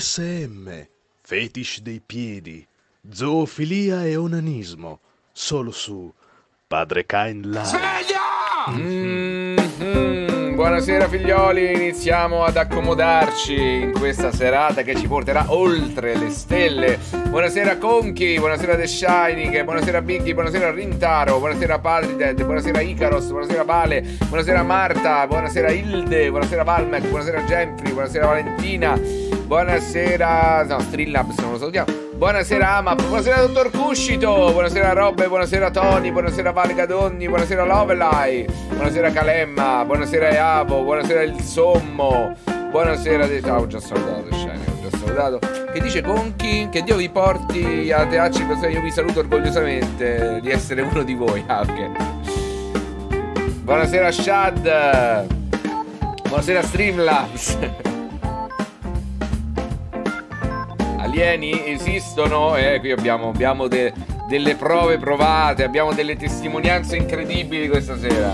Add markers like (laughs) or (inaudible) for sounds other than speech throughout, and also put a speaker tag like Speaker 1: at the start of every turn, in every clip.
Speaker 1: BDSM, fetish dei piedi, zoofilia e onanismo, solo su Padre Kain Live. Sveglia! Mm-hmm.
Speaker 2: Buonasera figlioli, iniziamo ad accomodarci in questa serata che ci porterà oltre le stelle. Buonasera Conchi, buonasera The Shining, buonasera Biggie, buonasera Rintaro, buonasera Paldited, buonasera Icaros, buonasera Vale, buonasera Marta, buonasera Hilde, buonasera Valmek, buonasera Jeffrey, buonasera Valentina, buonasera... no, Strillabs non lo salutiamo. Buonasera Amap, buonasera dottor Cuscito, buonasera Robbe, buonasera Tony, buonasera Valgadonni, buonasera Lovelai, buonasera Calemma, buonasera Eavo, buonasera Il Sommo, buonasera De... Ah, ho già salutato Shane, ho già salutato. Che dice Conchi? Che Dio vi porti a teacci persone, io vi saluto orgogliosamente di essere uno di voi. Ah, ok. Buonasera Shad, buonasera Streamlabs. alieni esistono? Eh, qui abbiamo, abbiamo de, delle prove provate, abbiamo delle testimonianze incredibili questa sera.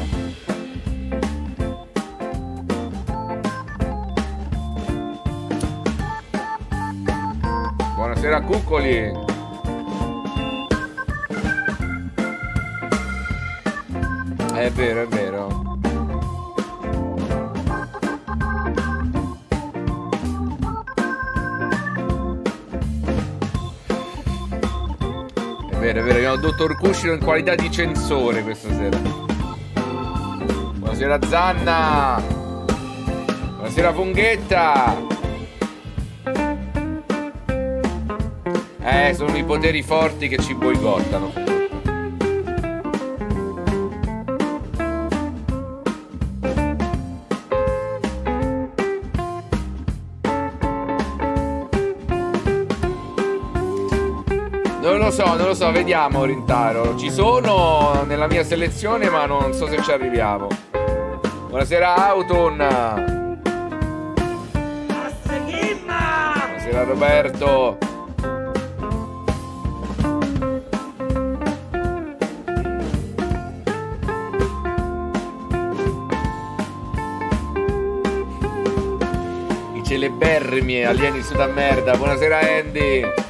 Speaker 2: Buonasera Cuccoli. È vero, è vero. vero, è vero, abbiamo il dottor Cuscino in qualità di censore questa sera. Buonasera Zanna! Buonasera Funghetta! Eh, sono i poteri forti che ci boicottano. so, non lo so, vediamo Rintaro. Ci sono nella mia selezione, ma non so se ci arriviamo. Buonasera Auton. Buonasera Roberto. I celeberrimi alieni su da merda. Buonasera Andy.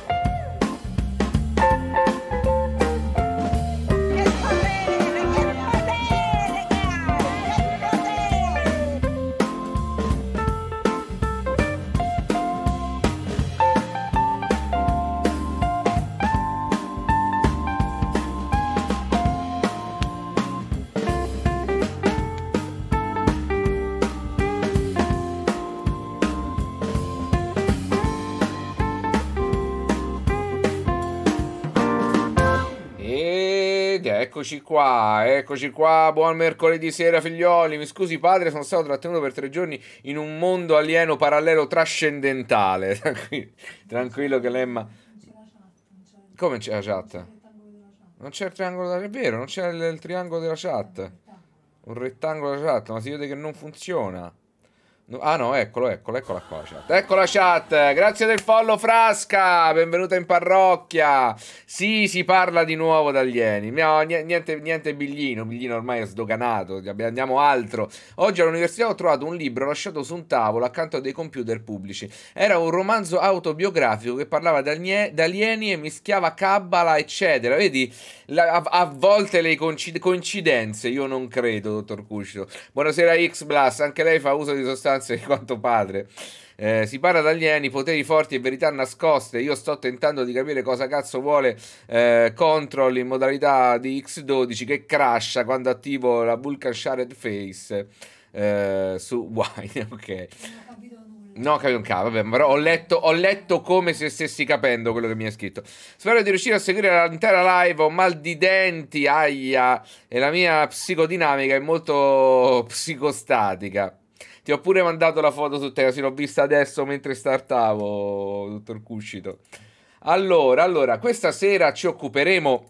Speaker 2: Eccoci qua, eccoci qua, buon mercoledì sera figlioli, mi scusi padre, sono stato trattenuto per tre giorni in un mondo alieno parallelo trascendentale. (laughs) Tranquillo, tranquillo che Lemma... Come c'è la chat? Non c'è il triangolo della... è vero, non c'è il, triangolo della chat. Un rettangolo della chat, ma si vede che non funziona. No, ah no, eccolo, eccolo, eccola qua chat. Eccola chat, grazie del follow Frasca, benvenuta in parrocchia. Sì, si parla di nuovo di alieni. No, niente, niente biglino, biglino ormai è sdoganato, andiamo altro. Oggi all'università ho trovato un libro lasciato su un tavolo accanto a dei computer pubblici. Era un romanzo autobiografico che parlava di alieni e mischiava Kabbalah, eccetera. Vedi, a, a, volte le coincidenze, io non credo, dottor Cuscio. Buonasera X-Blast, anche lei fa uso di sostanze sostanze di quanto padre. Eh, si parla di alieni, poteri forti e verità nascoste. Io sto tentando di capire cosa cazzo vuole eh, Control in modalità di X12 che crasha quando attivo la Vulcan Shared Face eh, su (laughs) Wine. Ok. No, capito un cavo, vabbè, però ho letto, ho letto, come se stessi capendo quello che mi ha scritto. Spero di riuscire a seguire l'intera live, ho mal di denti, aia, e la mia psicodinamica è molto psicostatica. Ti ho pure mandato la foto su Tega, sì, l'ho vista adesso mentre startavo, dottor Cuscito. Allora, allora, questa sera ci occuperemo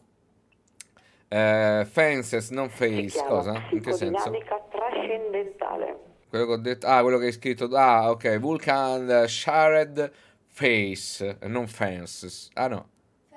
Speaker 2: eh, fences, non face, cosa? In che senso?
Speaker 3: trascendentale.
Speaker 2: Quello che ho detto, ah, quello che hai scritto, ah, ok, Vulcan eh, Shared Face, eh, non fences. Ah no,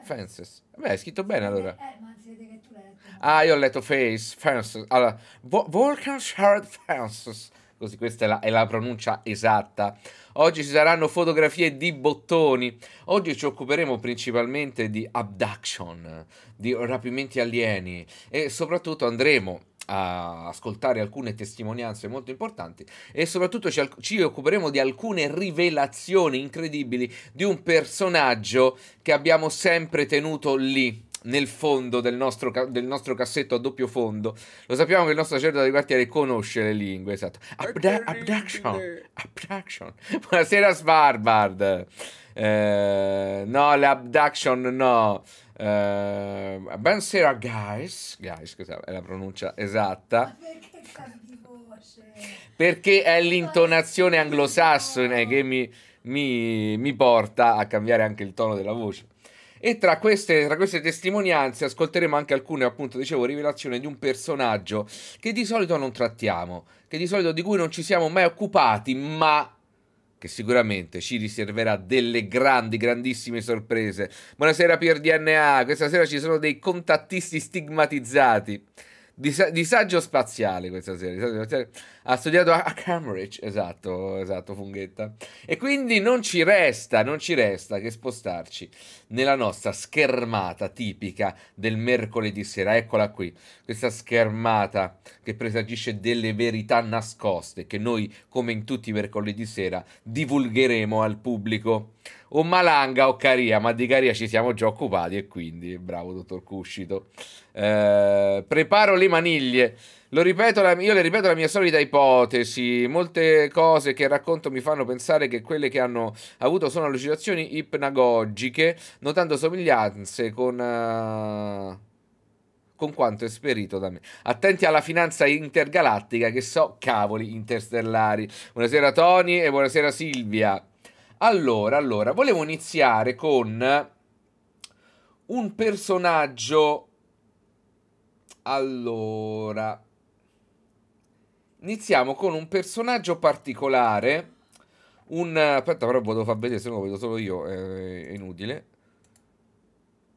Speaker 2: fences. Beh, hai scritto bene allora.
Speaker 4: Eh, ma si vede che tu l'hai letto.
Speaker 2: Ah, io ho letto face, fences. Allora, Vulcan Shared Fences così questa è la, è la pronuncia esatta. Oggi ci saranno fotografie di bottoni. Oggi ci occuperemo principalmente di abduction, di rapimenti alieni e soprattutto andremo a ascoltare alcune testimonianze molto importanti e soprattutto ci, ci, occuperemo di alcune rivelazioni incredibili di un personaggio che abbiamo sempre tenuto lì nel fondo del nostro, del nostro, cassetto a doppio fondo. Lo sappiamo che il nostro sacerdote di quartiere conosce le lingue, esatto. Abda- abduction, abduction. (laughs) Buonasera Svarbard. Eh, no, l'abduction no. Eh, buonasera guys. Guys, questa è la pronuncia esatta. Perché è l'intonazione anglosassone che mi, mi, mi porta a cambiare anche il tono della voce. E tra queste, tra queste, testimonianze ascolteremo anche alcune, appunto, dicevo, rivelazioni di un personaggio che di solito non trattiamo, che di solito di cui non ci siamo mai occupati, ma che sicuramente ci riserverà delle grandi, grandissime sorprese. Buonasera Pier DNA, questa sera ci sono dei contattisti stigmatizzati disagio spaziale questa sera. Spaziale. Ha studiato a Cambridge, esatto, esatto, Funghetta. E quindi non ci resta, non ci resta che spostarci nella nostra schermata tipica del mercoledì sera. Eccola qui, questa schermata che presagisce delle verità nascoste che noi, come in tutti i mercoledì sera, divulgheremo al pubblico o Malanga o Caria, ma di Caria ci siamo già occupati e quindi bravo dottor Cuscito. Eh, preparo le maniglie. Ripeto, io le ripeto la mia solita ipotesi. Molte cose che racconto mi fanno pensare che quelle che hanno avuto sono allucinazioni ipnagogiche, notando somiglianze con. Uh, con quanto esperito da me. Attenti alla finanza intergalattica, che so cavoli interstellari. Buonasera Tony e buonasera Silvia. Allora, allora, volevo iniziare con un personaggio... Allora... Iniziamo con un personaggio particolare. Un... Aspetta, però ve far vedere, se no lo vedo solo io, è inutile.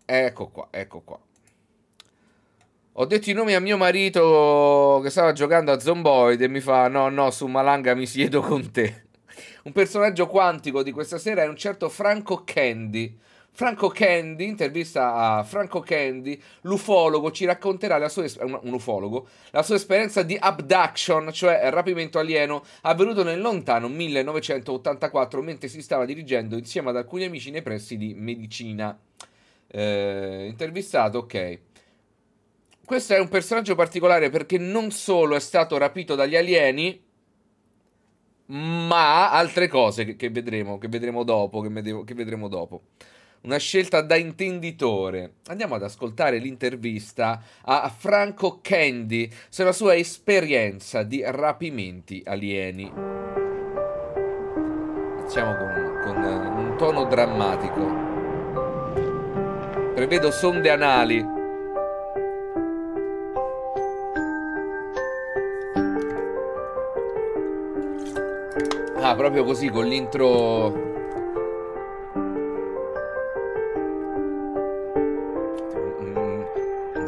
Speaker 2: Ecco qua, ecco qua. Ho detto i nomi a mio marito che stava giocando a Zomboid e mi fa no, no, su Malanga mi siedo con te. Un personaggio quantico di questa sera è un certo Franco Candy. Franco Candy, intervista a Franco Candy, l'ufologo ci racconterà la sua, un ufologo, la sua esperienza di abduction, cioè rapimento alieno, avvenuto nel lontano 1984 mentre si stava dirigendo insieme ad alcuni amici nei pressi di Medicina. Eh, intervistato, ok. Questo è un personaggio particolare perché non solo è stato rapito dagli alieni, ma altre cose che, che vedremo, che vedremo dopo, che, medevo, che vedremo dopo. Una scelta da intenditore. Andiamo ad ascoltare l'intervista a Franco Candy sulla sua esperienza di rapimenti alieni. Facciamo con, con eh, un tono drammatico. Prevedo sonde anali. Ah, proprio così, con l'intro... Un,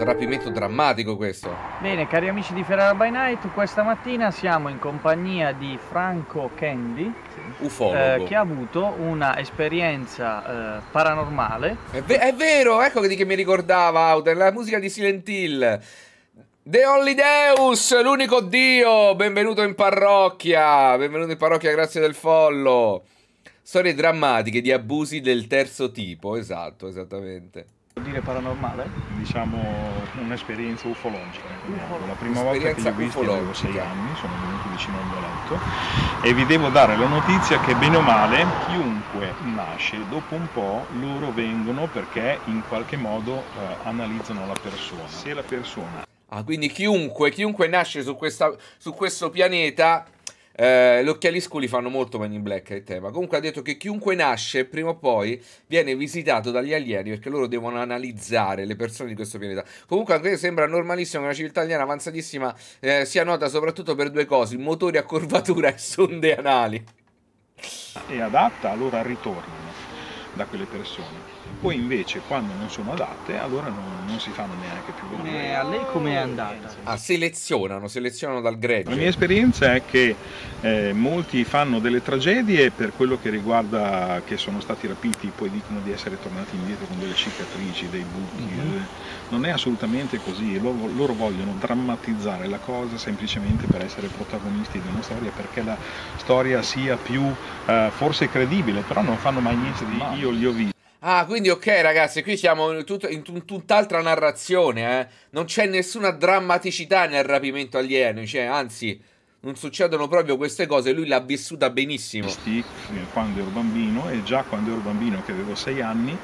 Speaker 2: rapimento drammatico questo.
Speaker 4: Bene, cari amici di Ferrara by Night, questa mattina siamo in compagnia di Franco Candy,
Speaker 2: eh, che ha avuto una esperienza eh, paranormale. È, ve è, vero, ecco di che mi ricordava Outer, la musica di Silent Hill. The Only Deus, l'unico Dio, benvenuto in parrocchia, benvenuto in parrocchia, grazie del follo. Storie drammatiche di abusi del terzo tipo, esatto, esattamente.
Speaker 1: Vuol dire paranormale? Diciamo un'esperienza ufologica. Ufolo. La prima volta che li ho visti avevo sei anni, sono venuto vicino al mio letto e vi devo dare la notizia che bene o male chiunque nasce, dopo un po' loro vengono perché in qualche modo eh, analizzano la persona. Se la persona
Speaker 2: Ah, quindi chiunque, chiunque nasce su, questa, su questo pianeta, eh, gli occhiali scuri fanno molto Men in Black il eh, tema. Comunque ha detto che chiunque nasce, prima o poi, viene visitato dagli alieni perché loro devono analizzare le persone di questo pianeta. Comunque anche sembra normalissimo che una civiltà aliena avanzatissima eh, sia nota soprattutto per due cose, motori a curvatura (laughs) e sonde anali.
Speaker 1: E adatta allora ritornano da quelle persone poi invece quando non sono adatte allora non, non si fanno neanche più vedere. Eh, a lei come è andata? Ah, selezionano, selezionano dal greco. La mia esperienza è che eh, molti fanno delle tragedie per quello che riguarda che sono stati rapiti, poi dicono di essere tornati indietro con delle cicatrici, dei buchi. Mm-hmm. Eh, non è assolutamente così, loro, loro, vogliono drammatizzare la cosa semplicemente per essere protagonisti di una storia, perché la storia sia più eh, forse credibile, però non fanno mai niente di male. Io li ho visti
Speaker 2: Ah, quindi ok ragazzi, qui siamo in, tutt'altra narrazione, eh. Non c'è nessuna drammaticità nel rapimento alieno, cioè, anzi, non succedono proprio queste cose, lui l'ha vissuta benissimo.
Speaker 1: Eh, quando ero bambino, e già quando ero bambino, che avevo sei anni,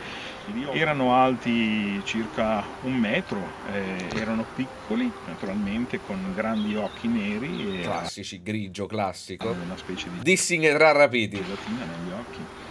Speaker 1: erano alti circa un metro, eh, erano piccoli naturalmente con grandi occhi neri. E classici, grigio, classico. Una specie di... Dissing e rarrapiti. Gelatina negli occhi.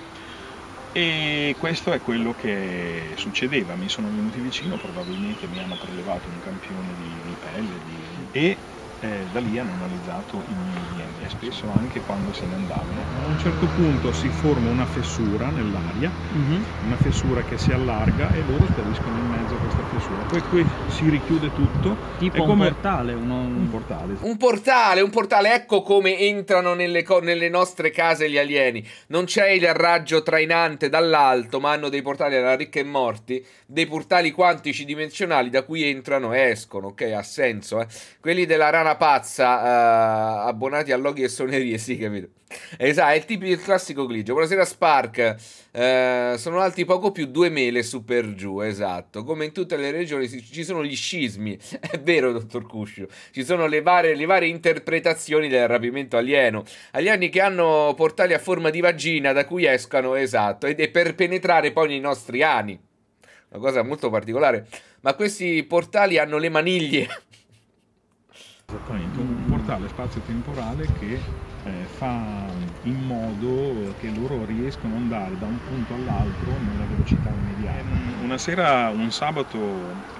Speaker 1: E questo è quello che succedeva, mi sono venuti vicino, probabilmente mi hanno prelevato un campione di, di pelle di, mm. e eh, da lì hanno analizzato i miei DNA e spesso anche quando se ne andavano. A un certo punto si forma una fessura nell'aria, mm-hmm. una fessura che si allarga e loro spariscono in mezzo a questa fessura. Poi qui si richiude tutto. Tipo come... un portale, uno... un mm. portale. Un
Speaker 2: portale, un portale. Ecco come entrano nelle, co- nelle nostre case gli alieni. Non c'è il raggio trainante dall'alto, ma hanno dei portali alla ricca e morti, dei portali quantici dimensionali da cui entrano e escono. Ok, ha senso. Eh? Quelli della rana una pazza. Uh, abbonati a loghi e suonerie, sì, capito. Esatto, è il tipico il classico glitch. Buonasera Spark. Uh, sono alti poco più due mele su per giù, esatto. Come in tutte le regioni ci sono gli scismi. (laughs) È vero, dottor Cuscio. Ci sono le varie, le varie interpretazioni del rapimento alieno. Alieni che hanno portali a forma di vagina da cui escano, esatto, ed è per penetrare poi nei nostri ani. Una cosa molto particolare. Ma questi portali hanno le maniglie.
Speaker 1: Esattamente, un mm. portale spazio-temporale che eh, fa in modo che loro riescano ad andare da un punto all'altro nella velocità immediata. Ehm, una sera, un sabato,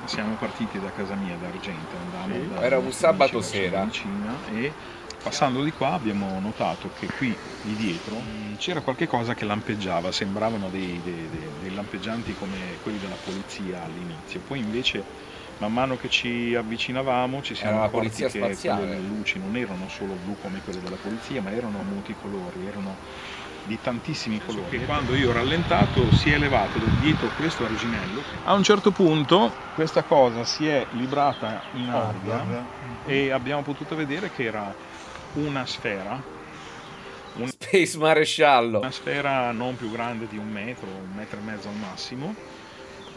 Speaker 1: siamo partiti da casa mia, da Argento, andavamo sì. da Era un sabato sera. Vicina, e passando di qua abbiamo notato che qui di dietro mm, c'era qualche cosa che lampeggiava, sembravano dei, dei, dei, dei lampeggianti come quelli della polizia all'inizio, poi invece man mano che ci avvicinavamo ci siamo Era accorti che spaziale. quelle luci non erano solo blu come quelle della polizia ma erano multicolori, erano di tantissimi colori. Che quando io ho rallentato si è elevato dietro questo arginello. A un certo punto questa cosa si è librata in aria e abbiamo potuto vedere che era una sfera un Space Maresciallo. Una sfera non più grande di un metro, un metro e mezzo al massimo,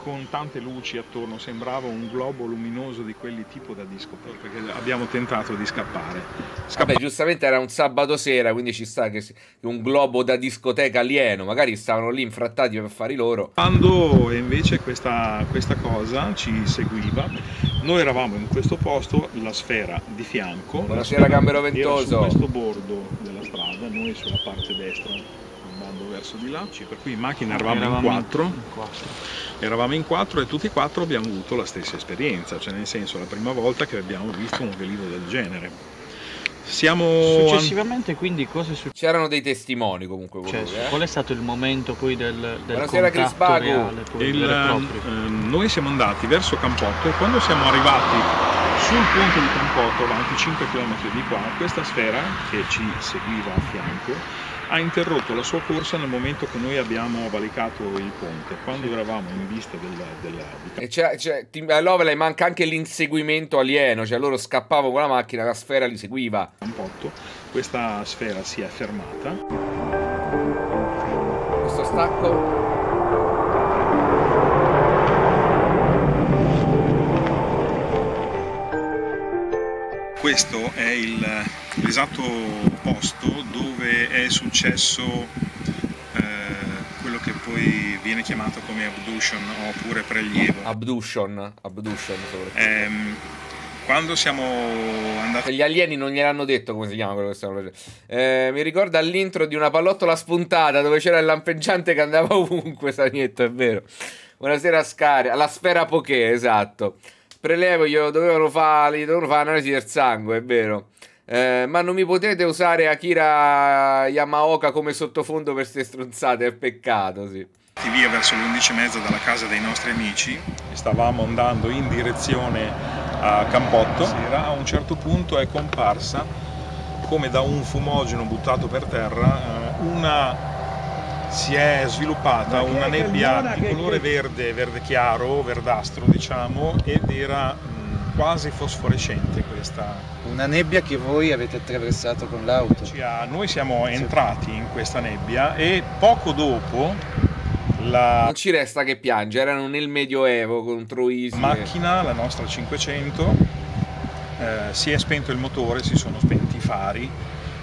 Speaker 1: con tante luci attorno, sembrava un globo luminoso di quelli tipo da disco, perché abbiamo tentato di scappare. Scappa- Vabbè, giustamente era un sabato sera, quindi ci sta che un globo da discoteca alieno, magari stavano lì infrattati per fare i loro. Quando invece questa, questa cosa ci seguiva, noi eravamo in questo posto, la sfera di fianco. Buonasera Gambero Ventoso. Su questo bordo della strada, noi sulla parte destra, andando verso di là, per cui in macchina eravamo, eravamo in quattro. In quattro eravamo in quattro e tutti e quattro abbiamo avuto la stessa esperienza, cioè nel senso la prima volta che abbiamo visto un velivolo del genere. Siamo Successivamente quindi cosa è successo? C'erano dei testimoni comunque. Cioè, dire, eh? Qual è stato il momento poi del, del Buonasera Chris reale, il, eh, Noi siamo andati verso Campotto e quando siamo arrivati sul ponte di Campotto, avanti 5 km di qua, questa sfera che ci seguiva a fianco ha interrotto la sua corsa nel momento che noi abbiamo valicato il ponte, quando eravamo in vista della... E di... cioè, ti,
Speaker 2: Tim Lovelace manca anche l'inseguimento alieno, cioè loro scappavano con la macchina, la sfera li
Speaker 1: seguiva. Campotto, questa sfera si è fermata. Questo stacco... Questo è il, l'esatto posto dove è successo eh, quello che poi viene chiamato come abduction oppure prelievo. Abduction, abduction Ehm, quando siamo andati. Gli alieni
Speaker 2: non gliel'hanno detto come si chiama quello che stiamo facendo. Eh, mi ricorda l'intro di una pallottola spuntata dove c'era il lampeggiante che andava (laughs) ovunque, Sanietto, è vero. Buonasera, Scari. Alla sfera poche, esatto. Prelievo, glielo dovevano fare, gli dovevano fare analisi del sangue, è vero. Eh, ma non mi potete usare Akira Yamaoka come sottofondo per queste
Speaker 1: stronzate, è peccato, sì. Via verso le 11.30 dalla casa dei nostri amici, stavamo andando in direzione a Campotto, a un certo punto è comparsa, come da un fumogeno buttato per terra, eh, una si è sviluppata una nebbia di colore verde, verde chiaro, verdastro diciamo, ed era quasi fosforescente questa. Una nebbia che voi avete attraversato con l'auto. Noi siamo entrati in questa nebbia e poco dopo la... Non ci resta che piangere, erano nel Medioevo contro Isis. Macchina, la nostra 500, eh, si è spento il motore, si sono spenti i fari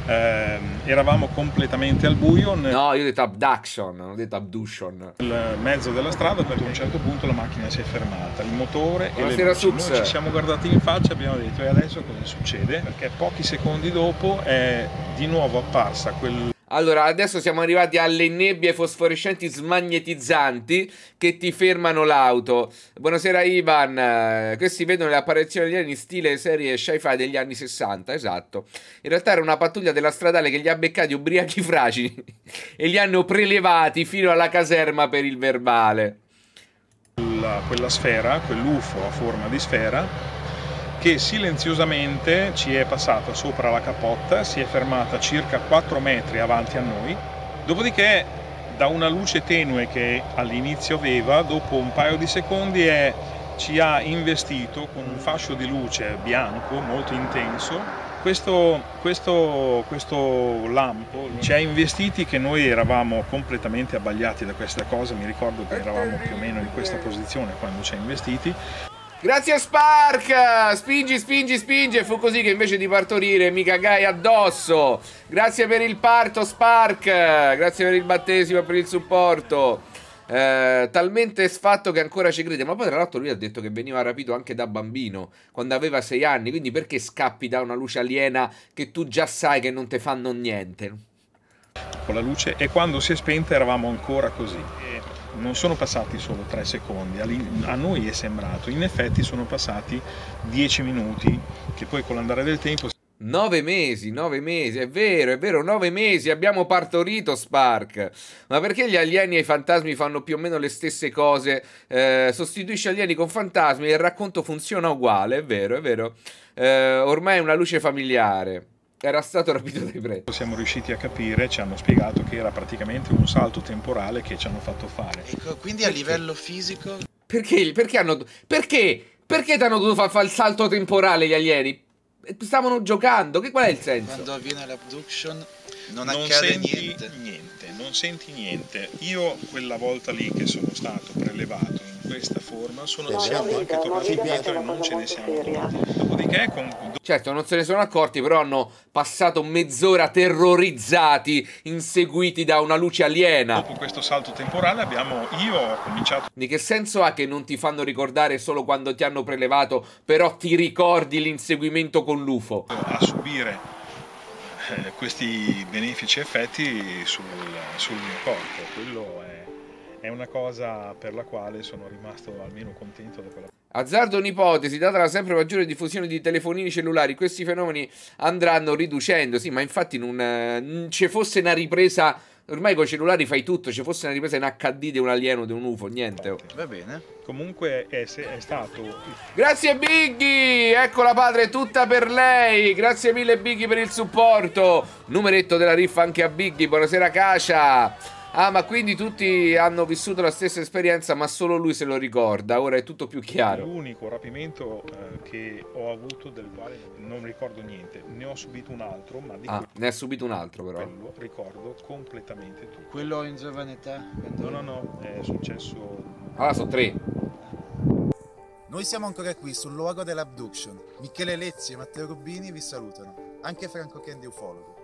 Speaker 1: eh, eravamo completamente al buio. Nel... No, io ho detto abduction, non ho detto abduction. Nel mezzo della strada perché a un certo punto la macchina si è fermata, il motore Buonasera e le Noi ci siamo guardati in faccia e abbiamo detto e adesso cosa succede? Perché pochi secondi dopo è di nuovo apparsa quel
Speaker 2: allora, adesso siamo
Speaker 1: arrivati alle
Speaker 2: nebbie fosforescenti smagnetizzanti che ti fermano l'auto. Buonasera Ivan, questi vedono le apparizioni alieni in stile serie sci-fi degli anni 60, esatto. In realtà era una pattuglia della stradale che li ha beccati ubriachi (laughs) fragili e li hanno
Speaker 1: prelevati fino alla caserma per il verbale. La, quella sfera, quell'UFO a forma di sfera, che silenziosamente ci è passata sopra la capotta, si è fermata circa 4 metri avanti a noi, dopodiché da una luce tenue che all'inizio aveva, dopo un paio di secondi è, ci ha investito con un fascio di luce bianco molto intenso. Questo, questo, questo lampo ci ha investiti che noi eravamo completamente abbagliati da questa cosa, mi ricordo che eravamo più o meno in questa posizione quando ci ha investiti Grazie Spark! Spingi, spingi, spingi! E fu così che invece di partorire
Speaker 2: mi cagai addosso! Grazie per il parto Spark! Grazie per il battesimo e per il supporto! Eh, talmente sfatto che ancora ci crede. Ma poi, tra l'altro, lui ha detto che veniva rapito anche da bambino, quando aveva 6 anni. Quindi, perché scappi da una luce aliena
Speaker 1: che tu già sai che non ti fanno niente? Con la luce, e quando si è spenta eravamo ancora così. E non sono passati solo tre secondi, a noi è sembrato, in effetti sono passati dieci minuti, che poi con l'andare del tempo... Nove
Speaker 2: mesi, nove mesi, è vero, è vero, nove mesi abbiamo partorito Spark. Ma perché gli alieni e i fantasmi fanno più o meno le stesse cose? Eh, sostituisci alieni con fantasmi e il racconto funziona uguale, è vero, è vero. Eh, ormai è una luce familiare
Speaker 1: era stato rapito dai preti. Siamo riusciti a capire, ci hanno spiegato che era praticamente un salto temporale che ci hanno fatto fare. Ecco, quindi a livello fisico... Perché? Perché hanno...
Speaker 2: Perché? Perché ti hanno dovuto fare fa il salto temporale gli alieni? Stavano giocando,
Speaker 1: che
Speaker 5: qual è il senso? Quando
Speaker 1: avviene l'abduction non, non accade niente. niente. Non senti niente. Io quella volta lì che sono stato prelevato questa forma sono no, siamo anche tornati indietro e non ce ne siamo accorti. Dopodiché con... Certo, non se ne sono accorti, però
Speaker 2: hanno passato mezz'ora terrorizzati, inseguiti da una luce aliena. Dopo questo salto temporale abbiamo io ho cominciato. Di che senso ha che non ti fanno ricordare solo quando ti hanno prelevato, però ti ricordi l'inseguimento con l'UFO? A
Speaker 1: subire eh, questi benefici effetti sul, sul mio corpo, quello è è una cosa per la quale sono rimasto almeno contento da quella
Speaker 2: Azzardo un'ipotesi, data la sempre maggiore diffusione di telefonini cellulari, questi fenomeni andranno riducendosi, ma infatti in eh, ci fosse una ripresa, ormai con i cellulari fai tutto, ci fosse una ripresa in HD di un alieno, di un UFO, niente.
Speaker 1: Va bene. Comunque è, è stato...
Speaker 2: Grazie Biggie, Eccola padre tutta per lei, grazie mille Biggie per il supporto, numeretto della riffa anche a Biggie, buonasera Cascia. Ah, ma quindi tutti hanno vissuto la stessa esperienza, ma solo lui se lo ricorda. Ora è tutto più chiaro.
Speaker 1: L'unico rapimento eh, che ho avuto, del quale non ricordo niente, ne ho subito un altro, ma di ah,
Speaker 2: ne ha subito un altro, però.
Speaker 1: Quello ricordo completamente tutto. Quello in giovane età? No, no, no, è successo. Ah, sono tre. Noi siamo ancora qui sul luogo dell'abduction. Michele Lezzi e Matteo Rubini vi salutano. Anche Franco Kendi, ufologo.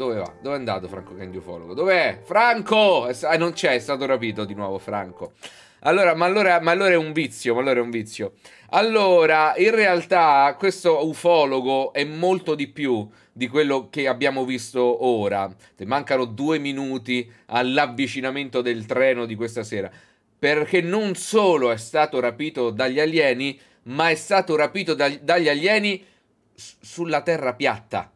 Speaker 2: Dove va? Dove è andato Franco Candiofologo? Dov'è? Franco! Ah, non c'è, è stato rapito di nuovo Franco. Allora ma, allora, ma allora è un vizio, ma allora è un vizio. Allora, in realtà questo ufologo è molto di più di quello che abbiamo visto ora. Mancano due minuti all'avvicinamento del treno di questa sera. Perché non solo è stato rapito dagli alieni, ma è stato rapito da, dagli alieni sulla terra piatta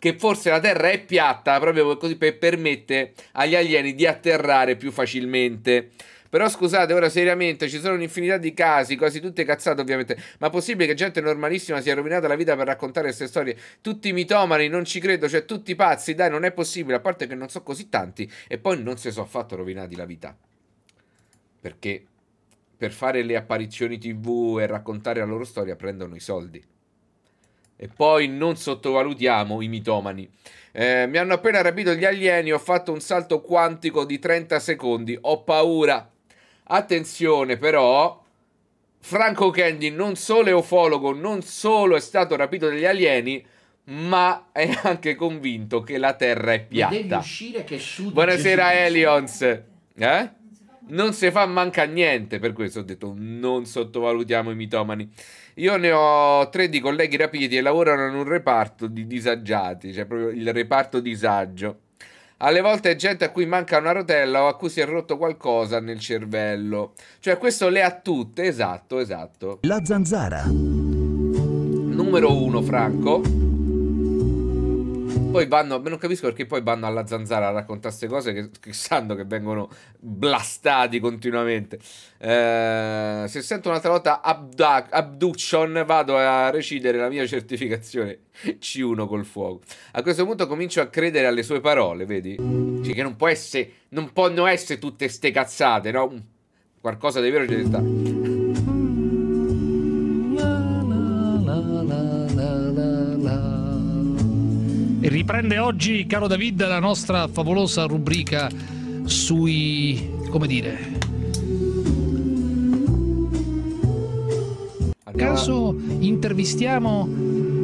Speaker 2: che forse la Terra è piatta proprio così per permettere agli alieni di atterrare più facilmente. Però scusate, ora seriamente, ci sono un'infinità di casi, quasi tutte cazzate ovviamente, ma è possibile che gente normalissima sia rovinata la vita per raccontare queste storie? Tutti mitomani, non ci credo, cioè tutti pazzi, dai, non è possibile, a parte che non so così tanti e poi non si sono affatto rovinati la vita. Perché per fare le apparizioni tv e raccontare la loro storia prendono i soldi. E poi non sottovalutiamo i mitomani. Eh, mi hanno appena rapito gli alieni, ho fatto un salto quantico di 30 secondi, ho paura. Attenzione però, Franco Candy non solo è ufologo, non solo è stato rapito dagli alieni, ma è anche convinto che la Terra è piatta. Devi Uscire, che
Speaker 4: Buonasera
Speaker 2: Elions. Eh? Non si fa manca niente, per questo ho detto non sottovalutiamo i mitomani. Io ne ho tre di colleghi rapiti e lavorano in un reparto di disagiati, cioè proprio il reparto disagio. Alle volte è gente a cui manca una rotella o a cui si è rotto qualcosa nel cervello. Cioè questo le ha tutte, esatto, esatto.
Speaker 4: La zanzara.
Speaker 2: Numero uno, Franco. Poi vanno, non capisco perché poi vanno alla zanzara a raccontare queste cose che, che, sanno che vengono blastati continuamente. Eh, se sento un'altra volta abduc abduction vado a recidere la mia certificazione C1 col fuoco. A questo punto comincio a credere alle sue parole, vedi? Cioè che non può essere, non possono essere tutte ste cazzate, no? Qualcosa di vero ci deve stare.
Speaker 4: riprende oggi, caro David, la nostra favolosa rubrica sui... come dire... A caso intervistiamo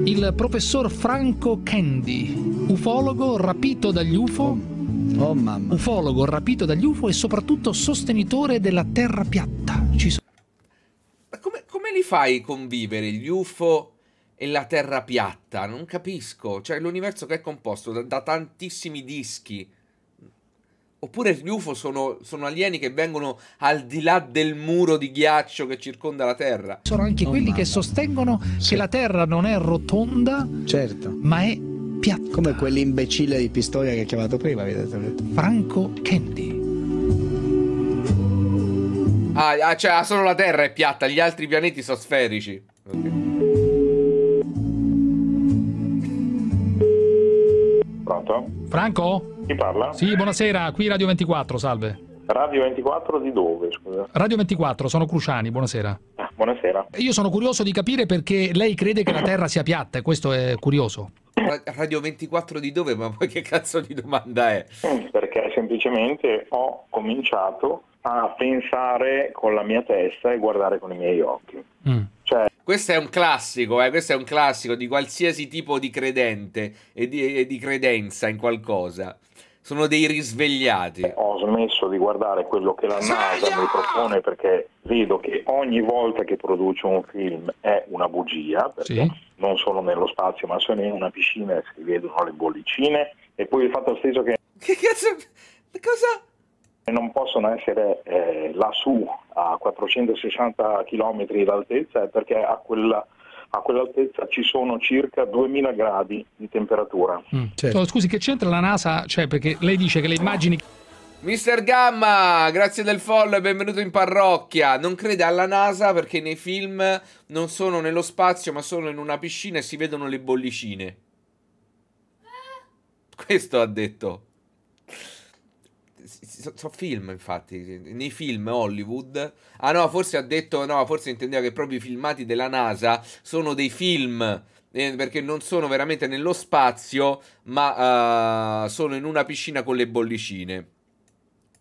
Speaker 4: il professor Franco Candy, ufologo rapito dagli UFO oh, oh mamma. Ufologo rapito dagli UFO e soprattutto sostenitore della terra piatta. Ci so-
Speaker 2: Ma come, come li fai convivere gli UFO e la terra piatta. Non capisco. Cioè, l'universo che è composto da, da tantissimi dischi. Oppure gli UFO sono, sono, alieni che vengono al di là del muro di ghiaccio che circonda la Terra. Sono anche
Speaker 5: oh, quelli mamma. che sostengono sì. che la Terra non è rotonda, certo. ma è piatta. Come quell'imbecille di Pistoia che ha chiamato prima, vedete? Franco Candy.
Speaker 2: Ah, ah, cioè solo la Terra è piatta, gli altri pianeti sono sferici. Ok. Pronto?
Speaker 4: Franco? Chi parla? Sì, buonasera, qui Radio 24, salve.
Speaker 1: Radio 24 di dove, scusa?
Speaker 4: Radio 24, sono Cruciani, buonasera. Ah,
Speaker 1: buonasera.
Speaker 2: Io sono
Speaker 4: curioso di capire perché lei crede che la Terra sia piatta e questo è curioso.
Speaker 1: Radio 24 di dove? Ma poi che cazzo di domanda è? Eh, perché semplicemente ho cominciato a pensare con la mia testa e guardare con i miei occhi.
Speaker 2: Mm questo è un classico, eh, questo è un classico di qualsiasi tipo di credente e di, e di credenza in qualcosa sono
Speaker 1: dei risvegliati. Eh, ho smesso di guardare quello che la NASA mi propone perché vedo che ogni volta che produce un film è una bugia, perché sì. non solo nello spazio, ma sono in una piscina e si vedono le bollicine. E poi il fatto stesso che. Che cazzo? Cosa? non possono essere eh, lassù a 460 km d'altezza è eh, perché a, quella, a quell'altezza ci sono circa 2000 gradi di temperatura.
Speaker 4: Mm, certo. Scusi, che c'entra la NASA? Cioè, perché lei dice che le
Speaker 2: immagini... Mister Gamma, grazie del follow e benvenuto in parrocchia. Non crede alla NASA perché nei film non sono nello spazio ma sono in una piscina e si vedono le bollicine. Questo ha detto. Sono so film, infatti. Nei film Hollywood. Ah no, forse ha detto. No, forse intendeva che proprio i filmati della NASA sono dei film. Eh, perché non sono veramente nello spazio, ma uh, sono in una piscina con le bollicine.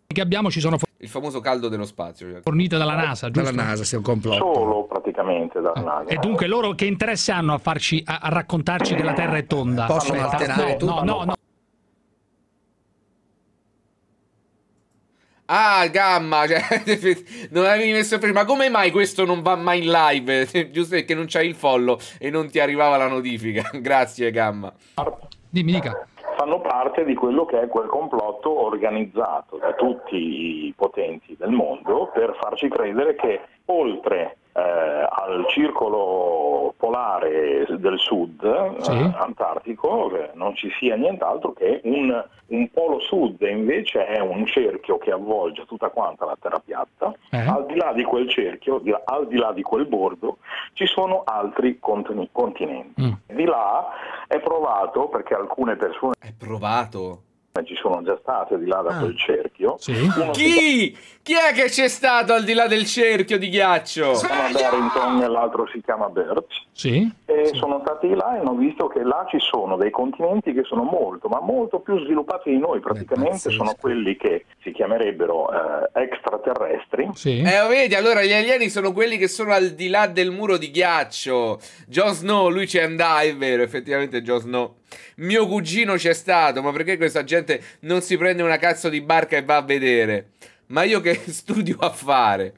Speaker 4: Che abbiamo ci sono.
Speaker 2: Il famoso caldo dello spazio. Cioè.
Speaker 4: fornito dalla NASA, giusto? Dalla
Speaker 1: NASA, si è un complotto. Solo praticamente dalla ah. NASA. E
Speaker 4: dunque loro che interesse hanno a farci a, a raccontarci che la Terra è tonda? Possono Aspetta, alterare no, tutto. No, no, no,
Speaker 2: Ah, Gamma, cioè, (laughs) non avevi messo prima. Ma come mai questo non va mai in live? (laughs) Giusto perché non c'hai il follow e non ti arrivava la notifica. (laughs) Grazie, Gamma.
Speaker 1: Dimmi, dica. Fanno parte di quello che è quel complotto organizzato da tutti i potenti del mondo per farci credere che oltre eh, al circolo polare del sud, sì. eh, antartico, non ci sia nient'altro che un, un, polo sud, invece è un cerchio che avvolge tutta quanta la terra piatta, eh. al di là di quel cerchio, di, al di là di quel bordo, ci sono altri continenti. Mm. Di là è provato, perché alcune persone... È provato? ma ci sono già state di là da ah. quel cerchio. Sì. Chi?
Speaker 2: Si... Chi è che c'è stato al di là del cerchio di
Speaker 1: ghiaccio? Si chiama Barrington e l'altro si chiama Birch. Sì. E sì. sono andati là e hanno visto che là ci sono dei continenti che sono molto, ma molto più sviluppati di noi. Praticamente sono quelli che si chiamerebbero eh, extraterrestri.
Speaker 2: Sì. E Eh, oh, vedi, allora gli alieni sono quelli che sono al di là del muro di ghiaccio. Jon Snow, lui ci andà, è vero, effettivamente Jon Snow. Mio cugino c'è stato, ma perché questa gente non si prende una cazzo di barca e va a vedere? Ma io che (laughs) studio a fare?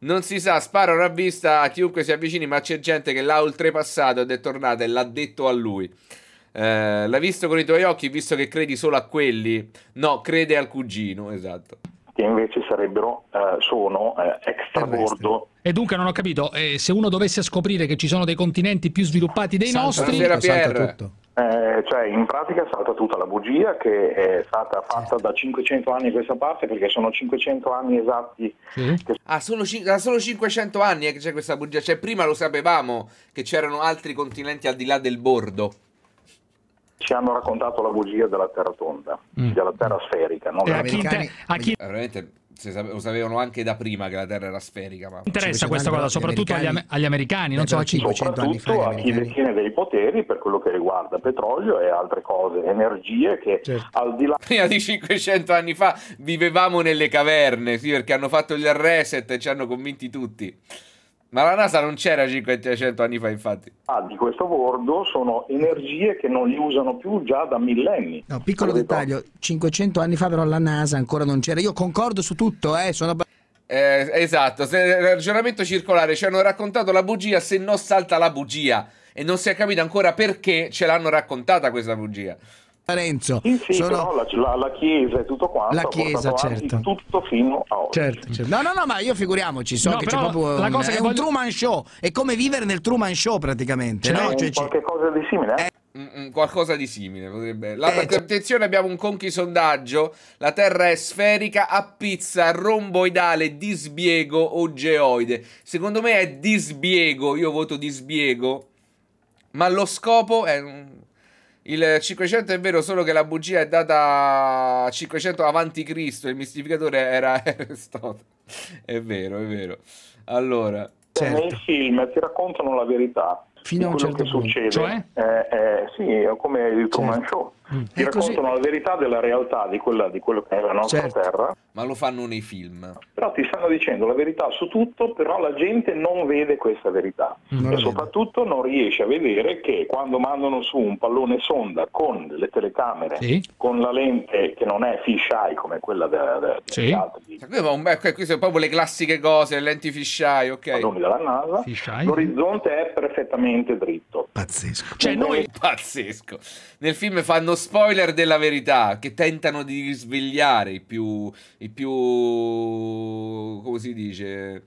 Speaker 2: Non si sa, sparano a vista a chiunque si avvicini, ma c'è gente che l'ha oltrepassato ed è tornata e l'ha detto a lui. Eh, l'ha visto con i tuoi occhi, visto che credi solo a quelli? No, crede al cugino, esatto.
Speaker 1: Che invece sarebbero, eh, sono eh, extra
Speaker 4: E dunque non ho capito, eh, se uno dovesse scoprire che ci sono dei continenti più sviluppati dei Salta nostri... Salta tutto.
Speaker 1: Eh, cioè in pratica è stata tutta la bugia che è stata fatta certo. da 500 anni a questa parte perché sono 500 anni esatti. Sì. Che... Ah, sono, solo
Speaker 2: 500 anni che c'è questa bugia, cioè prima lo sapevamo che c'erano altri continenti al di là del bordo.
Speaker 1: Ci hanno raccontato la bugia della Terra tonda, mm. della Terra sferica. Non eh, della...
Speaker 2: Chi... Veramente lo sapevano anche da prima che la Terra era sferica. Ma...
Speaker 4: Interessa questa cosa, soprattutto agli, am- agli americani, non so eh, a chi. Certo. Anni fa, a chi
Speaker 1: detiene dei poteri per quello che riguarda petrolio e altre cose, energie che certo. al di là... (laughs) Prima di
Speaker 2: 500 anni fa vivevamo nelle caverne, sì, perché hanno fatto gli reset e ci hanno convinti tutti. Ma la NASA non c'era 500 anni fa, infatti.
Speaker 1: Ah, di questo bordo sono energie che non li usano più già da millenni. No, piccolo allora,
Speaker 5: dettaglio, 500 anni fa però la NASA ancora non c'era. Io concordo su tutto, eh, sono...
Speaker 2: Eh, esatto, se, ragionamento circolare, ci hanno raccontato la bugia, se no salta la bugia. E non si è capito ancora perché ce l'hanno raccontata questa bugia.
Speaker 5: Renzo, sì, sì, sono... la, la, Chiesa e tutto quanto la Chiesa, certo. tutto fino a oggi. Certo, certo. No, no, no, ma io figuriamoci, so no, che c'è proprio la un, cosa è che un Truman Show, è come vivere nel Truman Show praticamente, no? Cioè, qualche cosa di simile? Eh?
Speaker 2: Mm, mm, qualcosa di simile potrebbe. La, eh, attenzione, abbiamo un conchi sondaggio. La Terra è sferica, a pizza, romboidale, disbiego o geoide. Secondo me è disbiego, io voto disbiego. Ma lo scopo è il 500 è vero solo che la bugia è data 500 avanti Cristo, il mistificatore era (laughs) Aristotele.
Speaker 1: è vero, è vero. Allora, certo. nei film ti raccontano la verità fino a un certo punto. Cioè? Eh, eh, sì, come il Truman certo. Show. Mm. ti raccontano la verità della realtà di, quella, di quello che è la nostra certo. terra. Ma lo fanno nei film. Però ti stanno dicendo la verità su tutto, però la gente non vede questa verità. Non e soprattutto vede. non riesce a vedere che quando mandano su un pallone sonda con le telecamere, sì. con la lente che non è fisheye come quella della, della, sì. degli altri. Beh,
Speaker 2: cioè, queste sono proprio le classiche cose, le lenti fisheye, ok. Padroni della
Speaker 1: NASA, fisheye. l'orizzonte è perfettamente dritto. Pazzesco. Cioè, cioè noi...
Speaker 2: Pazzesco. Nel film fanno spoiler della verità che tentano di risvegliare i più, i più, come si dice,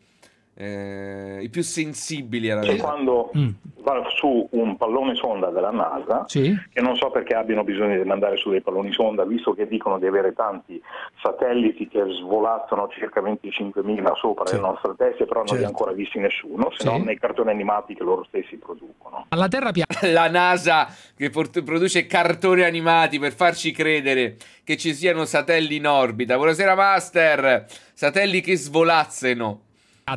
Speaker 1: eh, i più sensibili alla vita. quando mm. va su un pallone sonda della NASA, sì. che non so perché abbiano bisogno di mandare su dei palloni sonda, visto che dicono di avere tanti satelliti che svolazzano circa 25.000 sopra sì. le nostre teste, però certo. non li certo. ha ancora visti nessuno, se sì. non nei cartoni animati che loro stessi producono.
Speaker 2: Alla Terra piatta. (laughs) La NASA che produce cartoni animati per farci credere che ci siano satelliti in orbita. Buonasera Master, satelliti che svolazzano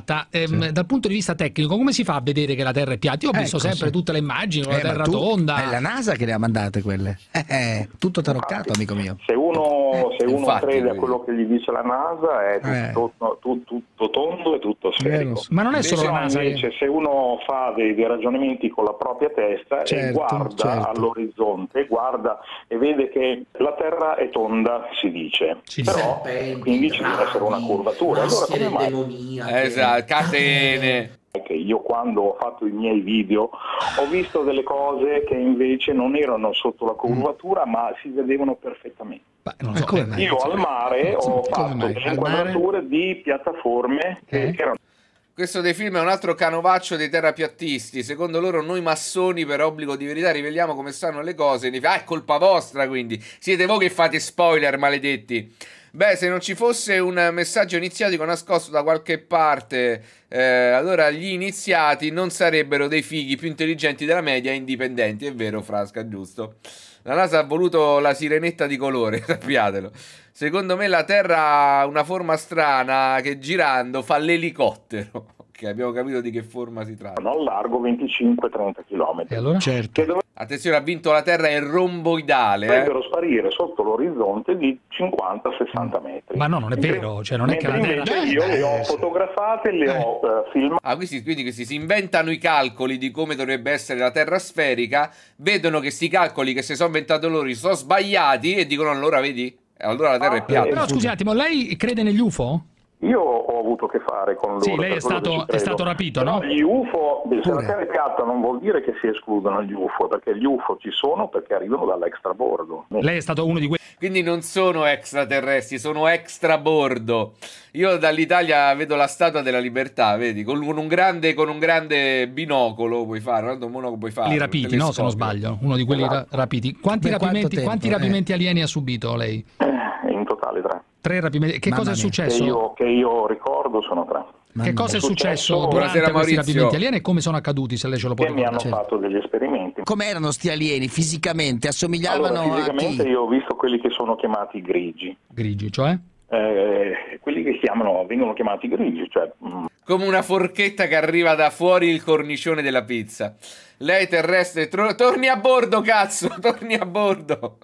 Speaker 2: piatta, ehm,
Speaker 4: sì. dal punto di vista tecnico, come si fa a vedere che la Terra è piatta? Io ho visto ecco, sempre sì. tutte le immagini, la eh, Terra tu, tonda. È la NASA
Speaker 5: che le ha mandate quelle. (laughs) Eh, eh, tutto taroccato, infatti, amico mio.
Speaker 1: Se uno, se uno infatti, crede a quello che gli dice la NASA, è eh. tutto, tutto, tutto, tondo e tutto sferico. So. Ma non è solo invece, la NASA. Invece, se uno fa dei, dei, ragionamenti con la propria testa certo, e guarda certo. all'orizzonte, guarda e vede che la Terra è tonda, si dice. Ci Però, serpenti, quindi ci deve essere una curvatura. Allora, come mai? Esatto esatto, catene. Io quando ho fatto i miei video ho visto delle cose che invece non erano sotto la curvatura mm. ma si vedevano perfettamente. Ma
Speaker 6: so, come mai? Io al
Speaker 1: mare ho fatto mai? delle inquadrature di piattaforme okay.
Speaker 2: che eh? erano... Questo dei film è un altro canovaccio dei terrapiattisti. Secondo loro, noi massoni, per obbligo di verità, riveliamo come stanno le cose. Ah, è colpa vostra, quindi. Siete voi che fate spoiler, maledetti. Beh, se non ci fosse un messaggio iniziatico nascosto da qualche parte, eh, allora gli iniziati non sarebbero dei fighi più intelligenti della media e indipendenti. È vero, Frasca, giusto. La NASA ha voluto la sirenetta di colore, (laughs) sappiatelo. Secondo me la Terra ha una forma strana che girando fa l'elicottero. Ok, abbiamo capito di che forma si tratta. Non largo 25-30 km. E allora? Certo. Dove... Attenzione, ha vinto la Terra è romboidale. Dovrebbero eh?
Speaker 1: sparire sotto l'orizzonte di 50-60 metri. Ma no, non è vero. Cioè, non è che la Terra... Eh, io le ho eh, fotografate, le eh. ho uh, eh,
Speaker 2: filmate. Ah, questi, quindi questi si inventano i calcoli di come dovrebbe essere la Terra sferica, vedono che questi calcoli che si sono inventati loro sono sbagliati e dicono allora vedi, allora la Terra ah, è
Speaker 4: piatta. Però scusi un lei crede negli UFO?
Speaker 1: Io ho avuto a che fare con loro. Sì, lei è stato, è stato, rapito, no? Però gli UFO, se la caricata non vuol dire che si escludono gli UFO, perché gli UFO ci sono perché arrivano dall'extrabordo.
Speaker 2: Lei è stato uno di quei... Quindi non sono extraterrestri, sono extrabordo. Io dall'Italia vedo la Statua della Libertà, vedi, con un grande, con un grande binocolo puoi fare, un monocolo puoi fare. Li rapiti, no, se non
Speaker 4: sbaglio, uno di quelli esatto. rapiti. Quanti, rapimenti, tempo, quanti eh? rapimenti alieni ha subito lei? In totale tre. Tre rapimenti. Che Mamma cosa è successo? Che io,
Speaker 1: che io ricordo sono tre. Mamma che cosa è successo, successo durante questi Maurizio. rapimenti
Speaker 5: alieni e come sono accaduti, se lei ce lo può dire. mi hanno certo.
Speaker 1: fatto degli esperimenti.
Speaker 5: Come erano sti alieni fisicamente? Assomigliavano allora, fisicamente a chi?
Speaker 1: io ho visto quelli che sono chiamati grigi. Grigi, cioè? Eh, quelli che chiamano, vengono chiamati grigi, cioè... Mm.
Speaker 5: Come una
Speaker 2: forchetta che arriva da fuori il cornicione della pizza. Lei terrestre, torni a
Speaker 1: bordo, cazzo, (laughs) torni a bordo!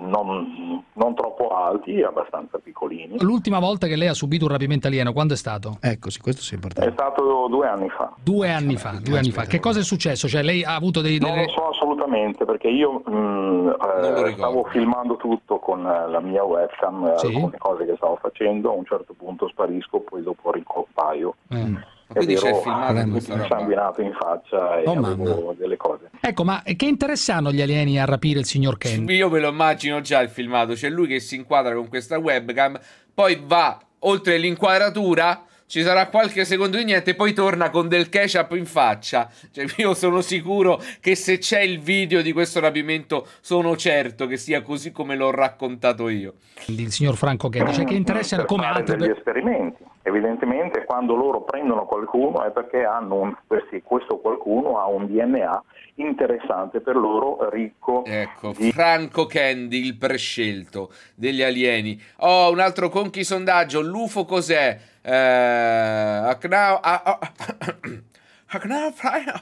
Speaker 1: non, non, troppo alti abbastanza
Speaker 4: piccolini. L'ultima volta che lei ha subito un rapimento alieno, quando è stato? Ecco, sì, questo è importante.
Speaker 1: È stato due anni fa. Due anni fa, due
Speaker 4: anni fa. Che cosa è successo? Cioè, lei ha avuto dei... Non lo
Speaker 1: so assolutamente, perché io mh, mm, eh, stavo filmando tutto con eh, la mia webcam, sì. alcune cose che stavo facendo, a un certo punto sparisco, poi dopo ricompaio. Mm quindi c'è il filmato eh, tutto sanguinato in faccia e oh, avevo delle cose.
Speaker 4: Ecco, ma che interesse hanno gli alieni a rapire il signor Ken?
Speaker 2: Io ve lo immagino già il filmato, c'è lui che si inquadra con questa webcam, poi va oltre l'inquadratura ci sarà qualche secondo di niente, e poi torna con del ketchup in faccia. Cioè, io sono sicuro che se c'è il video di questo rapimento, sono certo che sia così come l'ho raccontato io.
Speaker 4: Il signor Franco che dice che interessa era come altri... degli
Speaker 1: esperimenti. Evidentemente quando loro prendono qualcuno è perché hanno un, questo qualcuno ha un DNA interessante per loro, ricco.
Speaker 2: Ecco, di... Franco Candy, il prescelto degli alieni. Oh, un altro conchi sondaggio, l'UFO cos'è? Eh, Aknao, ah,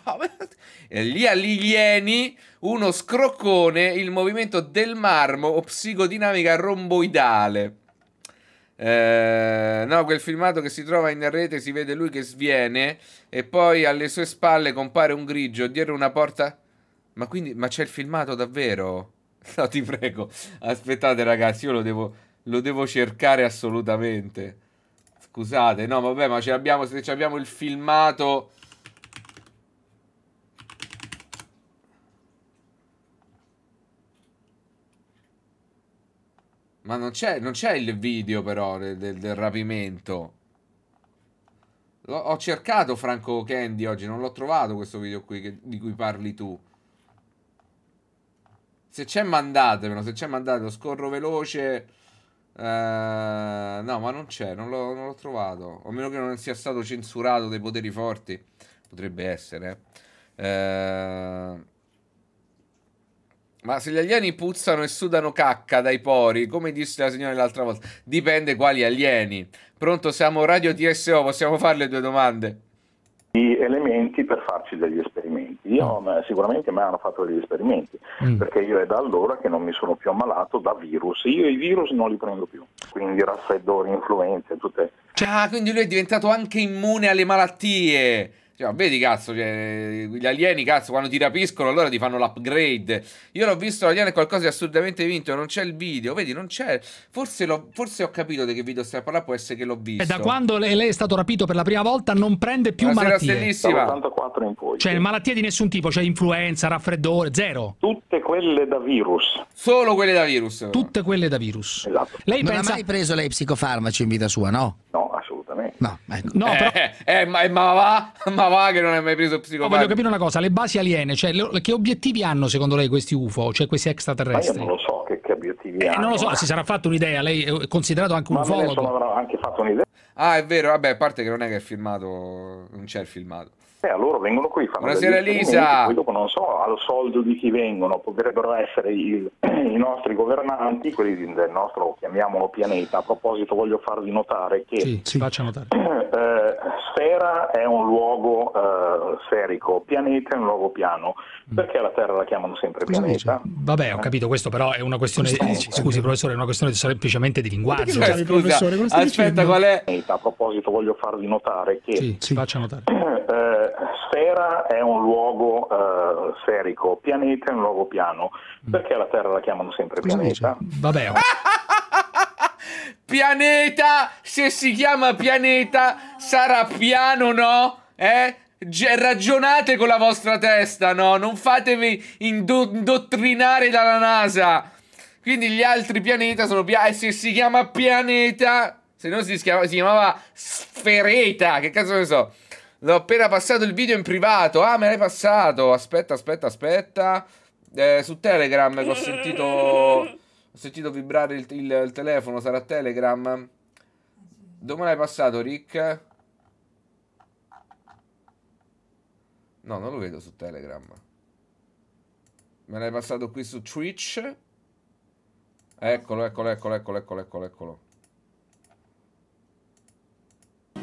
Speaker 2: oh, gli alieni, uno scroccone, il movimento del marmo o psicodinamica romboidale. Eh, no, quel filmato che si trova in rete si vede lui che sviene e poi alle sue spalle compare un grigio dietro una porta. Ma quindi, ma c'è il filmato davvero? (laughs) No, ti prego, aspettate ragazzi, io lo devo, lo devo cercare assolutamente. Scusate, no, vabbè, ma ce l'abbiamo, se abbiamo il filmato Ma non c'è, il video però del, del rapimento. L ho cercato Franco Candy oggi, non l'ho trovato questo video qui che, di cui parli tu. Se c'è mandatemelo, se c'è mandatelo, scorro veloce. Uh, no, ma non c'è, non l'ho, trovato. A meno che non sia stato censurato dai poteri forti. Potrebbe essere. Eh. Uh, ma se gli alieni puzzano e sudano cacca dai pori, come disse la signora l'altra volta, dipende quali alieni. Pronto, siamo Radio TSO, possiamo fare le due domande?
Speaker 1: Gli elementi per farci degli esperimenti. Io no. Mm. sicuramente mi hanno fatto degli esperimenti, mm. perché io è da allora che non mi sono più ammalato da virus. Io i virus non li prendo più, quindi raffreddori, influenze, tutte...
Speaker 2: Cioè, quindi lui è diventato anche immune alle malattie. Cioè, vedi cazzo, cioè, gli alieni cazzo quando ti rapiscono allora ti fanno l'upgrade. Io l'ho visto l'alieno è qualcosa di assolutamente vinto, non c'è il video, vedi, non c'è. Forse, forse, ho capito di che video stai parlando, può essere che l'ho eh, visto. E da
Speaker 4: quando lei, lei, è stato rapito per la prima volta non prende più Buonasera malattie. Stellissima.
Speaker 2: 84 in poi.
Speaker 4: Cioè malattie di nessun tipo, cioè influenza, raffreddore, zero.
Speaker 2: Tutte quelle da virus. Solo quelle da virus. Tutte
Speaker 5: quelle da virus. Esatto. Lei non pensa... ha mai preso lei psicofarmaci in vita sua, no? No. No,
Speaker 2: ecco. no eh, però... eh, eh ma, eh, ma, va, (laughs) ma va che non hai mai preso psicopatico. No, voglio
Speaker 4: capire una cosa, le basi aliene, cioè, le, che obiettivi hanno secondo lei questi UFO, cioè questi extraterrestri? Ma io non lo so che, che obiettivi eh, hanno. Non lo so, si eh. sarà fatto un'idea, lei è considerato anche ma un UFO. Ma
Speaker 2: avrà anche fatto un'idea. Ah, è vero, vabbè, a parte che non è che è filmato, non c'è il filmato.
Speaker 1: Eh, loro vengono qui, fanno Buonasera Elisa. Poi dopo non so al soldo di chi vengono, potrebbero essere i, (clears throat) i nostri governanti, quelli del nostro, chiamiamolo, pianeta. A proposito voglio farvi notare che sì,
Speaker 6: sì. Notare.
Speaker 1: (clears throat) Eh, sfera è un luogo eh, sferico, pianeta è un luogo piano. Mm. Perché la Terra la chiamano sempre pianeta?
Speaker 4: Vabbè, ho capito questo, però è una questione, no, scusi professore, è una questione semplicemente di eh, linguaggio. Scusa, cioè, professore, aspetta, dicendo? qual è?
Speaker 1: A proposito voglio farvi notare che sì, sì. faccia (clears throat) Eh, sfera è un luogo eh, sferico, pianeta è un luogo piano. Mm. Perché la Terra la chiamano sempre Cosa pianeta? Dice? Vabbè. Oh. (laughs)
Speaker 2: pianeta, se si chiama pianeta, sarà piano, no? Eh? ragionate con la vostra testa, no? Non fatevi indo- indottrinare dalla NASA. Quindi gli altri pianeta sono piani. E se si chiama pianeta, se no si, si chiamava sfereta, che cazzo ne so. L'ho appena passato il video in privato. Ah, me l'hai passato. Aspetta, aspetta, aspetta. Eh, su Telegram ho sentito. Ho sentito vibrare il, il, il telefono. Sarà Telegram. Dove me l'hai passato, Rick? No, non lo vedo su Telegram. Me l'hai passato qui su Twitch. Eccolo, eccolo, eccolo, eccolo, eccolo, eccolo, eccolo.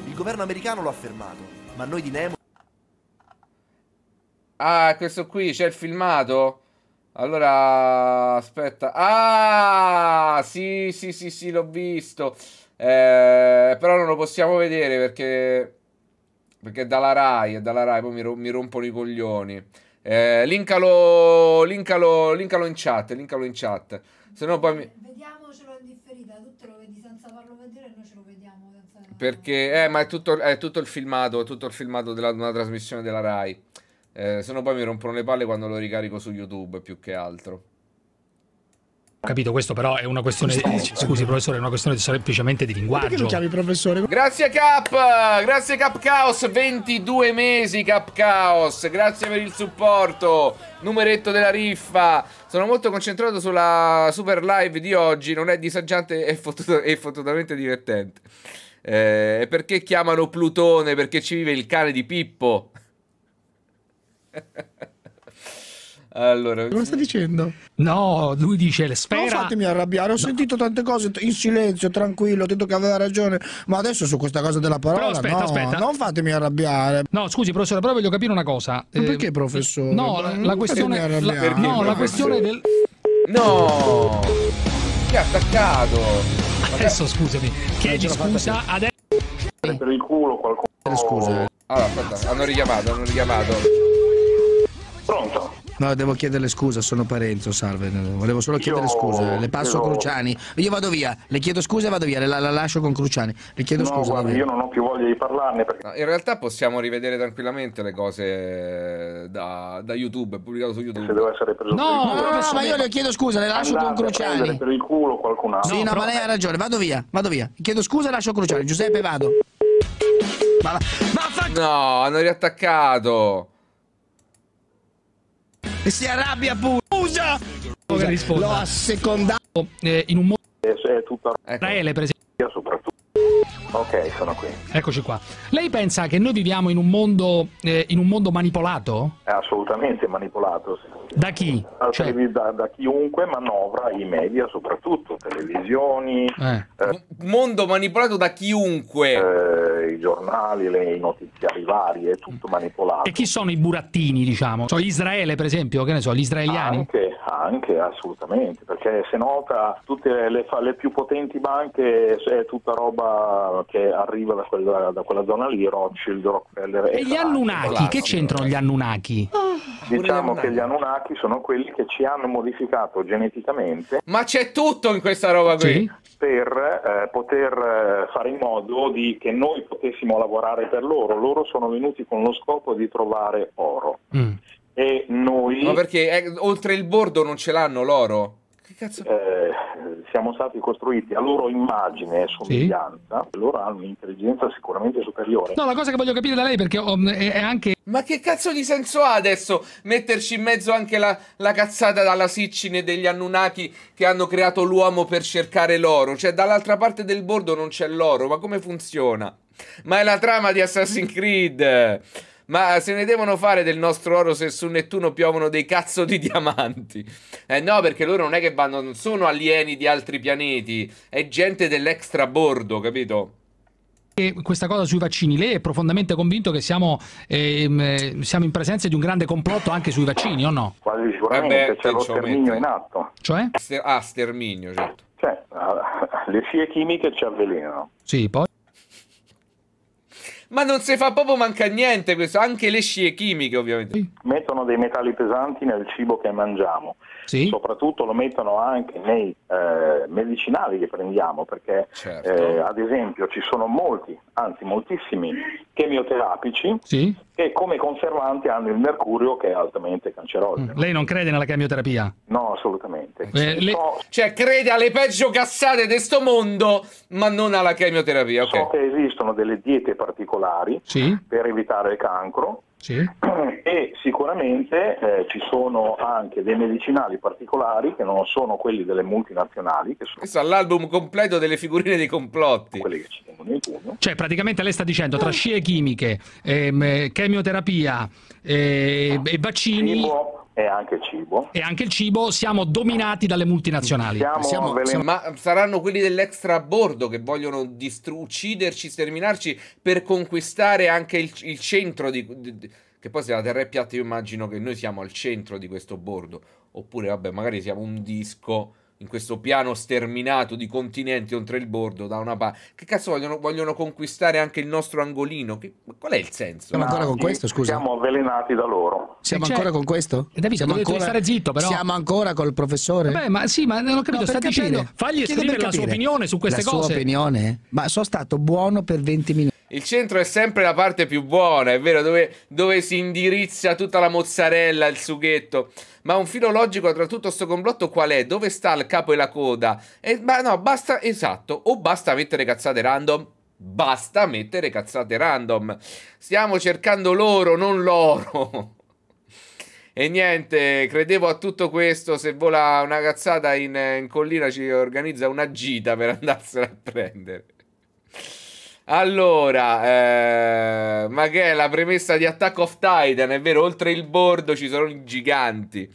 Speaker 2: Il governo americano l'ha affermato. Ma noi di Nemo... Ah, questo qui, c'è il filmato? Allora, aspetta. Ah, sì, sì, sì, sì, l'ho visto. Eh, però non lo possiamo vedere perché... Perché è dalla Rai, è dalla Rai, poi mi, ro mi rompono i coglioni. Eh, linkalo, linkalo, linkalo in chat, linkalo in chat. Se no poi mi... Vediamocelo in differita, tu te lo vedi senza farlo vedere e noi ce lo vediamo perché, eh, ma è tutto, è tutto il filmato, è tutto il filmato della una trasmissione della Rai. Eh, se no poi mi rompono le palle quando lo ricarico su YouTube più che altro.
Speaker 4: Capito, questo però è una questione. Eh, scusi, professore, è una questione semplicemente di linguaggio. Perché lo chiami
Speaker 2: professore? Grazie, Cap! Grazie, Cap Chaos! 22 mesi, Cap Chaos! Grazie per il supporto! Numeretto della riffa! Sono molto concentrato sulla super live di oggi. Non è disagiante è, fotut e fottutamente divertente. Eh, perché chiamano Plutone? Perché ci vive il cane di Pippo? (laughs) Allora, cosa
Speaker 5: sta dicendo? No, lui dice spera. Non fatemi arrabbiare, ho no. sentito tante cose in silenzio, tranquillo, ho detto che aveva ragione, ma adesso su questa cosa della parola, Però aspetta, no, aspetta. non fatemi arrabbiare.
Speaker 4: No, scusi professore, però voglio capire una cosa. Ma eh, perché professore? No, la, la questione la, perché, no, la questione
Speaker 2: del No! Chi ha attaccato? adesso scusami, chiedi scusa adesso per il culo qualcuno. Scusa. Allora, aspetta, hanno richiamato, hanno richiamato.
Speaker 5: Pronto? No, devo chiederle scusa, sono Parenzo, salve. Volevo solo chiedere scusa. Le passo chiedo... Cruciani. Io vado via, le chiedo scusa e vado via, la, la lascio con Cruciani. Le chiedo no, scusa. Guarda, io non ho più voglia di parlarne. Perché...
Speaker 2: No, in realtà possiamo rivedere tranquillamente le cose eh, da, da YouTube, pubblicato su YouTube. Se deve essere preso no, per
Speaker 5: il culo. no, no, ma io le chiedo scusa, le lascio con Cruciani. per
Speaker 1: il culo qualcun altro. Sì, no, però... ma lei ha
Speaker 5: ragione, vado via, vado via. Chiedo scusa e lascio Cruciani. Giuseppe, vado.
Speaker 2: Ma, ma fa... No, hanno riattaccato.
Speaker 5: E si arrabbia pure. Usa! Risponda. L'ho assecondato eh, in un modo... Israele,
Speaker 4: per esempio. Soprattutto.
Speaker 1: Ok, sono qui.
Speaker 4: Eccoci qua. Lei pensa che noi viviamo in un mondo, eh, in un mondo manipolato?
Speaker 1: È assolutamente manipolato. Da chi? Cioè... Da, da, chiunque manovra i media, soprattutto televisioni. Eh. Eh. Mondo manipolato da chiunque. Eh, I giornali, le, i notiziari vari, è tutto mm. manipolato. E
Speaker 4: chi sono i burattini, diciamo? Cioè Israele, per esempio, che ne so, gli israeliani?
Speaker 1: Anche, anche, assolutamente, perché se nota tutte le, le più potenti banche è tutta roba che arriva da quella, da quella zona lì, Rothschild, Rockefeller. E, e gli Anunnaki, cioè, che
Speaker 4: c'entrano gli Anunnaki? Ah, diciamo che gli
Speaker 1: Anunnaki sono quelli che ci hanno modificato geneticamente. Ma c'è tutto in questa roba qui! Sì per eh, poter eh, fare in modo di, che noi potessimo lavorare per loro. Loro sono venuti con lo scopo di trovare oro. Mm. E noi... Ma perché
Speaker 2: eh, oltre il bordo non ce l'hanno l'oro?
Speaker 1: cazzo... eh, siamo stati costruiti a loro immagine e somiglianza, sì. loro hanno un'intelligenza sicuramente superiore. No, la
Speaker 2: cosa che voglio capire da lei perché oh, è anche... Ma che cazzo di senso ha adesso metterci in mezzo anche la, la cazzata dalla Siccine degli Annunati che hanno creato l'uomo per cercare l'oro? Cioè dall'altra parte del bordo non c'è l'oro, ma come funziona? Ma è la trama di Assassin's Creed! Ma se ne devono fare del nostro oro se su Nettuno piovono dei cazzo di (laughs) diamanti? Eh no, perché loro non è che vanno, non sono alieni di altri pianeti, è gente dell'extrabordo, capito?
Speaker 4: E questa cosa sui vaccini. Lei è profondamente convinto che siamo, ehm, eh, siamo, in presenza di un grande complotto anche sui vaccini, o no?
Speaker 2: Quasi eh sicuramente, Vabbè, c'è lo sterminio eh. in atto. Cioè? Ah, sterminio, certo. Cioè, (laughs) le scie chimiche ci avvelenano.
Speaker 1: Sì,
Speaker 4: poi?
Speaker 2: Ma non si fa proprio manca niente questo, anche le scie chimiche ovviamente.
Speaker 1: Mettono dei metalli pesanti nel cibo che mangiamo, sì. soprattutto lo mettono anche nei eh, medicinali che prendiamo, perché certo. eh, ad esempio ci sono molti, anzi moltissimi chemioterapici sì che come conservanti hanno il mercurio che è altamente cancerogeno.
Speaker 4: Mm. Lei non crede nella chemioterapia?
Speaker 1: No, assolutamente. Eh, le... so... Cioè crede alle peggio gassate di questo mondo, ma non alla chemioterapia. Okay. So che esistono delle diete particolari sì? per evitare il cancro, sì. E sicuramente eh, ci sono anche dei medicinali particolari che non sono quelli delle multinazionali. Che sono Questo è l'album completo delle figurine dei complotti. Quelle che ci tengono
Speaker 4: in pugno. Cioè, praticamente lei sta dicendo tra scie chimiche, ehm, chemioterapia eh, no. e
Speaker 1: vaccini. Cibo, e anche il cibo. E anche
Speaker 4: il cibo, siamo dominati dalle multinazionali. Siamo siamo, velen- siamo...
Speaker 2: Ma saranno quelli dell'extra bordo che vogliono distru- ucciderci, sterminarci per conquistare anche il, il centro di, di, di, Che poi se la terra è piatta io immagino che noi siamo al centro di questo bordo. Oppure vabbè, magari siamo un disco in questo piano sterminato di continenti oltre il bordo da una parte. Che cazzo vogliono, vogliono conquistare anche il nostro angolino? Che, qual è il senso? Siamo
Speaker 5: ancora con questo, scusa. Siamo
Speaker 1: avvelenati da loro. Siamo cioè, ancora con questo? Eh, Davide, siamo ancora stare zitto, però. Siamo
Speaker 5: ancora col professore? Beh, ma sì, ma non ho capito, no, sta dicendo, fagli esprimere la sua opinione su queste la cose. La sua opinione? Ma sono stato buono per 20 minuti.
Speaker 2: Il centro è sempre la parte più buona, è vero, dove, dove si indirizza tutta la mozzarella, il sughetto. Ma un filo logico tra tutto questo complotto qual è? Dove sta il capo e la coda? E, eh, ma no, basta, esatto, o basta mettere cazzate random Basta mettere cazzate random. Stiamo cercando loro, non loro. e niente, credevo a tutto questo. Se vola una cazzata in, in collina, ci organizza una gita per (laughs) andarsela a prendere. Allora, eh, ma che è la premessa di Attack of Titan? È vero, oltre il bordo ci sono i giganti.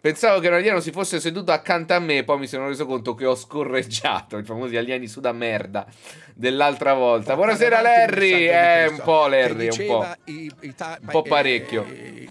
Speaker 2: Pensavo che un alieno si fosse seduto accanto a me, poi mi sono reso conto che ho scorreggiato i famosi alieni su da merda dell'altra volta. Buonasera Larry, eh, un po' Larry, un po', un po' eh, parecchio. Eh,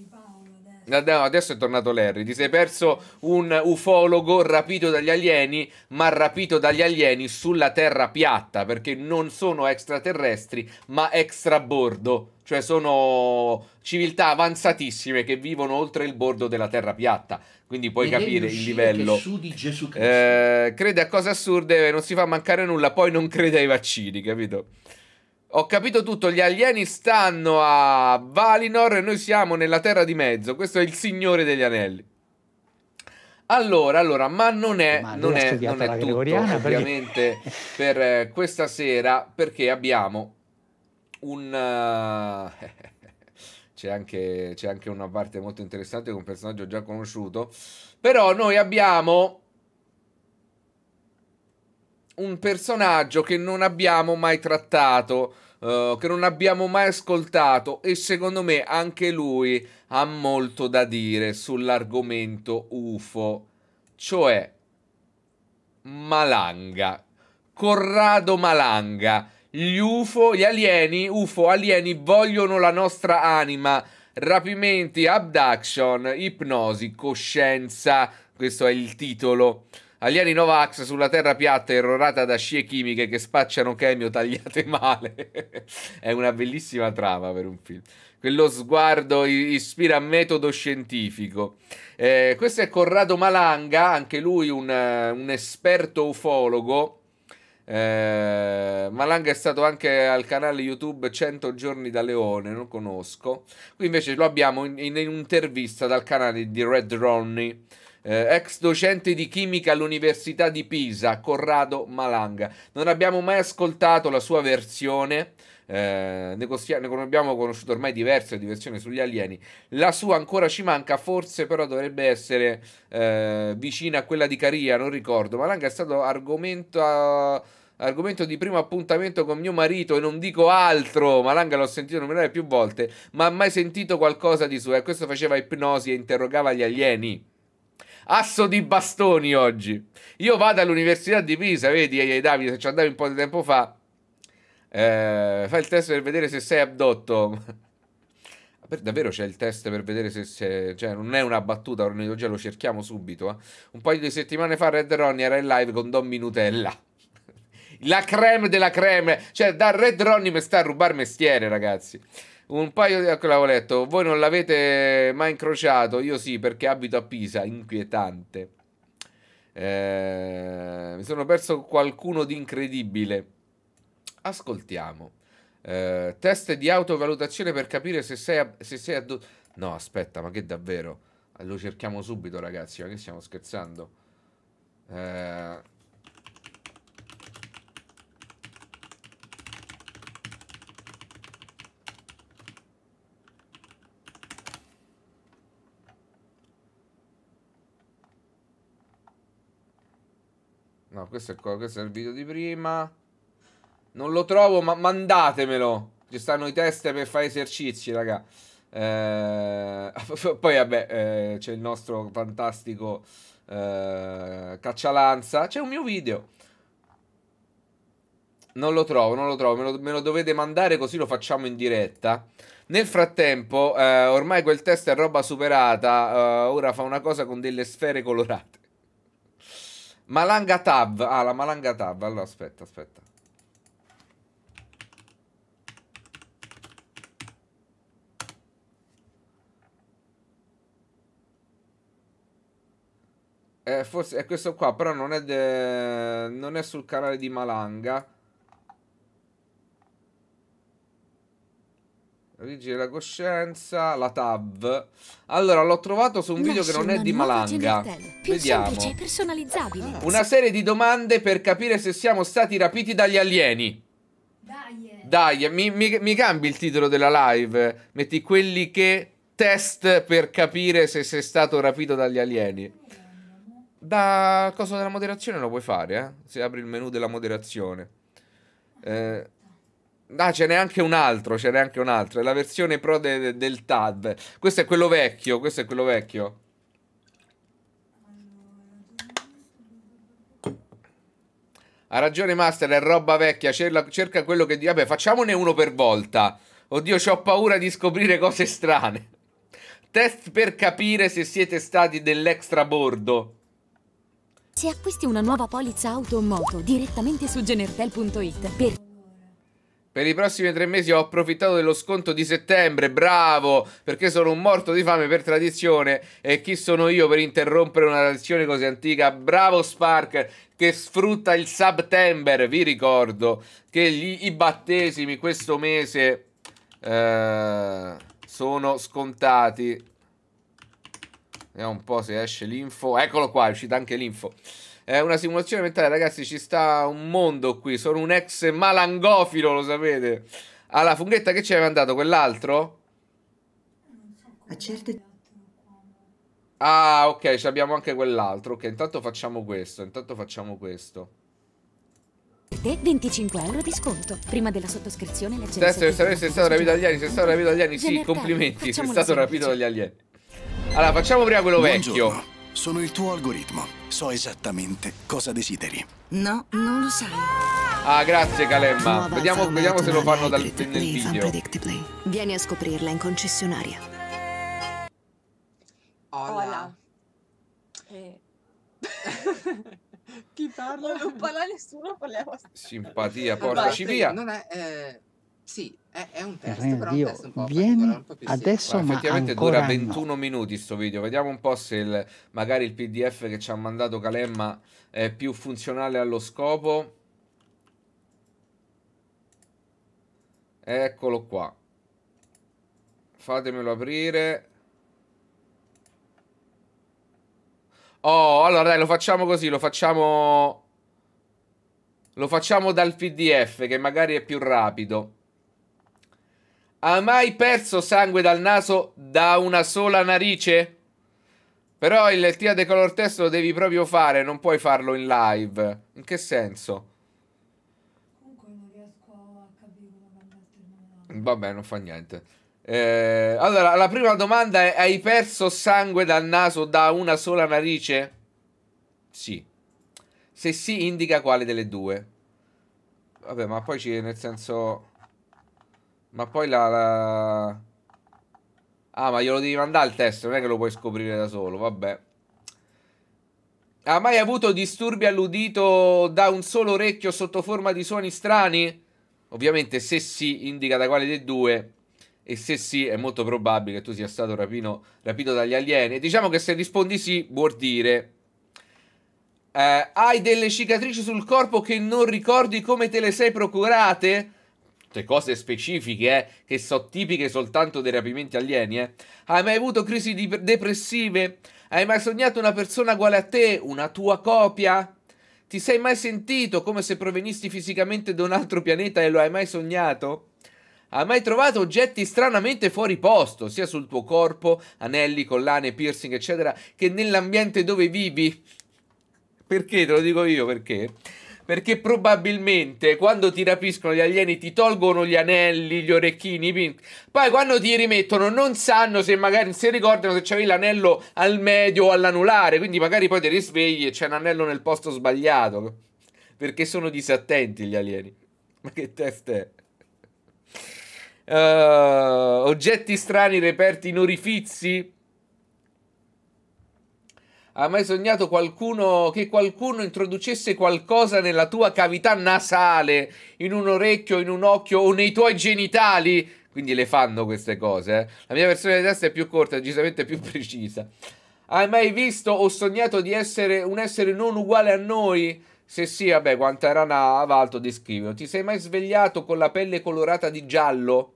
Speaker 2: adesso è tornato Larry. Ti sei perso un ufologo rapito dagli alieni, ma rapito dagli alieni sulla terra piatta, perché non sono extraterrestri, ma extrabordo. Cioè sono civiltà avanzatissime che vivono oltre il bordo della terra piatta. Quindi puoi Ed capire il livello. Su di Gesù Cristo. Eh, crede a cose assurde, non si fa mancare nulla, poi non crede ai vaccini, capito? Ho capito tutto, gli alieni stanno a Valinor e noi siamo nella Terra di Mezzo. Questo è il Signore degli Anelli. Allora, allora, ma non è, ma non è, non è tutto, ovviamente, perché... (laughs) per eh, questa sera, perché abbiamo un... Uh, (laughs) c'è, anche, c'è anche una parte molto interessante con un personaggio già conosciuto, però noi abbiamo un personaggio che non abbiamo mai trattato, uh, che non abbiamo mai ascoltato e secondo me anche lui ha molto da dire sull'argomento UFO, cioè Malanga, Corrado Malanga. Gli UFO, gli alieni, UFO alieni vogliono la nostra anima. Rapimenti, abduction, ipnosi, coscienza. Questo è il titolo. Aliani alieni Novax sulla terra piatta errorata da scie chimiche che spacciano chemio tagliate (laughs) male. È una bellissima trama per un film. Quello sguardo ispira metodo scientifico. Eh, questo è Corrado Malanga, anche lui un, un esperto ufologo. Eh, Malanga è stato anche al canale YouTube 100 giorni da leone, non conosco. Qui invece lo abbiamo in, in un'intervista dal canale di Red Ronnie. Eh, ex docente di chimica all'Università di Pisa, Corrado Malanga. Non abbiamo mai ascoltato la sua versione. Eh, ne, ne abbiamo conosciuto ormai diverse di versioni sugli alieni. La sua ancora ci manca, forse però dovrebbe essere eh, vicina a quella di Caria, non ricordo. Malanga è stato argomento a argomento di primo appuntamento con mio marito e non dico altro, Malanga l'ho sentito nominare più volte, ma ha mai sentito qualcosa di suo e questo faceva ipnosi e interrogava gli alieni. Asso di bastoni oggi. Io vado all'università di Pisa, vedi, eh, Davide, se ci andavi un po' di tempo fa. Eh, fai il test per vedere se sei addotto. (laughs) davvero c'è il test per vedere se, se, Cioè, non è una battuta, ornitologia, lo cerchiamo subito. Eh. Un paio di settimane fa Red Ronnie era in live con Don Minutella. (laughs) La creme della creme. Cioè, da Red Ronnie mi sta a rubare mestiere, ragazzi un paio di... Ecco, l'avevo letto. Voi non l'avete mai incrociato, io sì, perché abito a Pisa, inquietante. Eh, mi sono perso qualcuno di incredibile. Ascoltiamo. Eh, test di autovalutazione per capire se sei, a, se sei a No, aspetta, ma che davvero? Lo cerchiamo subito, ragazzi, ma che stiamo scherzando? Eh... No, questo è, questo è il video di prima. Non lo trovo, ma mandatemelo. Ci stanno i test per fare esercizi, raga. Eh, (laughs) poi, vabbè, eh, c'è il nostro fantastico eh, caccialanza. C'è un mio video. Non lo trovo, non lo trovo. Me lo, me lo dovete mandare così lo facciamo in diretta. Nel frattempo, eh, ormai quel test è roba superata. Eh, ora fa una cosa con delle sfere colorate. Malanga Tab. Ah, la Malanga Tab. Allora, aspetta, aspetta. Eh, forse è questo qua, però non è, de... non è sul canale di Malanga. Rigide la coscienza, la TAV. Allora, l'ho trovato su un Nasce video che non è di Malanga. Più Vediamo.
Speaker 1: personalizzabile. Ah. Una
Speaker 2: serie di domande per capire se siamo stati rapiti dagli alieni. Dai, Dai mi, mi, mi cambi il titolo della live. Metti quelli che test per capire se sei stato rapito dagli alieni. Da cosa della moderazione lo puoi fare, eh? Se apri il menu della moderazione. Eh Ah, ce n'è anche un altro, ce n'è anche un altro. È la versione pro de, de, del TAD. Questo è quello vecchio, questo è quello vecchio. Ha ragione Master, è roba vecchia, cerca quello che... Vabbè, facciamone uno per volta. Oddio, ho paura di scoprire cose strane. Test per capire se siete stati dell'extra bordo.
Speaker 7: Se acquisti una nuova polizza auto o moto direttamente su
Speaker 6: genertel.it per...
Speaker 2: Per i prossimi tre mesi ho approfittato dello sconto di settembre, bravo, perché sono un morto di fame per tradizione e chi sono io per interrompere una tradizione così antica? Bravo Spark che sfrutta il September, vi ricordo che gli, i battesimi questo mese eh, sono scontati. Vediamo un po' se esce l'info. Eccolo qua, è uscita anche l'info. È una simulazione mentale, ragazzi, ci sta un mondo qui. Sono un ex malangofilo, lo sapete. Allora, funghetta che ci hai mandato quell'altro? A certe... Ah, ok, abbiamo anche quell'altro. Ok, intanto facciamo questo, intanto facciamo questo.
Speaker 7: 25 euro di sconto prima della sottoscrizione leggere. Testo che sarei se stato rapito agli alieni, sei stato rapito agli alieni, sì,
Speaker 2: Genertale. complimenti, sei stato rapito dagli alieni.
Speaker 5: Allora, facciamo prima quello Buongiorno. vecchio. Sono il tuo algoritmo. So esattamente cosa desideri. No, non lo sai. Ah, grazie Calemma. Vediamo, vediamo se lo fanno dal, nel video.
Speaker 2: Vieni a scoprirla in concessionaria. Hola. Eh. (laughs) Chi parla? Non parla nessuno, parliamo. Simpatia, portaci via. Non è... Eh... Sì, è, è un eh, test, Terreno però Dio. un test un po'
Speaker 5: Vieni adesso, ma effettivamente dura 21
Speaker 2: no. minuti sto video. Vediamo un po' se il, magari il PDF che ci ha mandato Calemma è più funzionale allo scopo. Eccolo qua. Fatemelo aprire. Oh, allora dai, lo facciamo così, lo facciamo... Lo facciamo dal PDF che magari è più rapido. Ha mai perso sangue dal naso da una sola narice? Però il tia de color test lo devi proprio fare, non puoi farlo in live. In che senso? Comunque non riesco a capire come Vabbè, non fa niente. Eh, allora, la prima domanda è: hai perso sangue dal naso da una sola narice? Sì. Se sì, indica quale delle due. Vabbè, ma poi ci nel senso ma poi la, la... Ah, ma glielo devi mandare il test, non è che lo puoi scoprire da solo, vabbè. Ha mai avuto disturbi all'udito da un solo orecchio sotto forma di suoni strani? Ovviamente se sì indica da quale dei due e se sì è molto probabile che tu sia stato rapino, rapito dagli alieni. diciamo che se rispondi sì vuol dire... Eh, hai delle cicatrici sul corpo che non ricordi come te le sei procurate? cioè cose specifiche, eh, che sono tipiche soltanto dei rapimenti alieni, eh. Hai mai avuto crisi di- depressive? Hai mai sognato una persona uguale a te, una tua copia? Ti sei mai sentito come se provenissi fisicamente da un altro pianeta e lo hai mai sognato? Hai mai trovato oggetti stranamente fuori posto, sia sul tuo corpo, anelli, collane, piercing, eccetera, che nell'ambiente dove vivi? Perché te lo dico io perché? Perché probabilmente quando ti rapiscono gli alieni ti tolgono gli anelli, gli orecchini, pin... poi quando ti rimettono non sanno se magari si ricordano se c'avevi l'anello al medio o all'anulare, quindi magari poi ti risvegli e c'è un anello nel posto sbagliato. Perché sono disattenti gli alieni. Ma che test è? Uh, oggetti strani reperti in orifizi? Ha mai sognato qualcuno che qualcuno introducesse qualcosa nella tua cavità nasale, in un orecchio, in un occhio o nei tuoi genitali? Quindi le fanno queste cose. Eh? La mia versione di testa è più corta, decisamente più (laughs) precisa. Hai mai visto o sognato di essere un essere non uguale a noi? Se sì, vabbè, quanta rana avalto, descrivilo. Ti sei mai svegliato con la pelle colorata di giallo?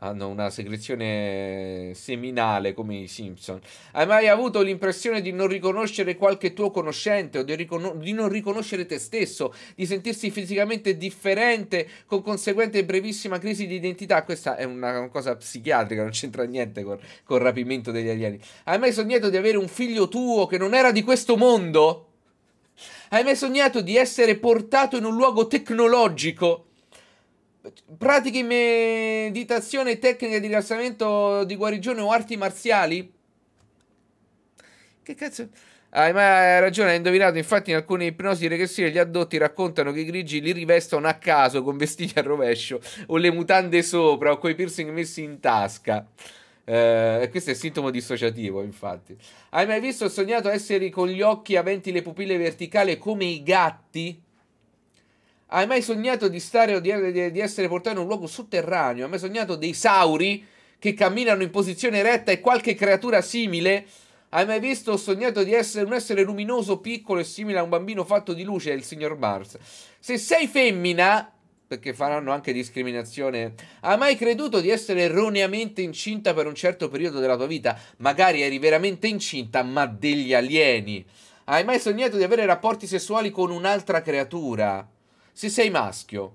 Speaker 2: hanno una secrezione seminale come i Simpson. Hai mai avuto l'impressione di non riconoscere qualche tuo conoscente o di, riconos- di, non riconoscere te stesso, di sentirsi fisicamente differente con conseguente brevissima crisi di identità? Questa è una cosa psichiatrica, non c'entra niente con, con il rapimento degli alieni. Hai mai sognato di avere un figlio tuo che non era di questo mondo? Hai mai sognato di essere portato in un luogo tecnologico? pratichi meditazione, tecniche di rilassamento, di guarigione o arti marziali? Che cazzo... Ah, hai mai ragione, hai indovinato. Infatti, in alcune ipnosi regressive gli addotti raccontano che i grigi li rivestono a caso con vestiti a rovescio o le mutande sopra o coi piercing messi in tasca. Eh, questo è sintomo dissociativo, infatti. Hai mai visto o sognato esseri con gli occhi aventi le pupille verticali come i gatti? Hai mai sognato di stare o di, di essere portato in un luogo sotterraneo? Hai mai sognato dei sauri che camminano in posizione eretta e qualche creatura simile? Hai mai visto o sognato di essere un essere luminoso, piccolo e simile a un bambino fatto di luce? È Il signor Mars. Se sei femmina, perché faranno anche discriminazione, hai mai creduto di essere erroneamente incinta per un certo periodo della tua vita? Magari eri veramente incinta, ma degli alieni. Hai mai sognato di avere rapporti sessuali con un'altra creatura? Se sei maschio,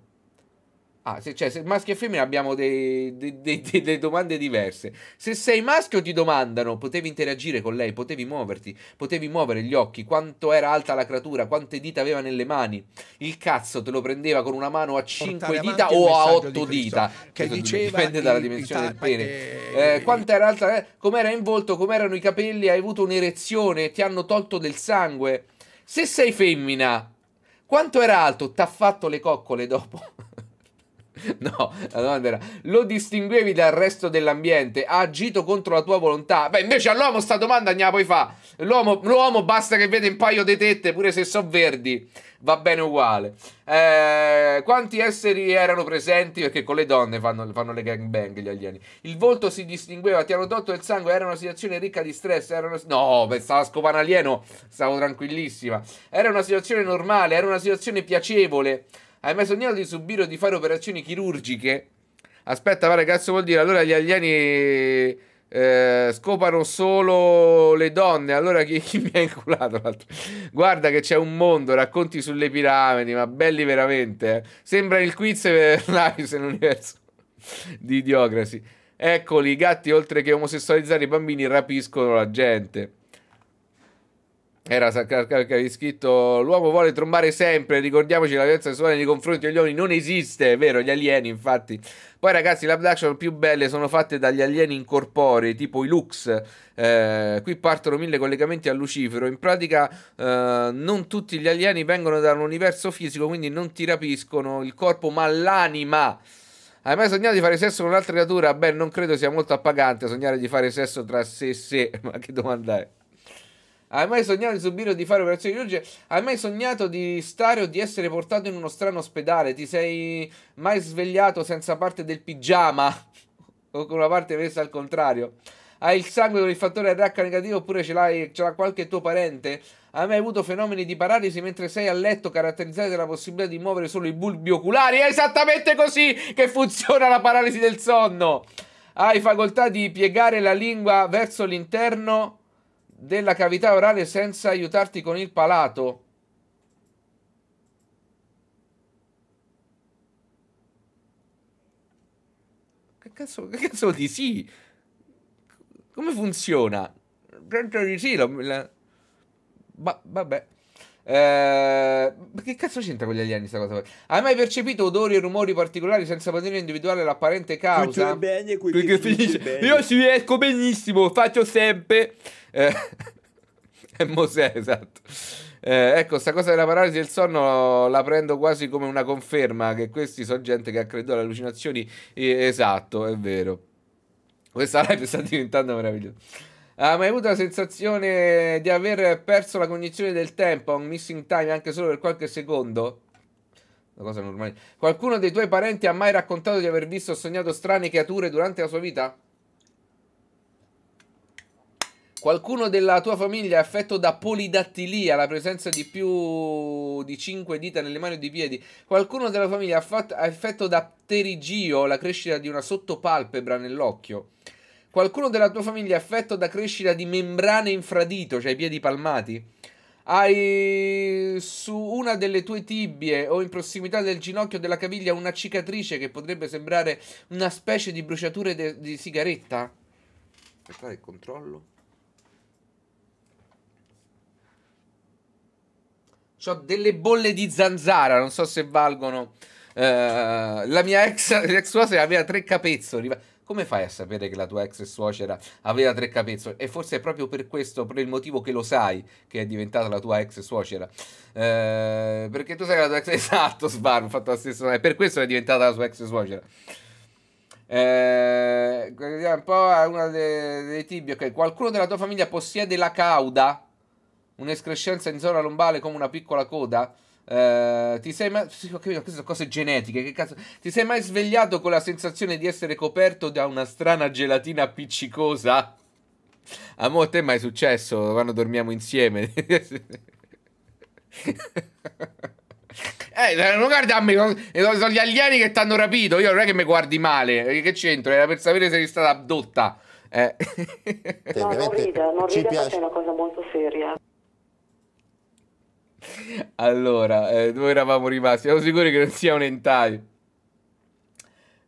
Speaker 2: ah, se, cioè se maschio e femmina abbiamo dei, dei, dei, delle domande diverse. Se sei maschio ti domandano, potevi interagire con lei, potevi muoverti, potevi muovere gli occhi, quanto era alta la creatura, quante dita aveva nelle mani. Il cazzo te lo prendeva con una mano a 5 dita o a 8 di dita, che diceva dipende dalla dimensione del pene. Eh, eh, quanta era alta, eh, com'era in volto, com'erano i capelli, hai avuto un'erezione, ti hanno tolto del sangue. Se sei femmina, quanto era alto? T'ha fatto le coccole dopo? (laughs) No, la domanda era: lo distinguevi dal resto dell'ambiente? Ha agito contro la tua volontà? Beh, invece all'uomo sta domanda andiamo puoi fa. L'uomo, l'uomo, basta che vede un paio di tette, pure se so verdi, va bene uguale. Eh, quanti esseri erano presenti? Perché con le donne fanno, fanno le gangbang gli alieni. Il volto si distingueva, ti hanno tolto il sangue, era una situazione ricca di stress. Era una... No, pensavo a scopare alieno, stavo tranquillissima. Era una situazione normale, era una situazione piacevole. Hai mai sognato di subire o di fare operazioni chirurgiche? Aspetta, ma cazzo vuol dire? Allora gli alieni eh, scopano solo le donne. Allora chi, chi mi ha inculato l'altro? Guarda che c'è un mondo, racconti sulle piramidi, ma belli veramente. Eh. Sembra il quiz per (laughs) Lives l'universo di Idiocrasi. Eccoli, i gatti oltre che omosessualizzare i bambini rapiscono la gente. Era che avevi scritto: L'uomo vuole trombare sempre. Ricordiamoci che la violenza sessuale nei confronti degli uomini non esiste, è vero? Gli alieni, infatti. Poi, ragazzi, le abduction più belle sono fatte dagli alieni incorporei, tipo i Lux. Eh, qui partono mille collegamenti a Lucifero. In pratica, eh, non tutti gli alieni vengono da un universo fisico, quindi non ti rapiscono il corpo, ma l'anima. Hai mai sognato di fare sesso con un'altra creatura? Beh, non credo sia molto appagante sognare di fare sesso tra sé e sé. (laughs) Ma che domanda è? Hai mai sognato di subire o di fare operazioni chirurgiche? Hai mai sognato di stare o di essere portato in uno strano ospedale? Ti sei mai svegliato senza parte del pigiama? (laughs) o con una parte messa al contrario? Hai il sangue con il fattore RH negativo oppure ce l'hai, ce l'ha qualche tuo parente? Hai mai avuto fenomeni di paralisi mentre sei a letto caratterizzati dalla possibilità di muovere solo i bulbi oculari? È esattamente così che funziona la paralisi del sonno! Hai facoltà di piegare la lingua verso l'interno della cavità orale senza aiutarti con il palato. Che cazzo, che cazzo di sì? Come funziona? Penso di sì. La... Ma vabbè. Eh, che cazzo c'entra con gli alieni questa cosa? Hai mai percepito odori e rumori particolari senza poter individuare l'apparente causa? Bene, Perché si bene. io ci riesco benissimo, faccio sempre. Eh, (laughs) è Mosè, esatto. Eh, ecco, sta cosa della paralisi del sonno la prendo quasi come una conferma che questi sono gente che ha creduto alle allucinazioni. Eh, esatto, è vero. Questa live sta diventando meravigliosa. Ha ah, mai avuto la sensazione di aver perso la cognizione del tempo, un missing time anche solo per qualche secondo? Una cosa normale. Qualcuno dei tuoi parenti ha mai raccontato di aver visto o sognato strane creature durante la sua vita? Qualcuno della tua famiglia è affetto da polidattilia, la presenza di più di 5 dita nelle mani o di piedi. Qualcuno della famiglia è affetto da pterigio, la crescita di una sottopalpebra nell'occhio. Qualcuno della tua famiglia è affetto da crescita di membrane infradito, cioè i piedi palmati? Hai su una delle tue tibie o in prossimità del ginocchio della caviglia una cicatrice che potrebbe sembrare una specie di bruciatura di sigaretta? Aspettate il controllo. Ho delle bolle di zanzara, non so se valgono. Uh, la mia ex, ex suocera aveva tre capezzoli come fai a sapere che la tua ex suocera aveva tre capezzoli? E forse è proprio per questo, per il motivo che lo sai, che è diventata la tua ex suocera. Eh, perché tu sai che la tua ex... (laughs) Esatto, sbarbo, ho fatto la stessa... cosa. E per questo è diventata la sua ex suocera. Eh, un po' una dei, dei tibi, ok. Qualcuno della tua famiglia possiede la cauda? Un'escrescenza in zona lombale come una piccola coda? Eh, ti sei mai. Queste sono cose genetiche. Che cazzo. Ti sei mai svegliato con la sensazione di essere coperto da una strana gelatina appiccicosa? A Amo, a te mai successo quando dormiamo insieme? eh, eh non guardarmi, sono gli alieni che ti hanno rapito. Io non è che mi guardi male. Eh, che c'entro? Era per sapere se eri stata abdotta. Eh.
Speaker 5: No, non rida, non rida ci piace. è una cosa molto seria.
Speaker 2: Allora, eh, dove eravamo rimasti? Siamo sicuri che non sia un hentai.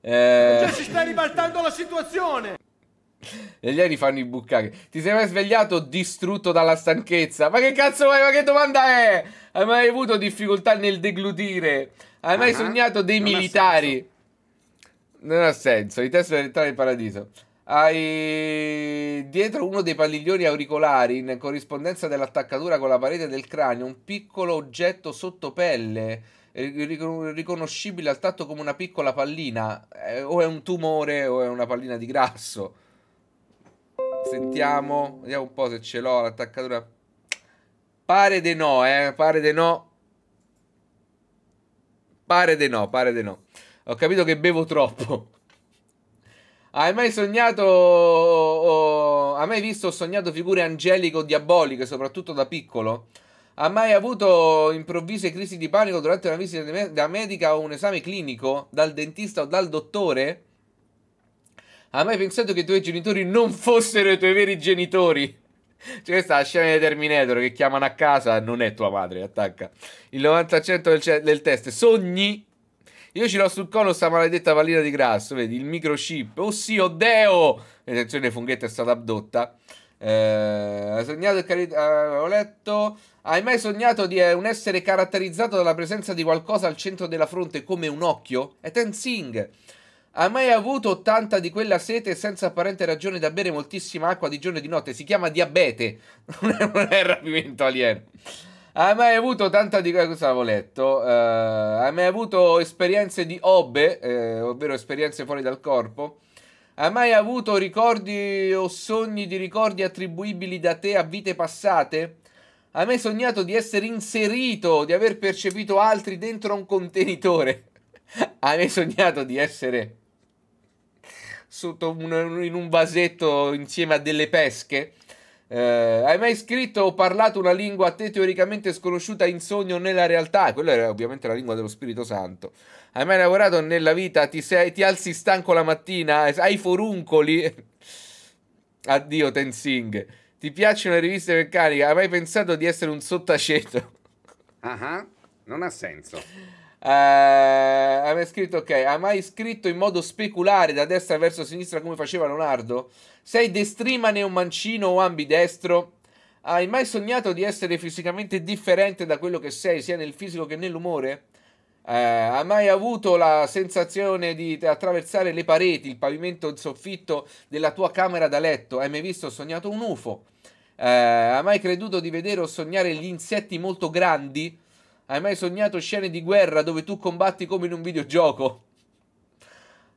Speaker 2: Eh... Già si sta
Speaker 5: ribaltando
Speaker 7: la situazione.
Speaker 2: Gli alieni fanno i bucacchi. Ti sei mai svegliato distrutto dalla stanchezza? Ma che cazzo è? Ma che domanda è? Hai mai avuto difficoltà nel deglutire? Hai mai uh -huh. sognato dei non militari? Ha non ha senso. I test per entrare in paradiso hai dietro uno dei padiglioni auricolari, in corrispondenza dell'attaccatura con la parete del cranio, un piccolo oggetto sotto pelle, eh, riconoscibile al tatto come una piccola pallina. Eh, o è un tumore o è una pallina di grasso.
Speaker 1: Sentiamo,
Speaker 2: vediamo un po' se ce l'ho l'attaccatura. Pare di no, eh, pare di no. Pare di no, pare di no. Ho capito che bevo troppo. Hai mai sognato o, hai mai visto o sognato figure angeliche o diaboliche, soprattutto da piccolo? Ha mai avuto improvvise crisi di panico durante una visita da medica o un esame clinico dal dentista o dal dottore? Hai mai pensato che i tuoi genitori non fossero i tuoi veri genitori? Cioè, questa è la scena di Terminator che chiamano a casa, non è tua madre, attacca. Il 90% del, del test. Sogni io ci l'ho sul collo sta maledetta pallina di grasso, vedi, il microchip. Oh sì, oddio! Oh Attenzione, funghetta è stata abdotta. Eh, hai sognato, cari- avevo eh, letto. Hai mai sognato di eh, un essere caratterizzato dalla presenza di qualcosa al centro della fronte come un occhio? È Tenzing. Hai mai avuto tanta di quella sete senza apparente ragione da bere moltissima acqua di giorno e di notte? Si chiama diabete. (laughs) non è un rapimento alieno. Hai mai avuto tanta di cosa avevo letto? Uh, hai mai avuto esperienze di obe, eh, ovvero esperienze fuori dal corpo? Hai mai avuto ricordi o sogni di ricordi attribuibili da te a vite passate? Hai mai sognato di essere inserito, di aver percepito altri dentro un contenitore? (laughs) Hai mai sognato di essere sotto un, in un vasetto insieme a delle pesche? Eh, hai mai scritto o parlato una lingua a te teoricamente sconosciuta in sogno nella realtà? Quella era ovviamente la lingua dello Spirito Santo. Hai mai lavorato nella vita? Ti, sei, ti alzi stanco la mattina? Hai foruncoli? (laughs) Addio Tenzing. Ti piacciono le riviste meccaniche? Hai mai pensato di essere un sottaceto? Ah, uh-huh. non ha senso. Eh, aveva scritto, ok, ha mai scritto in modo speculare da destra verso sinistra come faceva Leonardo? Sei destrima né mancino o ambidestro? Hai mai sognato di essere fisicamente differente da quello che sei, sia nel fisico che nell'umore? Eh, hai mai avuto la sensazione di attraversare le pareti, il pavimento, il soffitto della tua camera da letto? Hai mai visto o sognato un UFO? Eh, hai mai creduto di vedere o sognare gli insetti molto grandi? Hai mai sognato scene di guerra dove tu combatti come in un videogioco?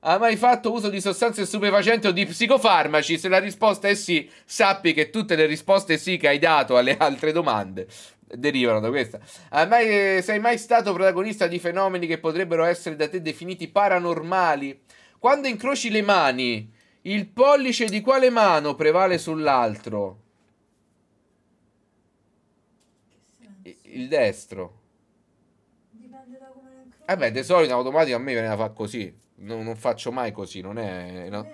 Speaker 2: Hai mai fatto uso di sostanze stupefacenti o di psicofarmaci? Se la risposta è sì, sappi che tutte le risposte sì che hai dato alle altre domande derivano da questa. Mai, sei mai stato protagonista di fenomeni che potrebbero essere da te definiti paranormali? Quando incroci le mani, il pollice di quale mano prevale sull'altro? Il destro. Eh beh, di solito in automatico a me viene da fare così. No, non faccio mai così, non è... No,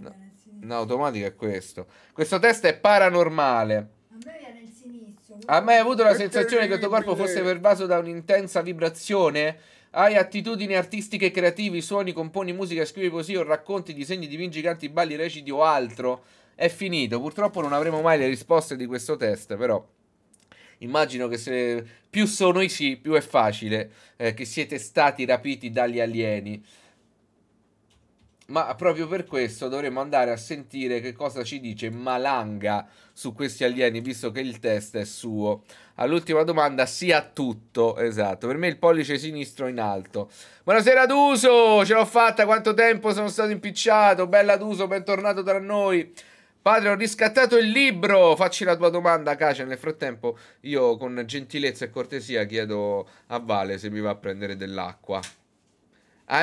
Speaker 2: no, in automatico è questo. Questo test è paranormale. A me
Speaker 6: viene il sinistro. Hai mai avuto la sensazione che il tuo corpo fosse
Speaker 2: pervaso da un'intensa vibrazione? Hai attitudini artistiche e creativi, suoni, componi musica, scrivi così o racconti, disegni, dipingi, canti, balli, reciti o altro? È finito. Purtroppo non avremo mai le risposte di questo test, però immagino che se più sono i sì, più è facile eh, che siete stati rapiti dagli alieni. Ma proprio per questo dovremmo andare a sentire che cosa ci dice Malanga su questi alieni, visto che il test è suo. All'ultima domanda sì a tutto, esatto. Per me il pollice sinistro in alto. Buonasera Duso, ce l'ho fatta, quanto tempo sono stato impicciato. Bella Duso, bentornato tra noi. Padre, ho riscattato il libro! Facci la tua domanda, Cacia. Nel frattempo, io con gentilezza e cortesia chiedo a Vale se mi va a prendere dell'acqua.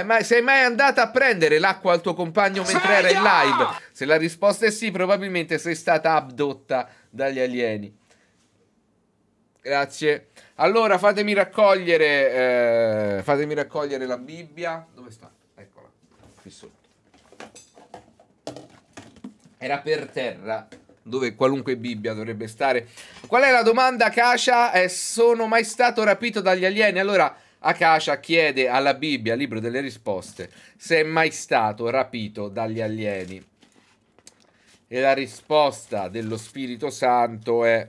Speaker 2: Mai, sei mai andata a prendere l'acqua al tuo compagno mentre era in live? Se la risposta è sì, probabilmente sei stata abdotta dagli alieni. Grazie. Allora, fatemi raccogliere, eh, fatemi raccogliere la Bibbia. Dove sta? era per terra dove qualunque Bibbia dovrebbe stare. Qual è la domanda, Akasha? È, eh, sono mai stato rapito dagli alieni? Allora, Akasha chiede alla Bibbia, libro delle risposte, se è mai stato rapito dagli alieni. E la risposta dello Spirito Santo è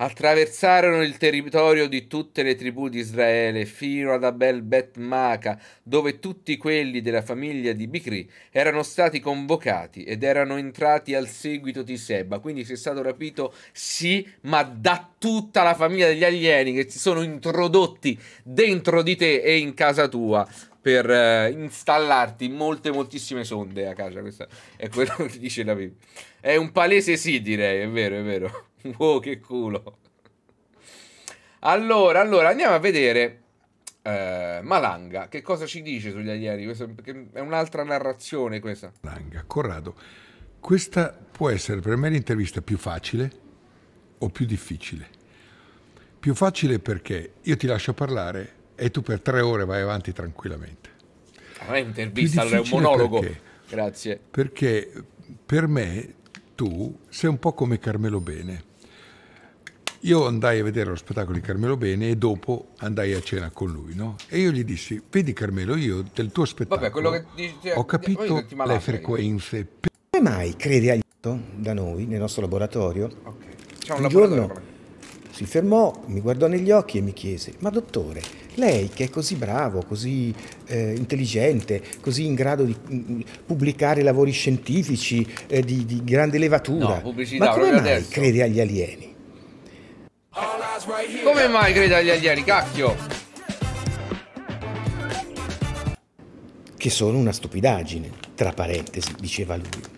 Speaker 2: Attraversarono il territorio di tutte le tribù di Israele fino ad Abel Bet Maca, dove tutti quelli della famiglia di Bicri erano stati convocati ed erano entrati al seguito di Seba. Quindi si è stato rapito sì, ma da tutta la famiglia degli alieni che si sono introdotti dentro di te e in casa tua per eh, installarti molte moltissime sonde a casa. Questo è quello (laughs) che dice la Bibbia. È un palese sì, direi, è vero, è vero. (laughs) Wow, che culo. Allora, allora, andiamo a vedere eh, Malanga. Che cosa ci dice sugli alieni? Questo è un'altra narrazione questa.
Speaker 3: Malanga, Corrado, questa può essere per me l'intervista più facile o più difficile. Più facile perché io ti lascio parlare e tu per tre ore vai avanti tranquillamente.
Speaker 2: Non ah, è un'intervista, allora è un monologo. Perché? Grazie.
Speaker 3: Perché per me tu sei un po' come Carmelo Bene. Io andai a vedere lo spettacolo di Carmelo Bene e dopo andai a cena con lui, no?
Speaker 7: E io gli dissi, vedi Carmelo, io del tuo spettacolo Vabbè,
Speaker 6: dice, cioè, ho capito le frequenze.
Speaker 7: Come mai credi a da noi, nel nostro laboratorio? Okay. Un, un giorno si fermò, mi guardò negli occhi e mi chiese, ma dottore, lei che è così bravo, così eh, intelligente, così in grado di mh, mm, mm, pubblicare lavori scientifici eh, di, di, grande levatura, no, ma come mai adesso. crede agli alieni?
Speaker 2: Come mai crede agli alieni, cacchio?
Speaker 7: Che sono una stupidaggine, tra parentesi, diceva lui.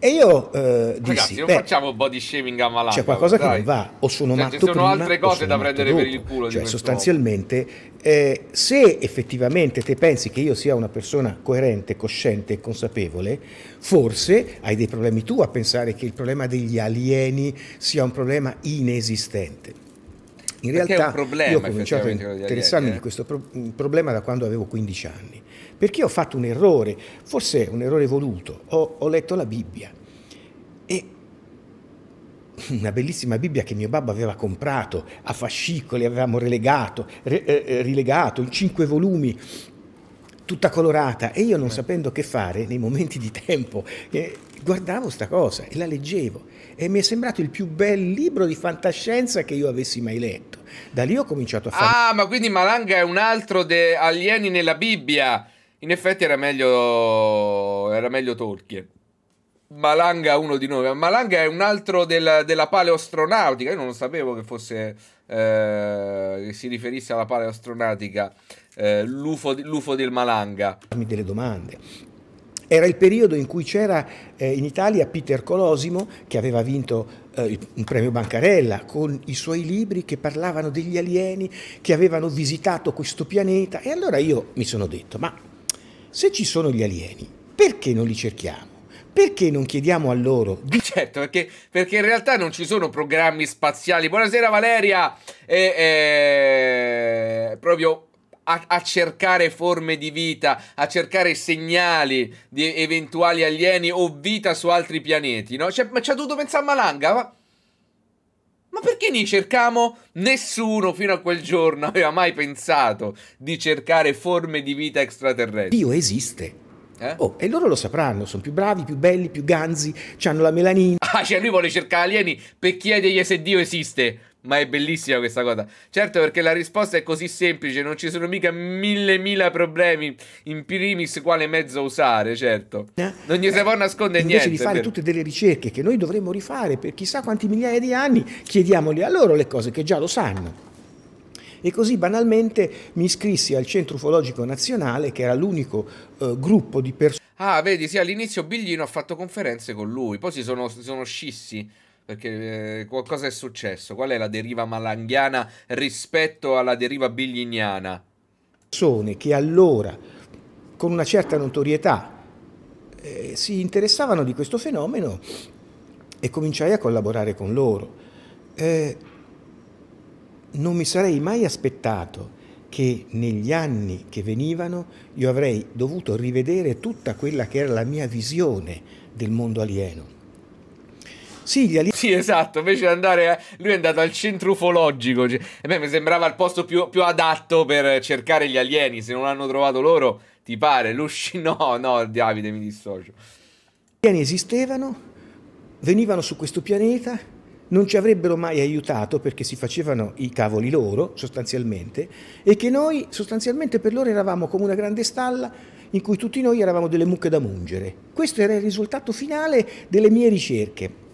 Speaker 2: E io eh, dissi, Ragazzi, non beh, facciamo body shaming a malata. C'è qualcosa dai. che non
Speaker 7: va, o sono cioè, matto ci sono prima, altre cose da prendere per il culo. Cioè, sostanzialmente, eh, se effettivamente te pensi che io sia una persona coerente, cosciente e consapevole, forse hai dei problemi tu a pensare che il problema degli alieni sia un problema inesistente. In Perché realtà problema, io ho cominciato a interessarmi di eh. questo pro- problema da quando avevo 15 anni perché ho fatto un errore, forse un errore voluto, ho, ho letto la Bibbia e una bellissima Bibbia che mio babbo aveva comprato a fascicoli, avevamo relegato, re, eh, eh rilegato in cinque volumi, tutta colorata e io non sapendo che fare nei momenti di tempo eh, guardavo sta cosa e la leggevo e mi è sembrato il più bel libro di fantascienza che io avessi mai letto. Da lì ho cominciato a fare...
Speaker 2: Ah, ma quindi Malanga è un altro de alieni nella Bibbia in effetti era meglio, era meglio Tolkien. Malanga uno di noi. Malanga è un altro del, della paleostronautica. Io non lo sapevo che fosse. Eh, che si riferisse alla paleostronautica. Eh, l'ufo, l'UFO del Malanga.
Speaker 7: Fammi delle domande. Era il periodo in cui c'era eh, in Italia Peter Colosimo che aveva vinto eh, un premio Bancarella con i suoi libri che parlavano degli alieni che avevano visitato questo pianeta e allora io mi sono detto ma se ci sono gli alieni, perché non li cerchiamo? Perché non chiediamo a loro
Speaker 2: di... (laughs) Certo, perché, perché in realtà non ci sono programmi spaziali. Buonasera Valeria! E, eh, e... Eh, proprio a, a, cercare forme di vita, a cercare segnali di eventuali alieni o vita su altri pianeti, no? Cioè, ma ci ha dovuto pensare a Malanga, ma ma perché ne cercamo? Nessuno fino a quel giorno aveva mai pensato di cercare forme di vita extraterrestre. Dio
Speaker 7: esiste. Eh? Oh, e loro lo sapranno, sono più bravi, più belli, più ganzi, hanno la melanina.
Speaker 2: Ah, cioè lui vuole cercare alieni per chiedergli se Dio esiste. Ma è bellissima questa cosa. Certo perché la risposta è così semplice, non ci sono mica mille mila problemi in primis quale mezzo usare, certo. Eh? Non gli si può nascondere eh, niente. Invece di fare per... tutte
Speaker 7: delle ricerche che noi dovremmo rifare per chissà quanti migliaia di anni, chiediamoli a loro le cose che già lo sanno. E così banalmente mi iscrissi al Centro Ufologico Nazionale, che era l'unico eh, gruppo di persone.
Speaker 2: Ah, vedi, sì, all'inizio Biglino ha fatto conferenze con lui, poi si sono, si sono scissi. Perché eh, qualcosa è successo. Qual è la deriva malanghiana rispetto alla deriva biglignana?
Speaker 7: Persone che allora, con una certa notorietà, eh, si interessavano di questo fenomeno e cominciai a collaborare con loro. Eh, non mi sarei mai aspettato che negli anni che venivano io avrei dovuto rivedere tutta quella che era la mia visione del mondo alieno
Speaker 2: consiglia. Sì, esatto, invece di andare, a... Eh, lui è andato al centro ufologico, cioè, e beh, mi sembrava il posto più, più adatto per cercare gli alieni, se non hanno trovato loro, ti pare, l'usci... (laughs) No, no, Davide, mi dissocio.
Speaker 7: Gli alieni esistevano, venivano su questo pianeta, non ci avrebbero mai aiutato perché si facevano i cavoli loro, sostanzialmente, e che noi sostanzialmente per loro eravamo come una grande stalla in cui tutti noi eravamo delle mucche da mungere. Questo era il risultato finale delle mie ricerche.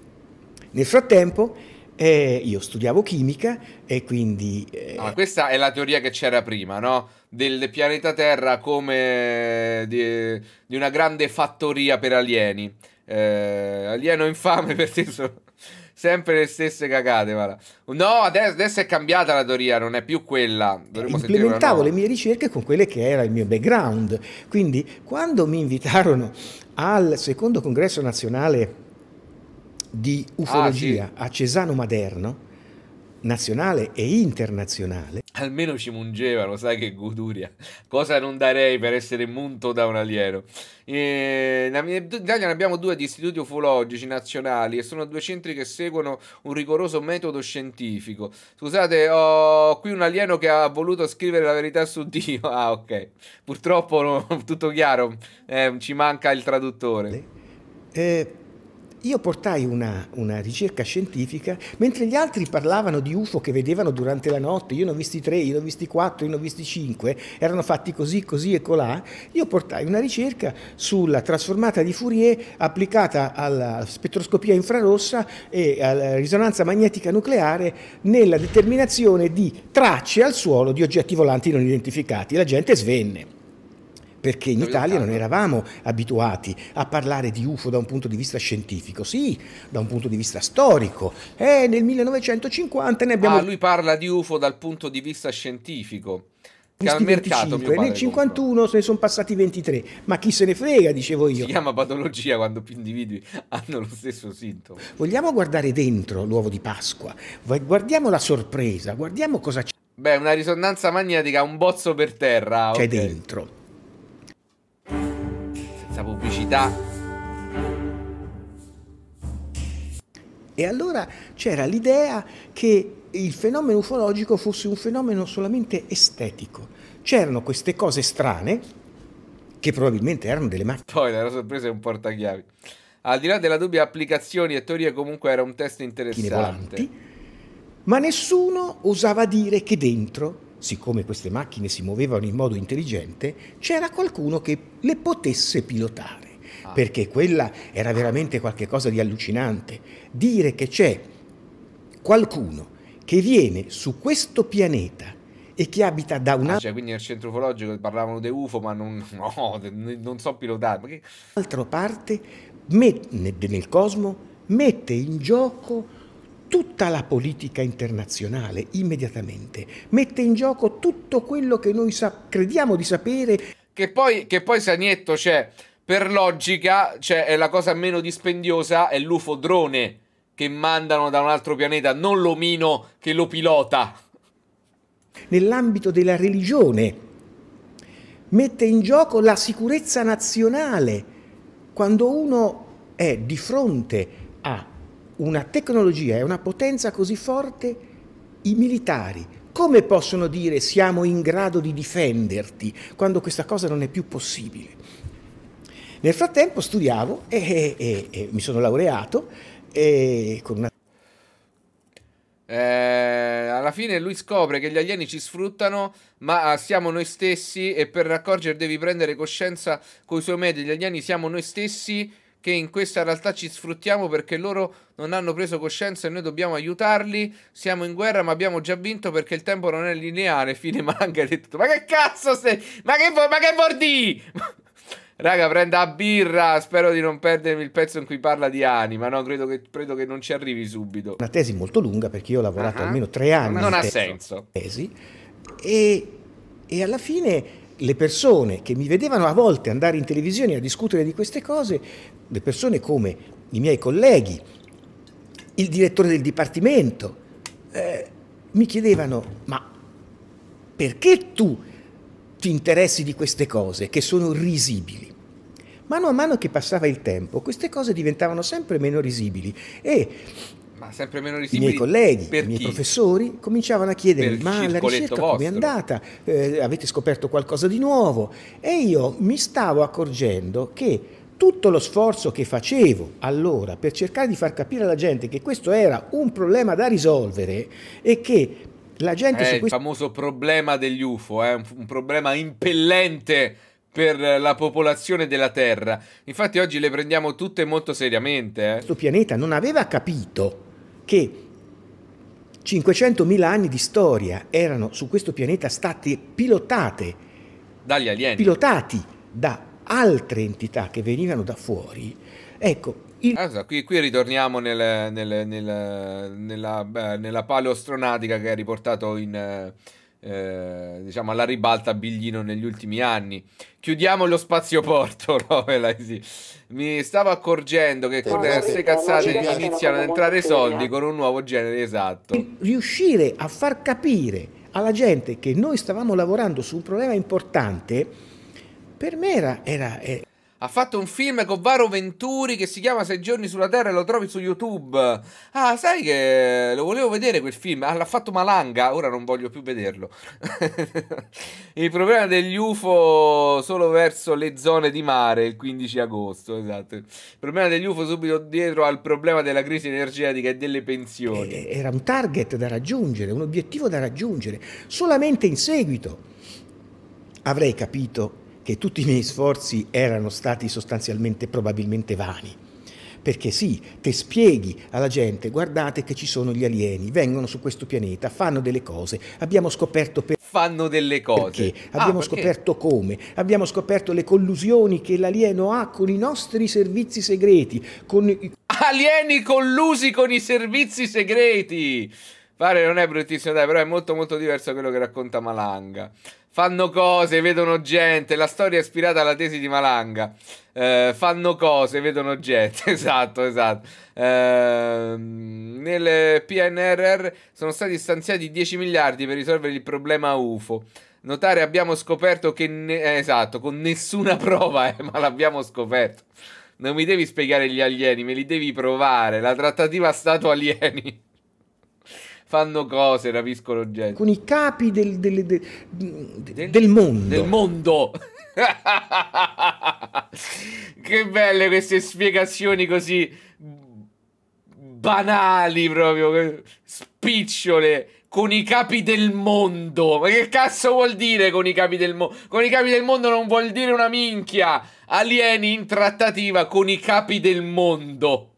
Speaker 7: Nel frattempo eh, io studiavo chimica e quindi... Eh...
Speaker 2: Ah, questa è la teoria che c'era prima, no? Del pianeta Terra come di, di una grande fattoria per alieni. Eh, alieno infame (laughs) perché sono sempre le stesse cagate. Guarda. No, adesso, adesso, è cambiata la teoria, non è più quella. Dovremmo Implementavo le
Speaker 7: mie ricerche con quelle che era il mio background. Quindi, quando mi invitarono al secondo congresso nazionale di ufologia ah, sì. a Cesano Maderno, nazionale e internazionale.
Speaker 2: Almeno ci mungevano, sai che goduria. Cosa non darei per essere munto da un alieno? Eh, in Italia ne abbiamo due di istituti ufologici nazionali e sono due centri che seguono un rigoroso metodo scientifico. Scusate, ho qui un alieno che ha voluto scrivere la verità su Dio. Ah, ok. Purtroppo, (laughs) tutto chiaro, eh, ci manca il traduttore.
Speaker 7: Eh, io portai una, una, ricerca scientifica, mentre gli altri parlavano di UFO che vedevano durante la notte, io ne ho visti tre, io ne ho visti quattro, io ne ho visti cinque, erano fatti così, così e colà, io portai una ricerca sulla trasformata di Fourier applicata alla spettroscopia infrarossa e alla risonanza magnetica nucleare nella determinazione di tracce al suolo di oggetti volanti non identificati. La gente svenne perché in Italia non eravamo abituati a parlare di UFO da un punto di vista scientifico, sì, da un punto di vista storico. E nel 1950 ne abbiamo... Ah, lui
Speaker 2: parla di UFO dal punto di vista scientifico. Che al mercato, 25, nel
Speaker 7: 51 se ne sono passati 23, ma chi se ne frega, dicevo io. Si chiama
Speaker 2: patologia quando più individui hanno lo stesso sintomo.
Speaker 7: Vogliamo guardare dentro l'uovo di Pasqua, guardiamo la sorpresa, guardiamo cosa c'è.
Speaker 2: Beh, una risonanza magnetica, un bozzo per terra. C'è dentro pubblicità.
Speaker 7: E allora c'era l'idea che il fenomeno ufologico fosse un fenomeno solamente estetico. C'erano queste cose strane, che probabilmente erano delle macchine.
Speaker 2: Poi la sorpresa è un portachiavi. Al di là della dubbia applicazioni e teorie comunque era un test interessante. Volanti,
Speaker 7: ma nessuno osava dire che dentro siccome queste macchine si muovevano in modo intelligente, c'era qualcuno che le potesse pilotare, ah. perché quella era veramente qualcosa di allucinante. Dire che c'è qualcuno che viene su questo pianeta e che abita da un altro. Ah, cioè, quindi nel centro
Speaker 2: ufologico parlavano di UFO, ma non, (laughs) no, non so pilotare. Perché... D'altra
Speaker 7: parte, nel cosmo mette in gioco tutta la politica internazionale immediatamente, mette in gioco tutto quello che noi crediamo di sapere.
Speaker 2: Che poi, che poi Sanietto, cioè, per logica, cioè, è la cosa meno dispendiosa, è l'UFO drone che mandano da un altro pianeta, non l'omino che lo pilota.
Speaker 7: Nell'ambito della religione mette in gioco la sicurezza nazionale quando uno è di fronte a una tecnologia e una potenza così forte, i militari come possono dire siamo in grado di difenderti quando questa cosa non è più possibile? Nel frattempo studiavo e, e, e mi sono laureato e con una
Speaker 2: eh, alla fine lui scopre che gli alieni ci sfruttano, ma ah, siamo noi stessi e per raccorgere devi prendere coscienza con i suoi mezzi. Gli alieni siamo noi stessi che in questa realtà ci sfruttiamo perché loro non hanno preso coscienza e noi dobbiamo aiutarli. Siamo in guerra, ma abbiamo già vinto perché il tempo non è lineare. (laughs) Fine manga. Hai tutto. ma che cazzo sei? Ma che, ma che bordi? (laughs) Raga, prenda a birra. Spero di non perdermi il pezzo in cui parla di anima. No, credo che, credo che non ci arrivi subito. Una tesi molto
Speaker 7: lunga perché io ho lavorato uh -huh. almeno tre anni. Non ha tesi,
Speaker 2: senso. Tesi. E, e alla
Speaker 7: fine le persone che mi vedevano a volte andare in televisione a discutere di queste cose le persone come i miei colleghi, il direttore del dipartimento, eh, mi chiedevano ma perché tu ti interessi di queste cose che sono risibili? Mano a mano che passava il tempo, queste cose diventavano sempre meno risibili e
Speaker 2: ma sempre meno risibili. I miei
Speaker 7: colleghi, i miei chi? professori cominciavano a chiedermi: Ma la ricerca come è andata? Eh, avete scoperto qualcosa di nuovo? E io mi stavo accorgendo che tutto lo sforzo che facevo allora per cercare di far capire alla gente che questo era un problema da risolvere e che la gente... È eh, il questo...
Speaker 2: famoso problema degli UFO, è eh? un, un problema impellente per la popolazione della Terra. Infatti oggi le prendiamo tutte molto seriamente. Eh?
Speaker 7: Questo pianeta non aveva capito che 500.000 anni di storia erano su questo pianeta stati pilotate dagli alieni. Pilotati da altre entità che venivano da fuori, ecco,
Speaker 2: Ah, qui, qui, ritorniamo nel, nel, nel, nella, nella, paleostronatica che ha riportato in, eh, eh, diciamo alla ribalta Biglino negli ultimi anni. Chiudiamo lo spazioporto. porto, (laughs) Mi stavo accorgendo che con queste cazzate iniziano ad entrare i soldi con un nuovo genere esatto.
Speaker 7: Riuscire a far capire alla gente che noi stavamo lavorando su un problema importante per me era... era
Speaker 2: eh. Ha fatto un film con Varo Venturi che si chiama Sei giorni sulla Terra e lo trovi su YouTube. Ah, sai che lo volevo vedere quel film. Ah, l'ha fatto Malanga, ora non voglio più vederlo. (laughs) il problema degli UFO solo verso le zone di mare il 15 agosto, esatto. Il problema degli UFO subito dietro al problema della crisi energetica e delle pensioni. Eh, era
Speaker 7: un target da raggiungere, un obiettivo da raggiungere. Solamente in seguito avrei capito che tutti i miei sforzi erano stati sostanzialmente probabilmente vani. Perché sì, te spieghi alla gente, guardate che ci sono gli alieni, vengono su questo pianeta, fanno delle cose, abbiamo scoperto per...
Speaker 2: Fanno delle cose. Perché? Ah, abbiamo ah, perché?
Speaker 7: scoperto come, abbiamo scoperto le collusioni che l'alieno ha con i nostri servizi segreti, con...
Speaker 2: Alieni collusi con i servizi segreti! Pare non è bruttissimo, dai, però è molto molto diverso da quello che racconta Malanga fanno cose, vedono gente. La storia è ispirata alla tesi di Malanga. Eh, fanno cose, vedono gente. (laughs) esatto, esatto. Eh, nel PNRR sono stati stanziati 10 miliardi per risolvere il problema UFO. Notare, abbiamo scoperto che. Ne- eh, esatto, con nessuna (laughs) prova, eh, ma l'abbiamo scoperto. Non mi devi spiegare gli alieni, me li devi provare. La trattativa Stato-alieni fanno cose, rapiscono gente. Con
Speaker 7: i capi del, del, del, del, del mondo. Del
Speaker 2: mondo. (laughs) che belle queste spiegazioni così banali proprio, spicciole, con i capi del mondo. Ma che cazzo vuol dire con i capi del mondo? Con i capi del mondo non vuol dire una minchia. Alieni in trattativa con i capi del mondo.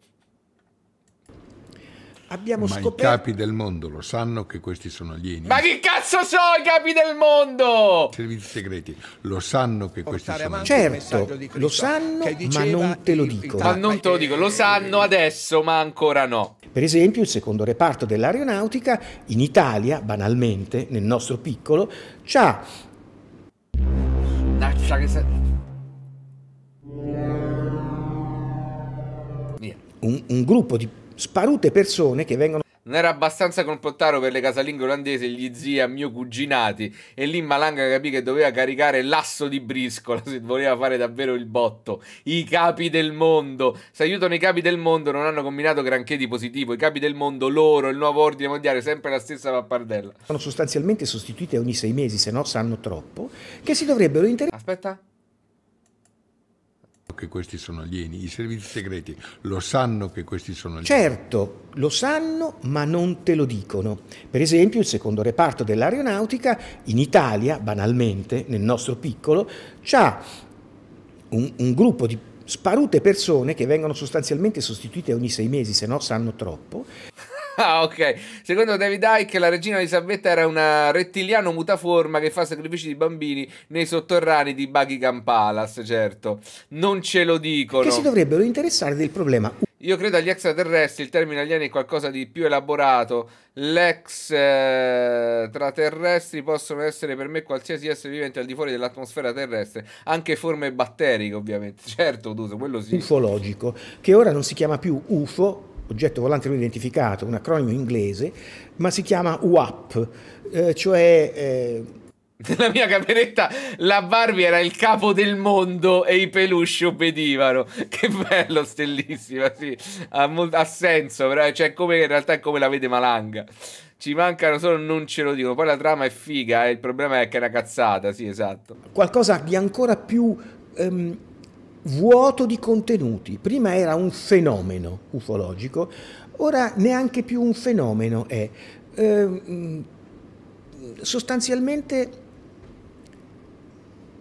Speaker 2: Abbiamo Ma scoperto... i capi
Speaker 3: del mondo lo sanno che questi sono alieni. Ma che
Speaker 2: cazzo so i capi del mondo? I
Speaker 3: servizi
Speaker 7: segreti lo sanno che oh, questi
Speaker 3: sono
Speaker 2: alieni. Certo,
Speaker 7: lo sanno, ma non te lo
Speaker 2: dicono. Ma non te lo dico, lo sanno adesso, ma ancora no.
Speaker 7: Per esempio, il secondo reparto dell'aeronautica in Italia, banalmente, nel nostro piccolo, c'ha un, un gruppo di sparute persone che vengono
Speaker 2: non era abbastanza complottaro per le casalinghe olandesi, gli zii a mio cuginati. E lì Malanga capì che doveva caricare l'asso di briscola se voleva fare davvero il botto. I capi del mondo. Se aiutano i capi del mondo non hanno combinato granché di positivo. I capi del mondo, loro, il nuovo ordine mondiale, sempre la stessa pappardella.
Speaker 7: Sono sostanzialmente sostituite ogni sei mesi, se no sanno troppo, che si dovrebbero interessare... Aspetta
Speaker 2: che questi sono alieni, i
Speaker 3: servizi segreti lo sanno che questi sono alieni.
Speaker 7: Certo, lo sanno ma non te lo dicono. Per esempio il secondo reparto dell'aeronautica in Italia, banalmente, nel nostro piccolo, ha un, un gruppo di sparute persone che vengono sostanzialmente sostituite ogni sei mesi, se no sanno troppo
Speaker 2: ah, ok. Secondo David Icke, la regina Elisabetta era una rettiliano mutaforma che fa sacrifici di bambini nei sotterranei di Buckingham Palace, certo. Non ce lo dicono. Che si
Speaker 7: dovrebbero interessare del problema.
Speaker 2: Io credo agli extraterrestri il termine alieni è qualcosa di più elaborato. L'ex extraterrestri eh, possono essere per me qualsiasi essere vivente al di fuori dell'atmosfera terrestre, anche forme batteriche ovviamente. (laughs) Certo, Duso, quello sì.
Speaker 7: Ufologico, che ora non si chiama più UFO, oggetto volante non identificato, un acronimo inglese, ma si chiama UAP, eh, cioè... Eh...
Speaker 2: Nella mia cameretta la Barbie era il capo del mondo e i peluche obbedivano. Che bello, stellissima, sì. Ha, ha senso, però cioè, come, in realtà è come la vede Malanga. Ci mancano solo non ce lo dicono. Poi la trama è figa, eh, il problema è che è una cazzata, sì, esatto.
Speaker 7: Qualcosa di ancora più... Ehm vuoto di contenuti. Prima era un fenomeno ufologico, ora neanche più un fenomeno è. Eh, sostanzialmente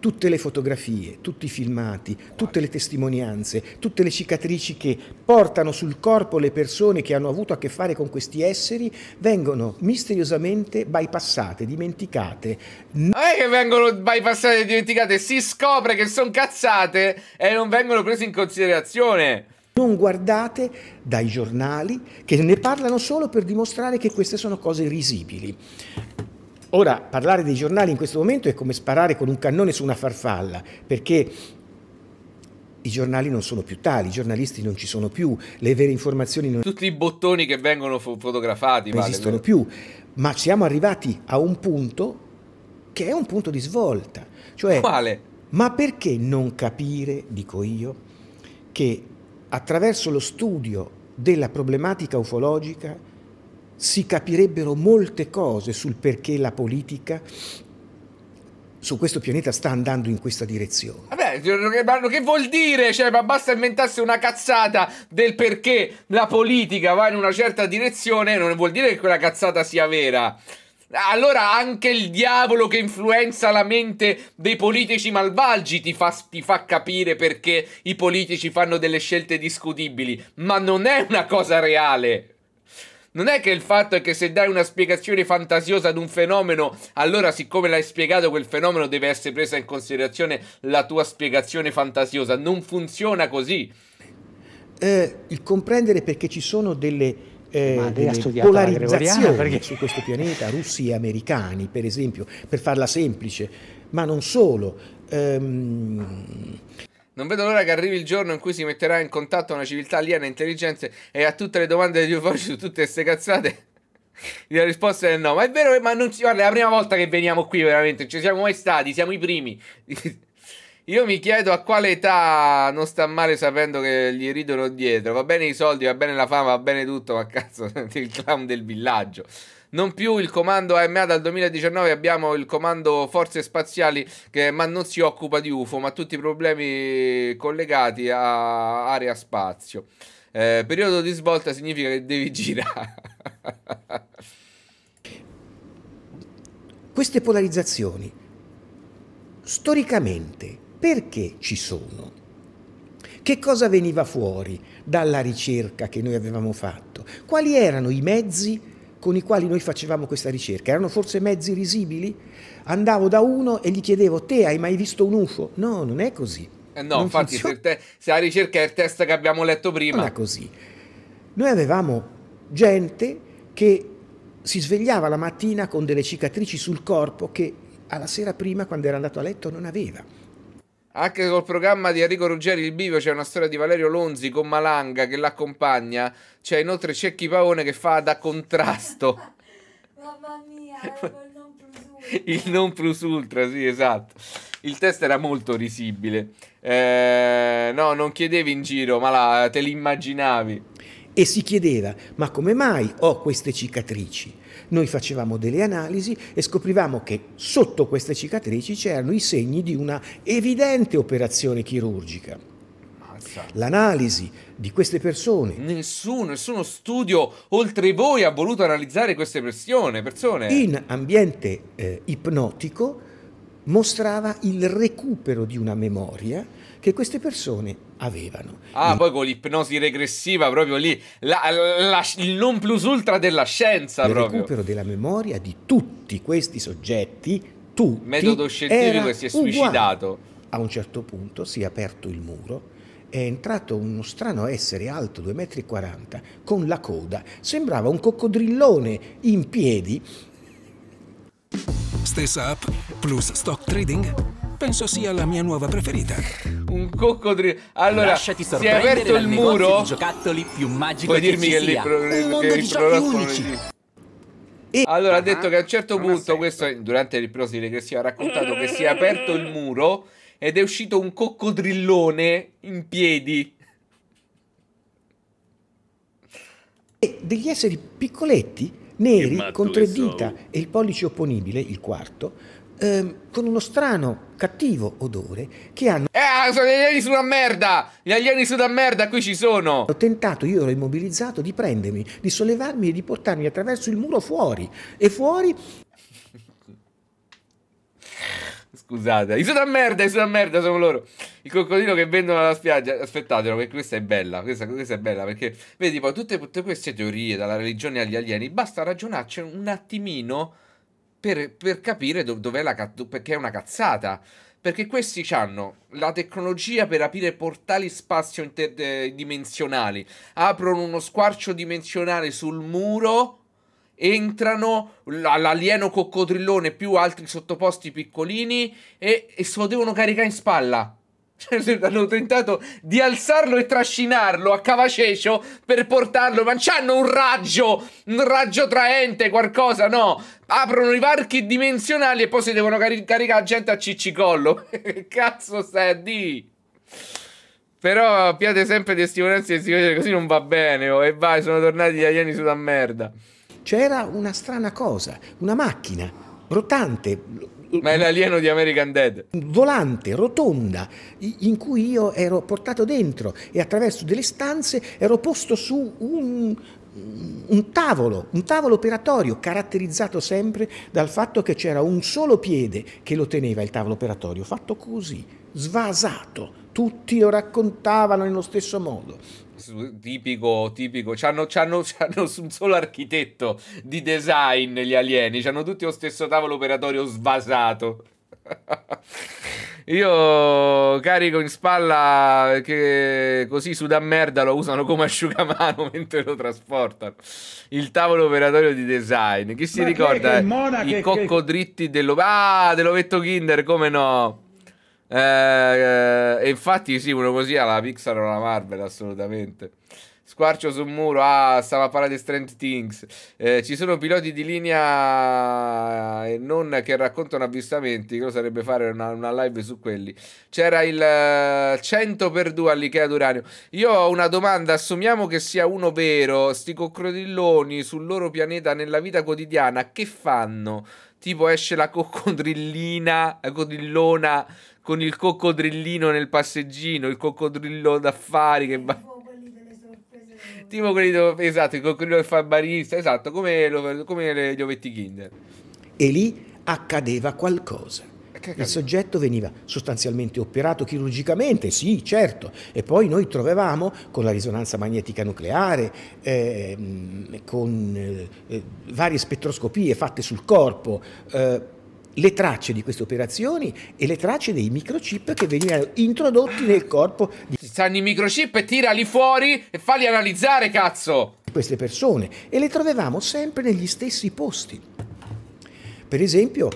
Speaker 7: tutte le fotografie, tutti i filmati, tutte le testimonianze, tutte le cicatrici che portano sul corpo le persone che hanno avuto a che fare con questi esseri vengono misteriosamente bypassate, dimenticate. Non è
Speaker 2: che vengono bypassate e dimenticate, si scopre che sono cazzate e non vengono prese in considerazione.
Speaker 7: Non guardate dai giornali che ne parlano solo per dimostrare che queste sono cose risibili. Ora, parlare dei giornali in questo momento è come sparare con un cannone su una farfalla, perché i giornali non sono più tali, i giornalisti non ci sono più, le vere informazioni non...
Speaker 2: Tutti i bottoni che vengono fotografati... Non esistono
Speaker 7: eh. più, ma siamo arrivati a un punto che è un punto di svolta. Cioè, Quale? Ma perché non capire, dico io, che attraverso lo studio della problematica ufologica si capirebbero molte cose sul perché la politica su questo pianeta sta andando in questa direzione.
Speaker 2: Vabbè, che vuol dire? Cioè, ma basta inventarsi una cazzata del perché la politica va in una certa direzione, non vuol dire che quella cazzata sia vera. Allora anche il diavolo che influenza la mente dei politici malvagi ti fa, ti fa, capire perché i politici fanno delle scelte discutibili, ma non è una cosa reale non è che il fatto è che se dai una spiegazione fantasiosa ad un fenomeno, allora siccome l'hai spiegato quel fenomeno deve essere presa in considerazione la tua spiegazione fantasiosa. Non funziona così.
Speaker 7: Eh, il comprendere perché ci sono delle eh, delle polarizzazioni perché... su questo pianeta, russi e americani per esempio, per farla semplice, ma non solo. Ehm,
Speaker 2: non vedo l'ora che arrivi il giorno in cui si metterà in contatto una civiltà aliena intelligente e a tutte le domande di UFO su tutte queste cazzate. (laughs) La risposta è no, ma è vero ma non ci, guarda, è la prima volta che veniamo qui veramente, non ci siamo mai stati, siamo i primi. (laughs) Io mi chiedo a quale età non sta male sapendo che gli ridono dietro. Va bene i soldi, va bene la fama, va bene tutto, ma cazzo, (laughs) il clown del villaggio non più il comando AMA dal 2019 abbiamo il comando forze spaziali che ma non si occupa di UFO ma tutti i problemi collegati a area spazio. Eh, periodo di svolta significa che devi girare. (laughs)
Speaker 7: Queste polarizzazioni storicamente perché ci sono? Che cosa veniva fuori dalla ricerca che noi avevamo fatto? Quali erano i mezzi con i quali noi facevamo questa ricerca. Erano forse mezzi risibili? Andavo da uno e gli chiedevo, te hai mai visto un UFO? No, non è così.
Speaker 2: Eh no, non infatti funziona... se, te, se la ricerca è il test che abbiamo letto prima. Non è
Speaker 7: così. Noi avevamo gente che si svegliava la mattina con delle cicatrici sul corpo che alla sera prima, quando era andato a letto, non aveva.
Speaker 2: Anche col programma di Enrico Ruggeri Il Bivio c'è una storia di Valerio Lonzi con Malanga che l'accompagna. C'è inoltre Cecchi Paone che fa da contrasto. (laughs) Mamma mia, il (laughs) non plus ultra. Il non plus ultra, sì, esatto. Il test era molto risibile. Eh, no, non chiedevi in giro, ma la, te li immaginavi.
Speaker 7: E si chiedeva, ma come mai ho queste cicatrici? Noi facevamo delle analisi e scoprivamo che sotto queste cicatrici c'erano i segni di una evidente operazione chirurgica. L'analisi
Speaker 2: di queste persone. Nessuno, nessuno studio oltre voi ha voluto analizzare queste persone. persone. In
Speaker 7: ambiente eh, ipnotico mostrava il recupero di una memoria che queste persone avevano.
Speaker 2: Ah, e... poi con l'ipnosi regressiva proprio lì, la, la, il non plus ultra della scienza il proprio. Il recupero
Speaker 7: della memoria di tutti questi soggetti, tu... Metodo scientifico che si è suicidato. A un certo punto si è aperto il muro è entrato uno strano essere alto 2,40 m con la coda. Sembrava un coccodrillone in piedi.
Speaker 2: Stessa app plus stock trading Penso sia la mia nuova preferita. Un coccodrillo.
Speaker 5: Allora, Lasciati si è aperto il muro. Di giocattoli più magico Puoi dirmi che, che sia. Libro, un mondo di giochi unici.
Speaker 2: E... Allora, ha ah, detto che a un certo non punto, questo durante il l'ipnosi regressiva, ha raccontato che si è aperto il muro ed è uscito un coccodrillone in piedi.
Speaker 7: E degli esseri piccoletti, neri, con tre dita e il pollice opponibile, il quarto, eh, con uno strano, cattivo odore che hanno...
Speaker 2: Eh, ah, sono gli alieni sulla merda! Gli alieni sulla merda,
Speaker 7: qui ci sono! Ho tentato, io ero immobilizzato, di prendermi, di sollevarmi e di portarmi attraverso il muro fuori. E fuori
Speaker 2: scusate. I sono a merda, i sono a merda, sono loro. Il coccodrillo che vendono alla spiaggia. Aspettatelo, perché questa è bella. Questa, questa è bella, perché vedi poi tutte, tutte, queste teorie, dalla religione agli alieni, basta ragionarci un attimino per, per capire dov- dov'è la cazzata, perché è una cazzata. Perché questi hanno la tecnologia per aprire portali spazio-dimensionali. Eh, Aprono uno squarcio dimensionale sul muro entrano l'alieno coccodrillone più altri sottoposti piccolini e, e se lo devono caricare in spalla. Cioè, hanno tentato di alzarlo e trascinarlo a Cavacescio per portarlo, ma c'hanno un raggio, un raggio traente, qualcosa, no? Aprono i varchi dimensionali e poi si devono car caricare gente a ciccicollo. (laughs) che cazzo stai a di? Però piate sempre testimonianze e si così non va bene, oh, e vai, sono tornati gli alieni sulla merda. C'era
Speaker 7: una strana cosa, una macchina rotante,
Speaker 2: ma è l'alieno di American Dead.
Speaker 7: Volante, rotonda, in cui io ero portato dentro e attraverso delle stanze ero posto su un, un tavolo, un tavolo operatorio caratterizzato sempre dal fatto che c'era un solo piede che lo teneva il tavolo operatorio, fatto così, svasato, tutti lo raccontavano nello stesso modo
Speaker 2: tipico, tipico. C'hanno, c'hanno, (laughs) c'hanno un solo architetto di design gli alieni, c'hanno tutti lo stesso tavolo operatorio svasato. (laughs) Io carico in spalla che così su da merda lo usano come asciugamano (laughs) mentre lo trasportano. Il tavolo operatorio di design. Chi si Ma ricorda che, che eh? i coccodritti che... dell'ovetto ah, dell Kinder, come no? Eh, e eh, infatti sì, uno così alla Pixar o alla Marvel, assolutamente. Squarcio su un muro, ah, stava a parlare di Strange Things. Eh, ci sono piloti di linea eh, e non che raccontano avvistamenti, cosa sarebbe fare una, una, live su quelli. C'era il 100 x 2 all'Ikea d'Uranio. Io ho una domanda, assumiamo che sia uno vero, sti coccodrilloni sul loro pianeta nella vita quotidiana, che fanno? tipo esce la coccodrillina, la codrillona con il coccodrillino nel passeggino, il coccodrillo d'affari che va... Tipo quelli dove, esatto, quello che fa il barista, esatto, come, come gli ovetti Kinder.
Speaker 7: E lì accadeva qualcosa il soggetto veniva sostanzialmente operato chirurgicamente, sì, certo, e poi noi trovavamo con la risonanza magnetica nucleare, eh, con eh, varie spettroscopie fatte sul corpo, eh, le tracce di queste operazioni e le tracce dei microchip che venivano introdotti nel corpo. Di... Si
Speaker 2: stanno i microchip e tirali fuori e falli analizzare, cazzo!
Speaker 7: Queste persone e le trovavamo sempre negli stessi posti. Per esempio,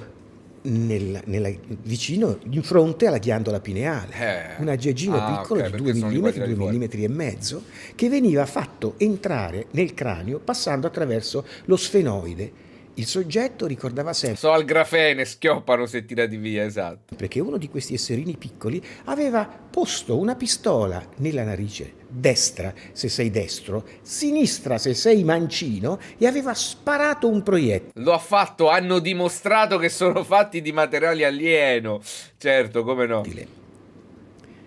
Speaker 7: nel, nella, vicino, in fronte alla ghiandola pineale, eh. una aggeggina ah, piccola okay, di 2 mm, 2 mm e mezzo, che veniva fatto entrare nel cranio passando attraverso lo sfenoide il soggetto ricordava sempre...
Speaker 2: So al grafene, schioppano se tirati via, esatto. Perché
Speaker 7: uno di questi esserini piccoli aveva posto una pistola nella narice destra se sei destro, sinistra se sei mancino e aveva sparato un proiettile.
Speaker 2: Lo ha fatto, hanno dimostrato che sono fatti di materiale alieno. Certo, come no.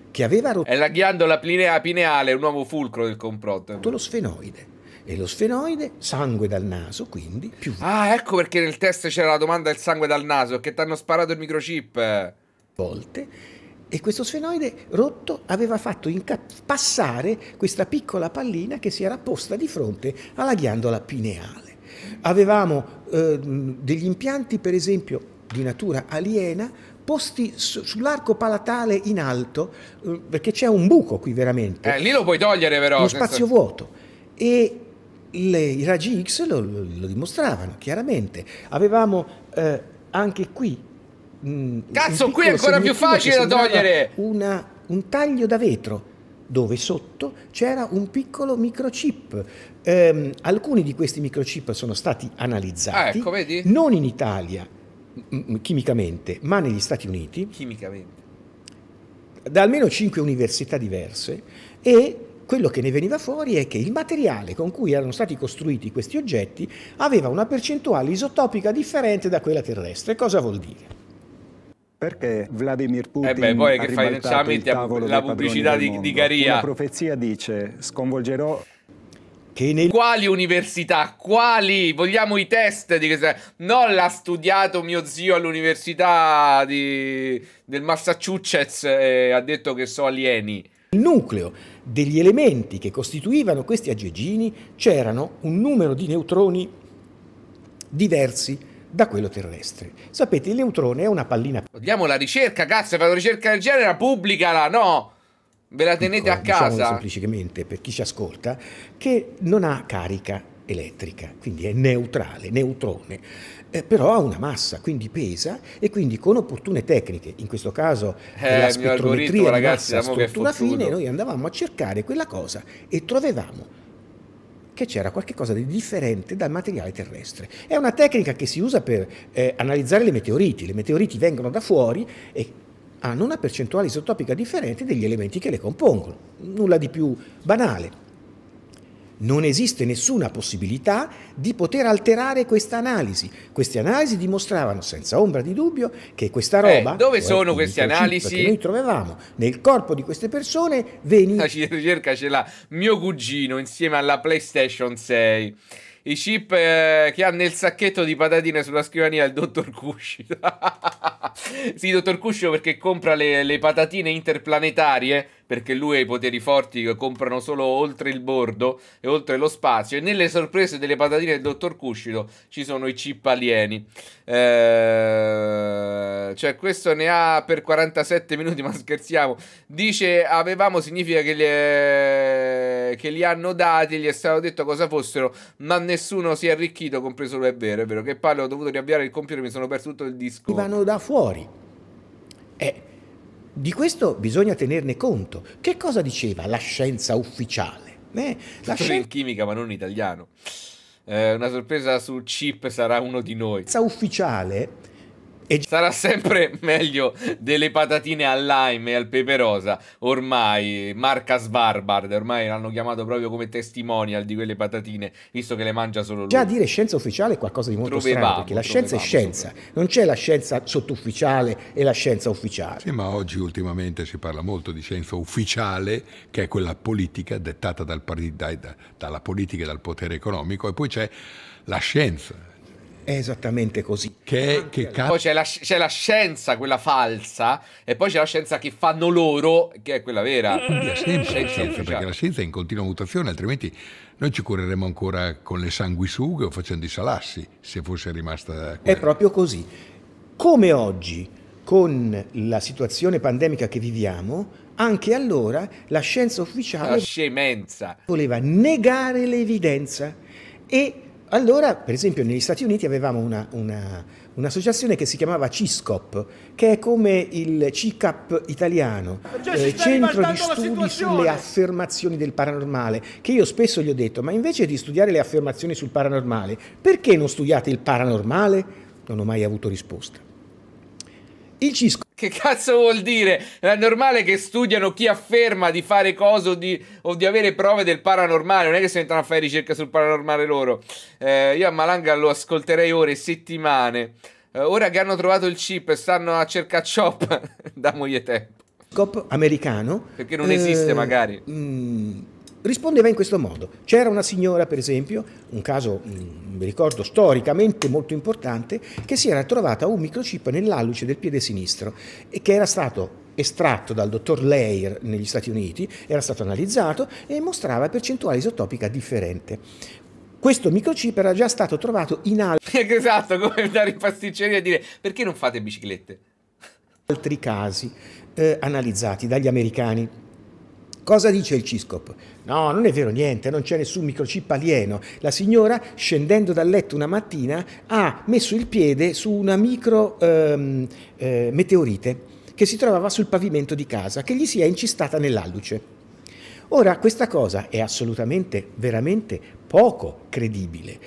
Speaker 2: Che aveva rotto... È la ghiandola plinea pineale, un nuovo fulcro del comprotto. complotto. Lo sfenoide
Speaker 7: e lo sfenoide, sangue dal naso, quindi più...
Speaker 2: Ah, ecco perché nel test c'era la domanda del sangue dal naso, che ti hanno sparato il microchip.
Speaker 7: Volte. E questo sfenoide rotto aveva fatto passare questa piccola pallina che si era posta di fronte alla ghiandola pineale. Avevamo eh, degli impianti, per esempio, di natura aliena, posti su, sull'arco palatale in alto, eh, perché c'è un buco qui veramente.
Speaker 2: Eh, lì lo puoi togliere però. Uno senza... spazio
Speaker 7: vuoto. E le, i raggi X lo, lo, dimostravano chiaramente. Avevamo eh, anche qui. Mh, mm, Cazzo, qui è ancora più facile da togliere! Una, un taglio da vetro dove sotto c'era un piccolo microchip. Eh, alcuni di questi microchip sono stati analizzati, ah, ecco, non in Italia chimicamente, ma negli Stati Uniti. Chimicamente. Da almeno cinque università diverse e quello che ne veniva fuori è che il materiale con cui erano stati costruiti questi oggetti aveva una percentuale isotopica differente da quella terrestre. Cosa vuol dire? Perché
Speaker 6: Vladimir
Speaker 2: Putin eh beh, poi che fai, il tavolo la pubblicità di, di Caria. La profezia dice sconvolgerò nei... Quali università? Quali? Vogliamo i test di questa... Non l'ha studiato mio zio all'università di... del Massachusetts e ha detto che so alieni.
Speaker 7: Il nucleo degli elementi che costituivano questi aggeggini c'erano un numero di neutroni diversi da quello terrestre. Sapete, il neutrone è una pallina...
Speaker 2: Diamo la ricerca, cazzo, fai una ricerca del genere, pubblicala, no! Ve la tenete Piccolo, a ecco, casa. Diciamo
Speaker 7: semplicemente, per chi ci ascolta, che non ha carica elettrica, quindi è neutrale, neutrone eh, però ha una massa, quindi pesa e quindi con opportune tecniche, in questo caso eh, la spettrometria ragazzi, di massa diciamo struttura fine, noi andavamo a cercare quella cosa e trovavamo che c'era qualcosa di differente dal materiale terrestre. È una tecnica che si usa per eh, analizzare le meteoriti, le meteoriti vengono da fuori e hanno una percentuale isotopica differente degli elementi che le compongono, nulla di più banale non esiste nessuna possibilità di poter alterare questa analisi. Queste analisi dimostravano senza ombra di dubbio che questa eh, roba... Eh, dove cioè sono queste analisi? Che noi trovavamo nel corpo di queste persone
Speaker 2: veniva... La ricerca ce l'ha mio cugino insieme alla PlayStation 6. I chip eh, che ha nel sacchetto di patatine sulla scrivania il dottor Cuscio. (laughs) sì, dottor Cuscio perché compra le, le patatine interplanetarie perché lui ha i poteri forti che comprano solo oltre il bordo e oltre lo spazio. E nelle sorprese delle patatine del dottor Cuscito ci sono i chip alieni. Eh, cioè, questo ne ha per 47 minuti, ma scherziamo. Dice avevamo significa che li, è... Eh, che li hanno dati, gli è stato detto cosa fossero, ma nessuno si è arricchito, compreso lui. È vero, è vero. Che palle, ho dovuto riavviare il computer, mi sono perso tutto il disco.
Speaker 7: Vanno da fuori. Eh di questo bisogna tenerne conto. Che cosa diceva la scienza ufficiale?
Speaker 2: Eh, la scienza in chimica, ma non in italiano. Eh, una sorpresa sul chip sarà uno di noi. La scienza ufficiale e sarà sempre meglio delle patatine al lime e al pepe rosa, ormai, marca Svarbard, ormai l'hanno chiamato proprio come testimonial di quelle patatine, visto che le mangia solo lui. Già dire
Speaker 7: scienza ufficiale è qualcosa di molto trovevamo, strano, perché la scienza è scienza, non c'è la scienza sottufficiale e la scienza ufficiale.
Speaker 3: Sì, ma oggi ultimamente si parla molto di scienza ufficiale, che è quella politica dettata dal, da, dalla politica e dal potere economico, e poi c'è la scienza è esattamente così. Che, che
Speaker 2: ca- poi c'è la, c'è la, scienza, quella falsa, e poi c'è la scienza che fanno loro, che è quella vera. Quindi eh, ha sempre,
Speaker 3: la scienza, perché la scienza è in continua mutazione, altrimenti noi ci cureremo ancora con le sanguisughe o facendo i salassi, se fosse rimasta... Quella.
Speaker 7: È proprio così. Come oggi, con la situazione pandemica che viviamo, anche allora la scienza ufficiale... La
Speaker 2: scemenza.
Speaker 7: Voleva negare l'evidenza e allora, per esempio, negli Stati Uniti avevamo una, una, un'associazione che si chiamava CISCOP, che è come il CICAP italiano, cioè, eh, centro di studi sulle affermazioni del paranormale, che io spesso gli ho detto, ma invece di studiare le affermazioni sul paranormale, perché non studiate il paranormale? Non ho mai avuto risposta.
Speaker 2: Il Cisco. Che cazzo vuol dire? È normale che studiano chi afferma di fare cose o di, o di avere prove del paranormale. Non è che si mettono a fare ricerca sul paranormale loro. Eh, io a Malanga lo ascolterei ore, settimane. Eh, ora che hanno trovato il chip e stanno a cercare chop, (laughs) damogli tempo.
Speaker 7: Cop americano. Perché non eh, esiste magari. Mh mm, rispondeva in questo modo. C'era una signora, per esempio, un caso, mm, mi ricordo, storicamente molto importante, che si era trovata un microchip nell'alluce del piede sinistro e che era stato estratto dal dottor Leir negli Stati Uniti, era stato analizzato e mostrava percentuale isotopica differente. Questo microchip era già stato trovato in altri... (laughs)
Speaker 2: esatto, come andare in pasticceria e dire perché non fate biciclette?
Speaker 7: altri casi eh, analizzati dagli americani. Cosa dice il CISCOP? No, non è vero niente, non c'è nessun microchip alieno. La signora, scendendo dal letto una mattina, ha messo il piede su una micro ehm, eh, meteorite che si trovava sul pavimento di casa, che gli si è incistata nell'alluce. Ora, questa cosa è assolutamente, veramente poco credibile.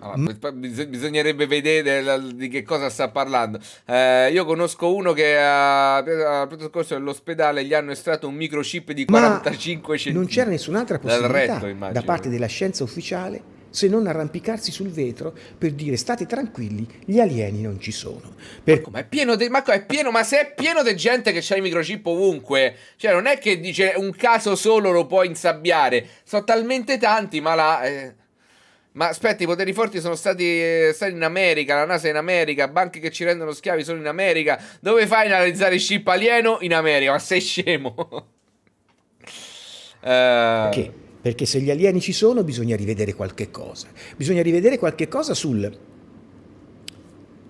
Speaker 7: Allora,
Speaker 2: mm. bisognerebbe vedere di che cosa sta parlando. Eh, io conosco uno che al pronto soccorso dell'ospedale gli hanno estratto un microchip di 45 centimetri. Non
Speaker 7: c'era nessun'altra possibilità retto, da parte della scienza ufficiale se non arrampicarsi sul vetro per dire state tranquilli, gli alieni non ci sono. Per...
Speaker 2: Ma, è pieno de... ma, è pieno, ma se è pieno di gente che c'ha i microchip ovunque, cioè non è che dice un caso solo lo può insabbiare, sono talmente tanti, ma la... Eh... Ma aspetta, i poteri forti sono stati, eh, stati, in America, la NASA è in America, banche che ci rendono schiavi sono in America. Dove fai a analizzare ship alieno? In America, ma sei scemo. uh... (laughs) Perché?
Speaker 7: Perché se gli alieni ci sono bisogna rivedere qualche cosa. Bisogna rivedere qualche cosa sul,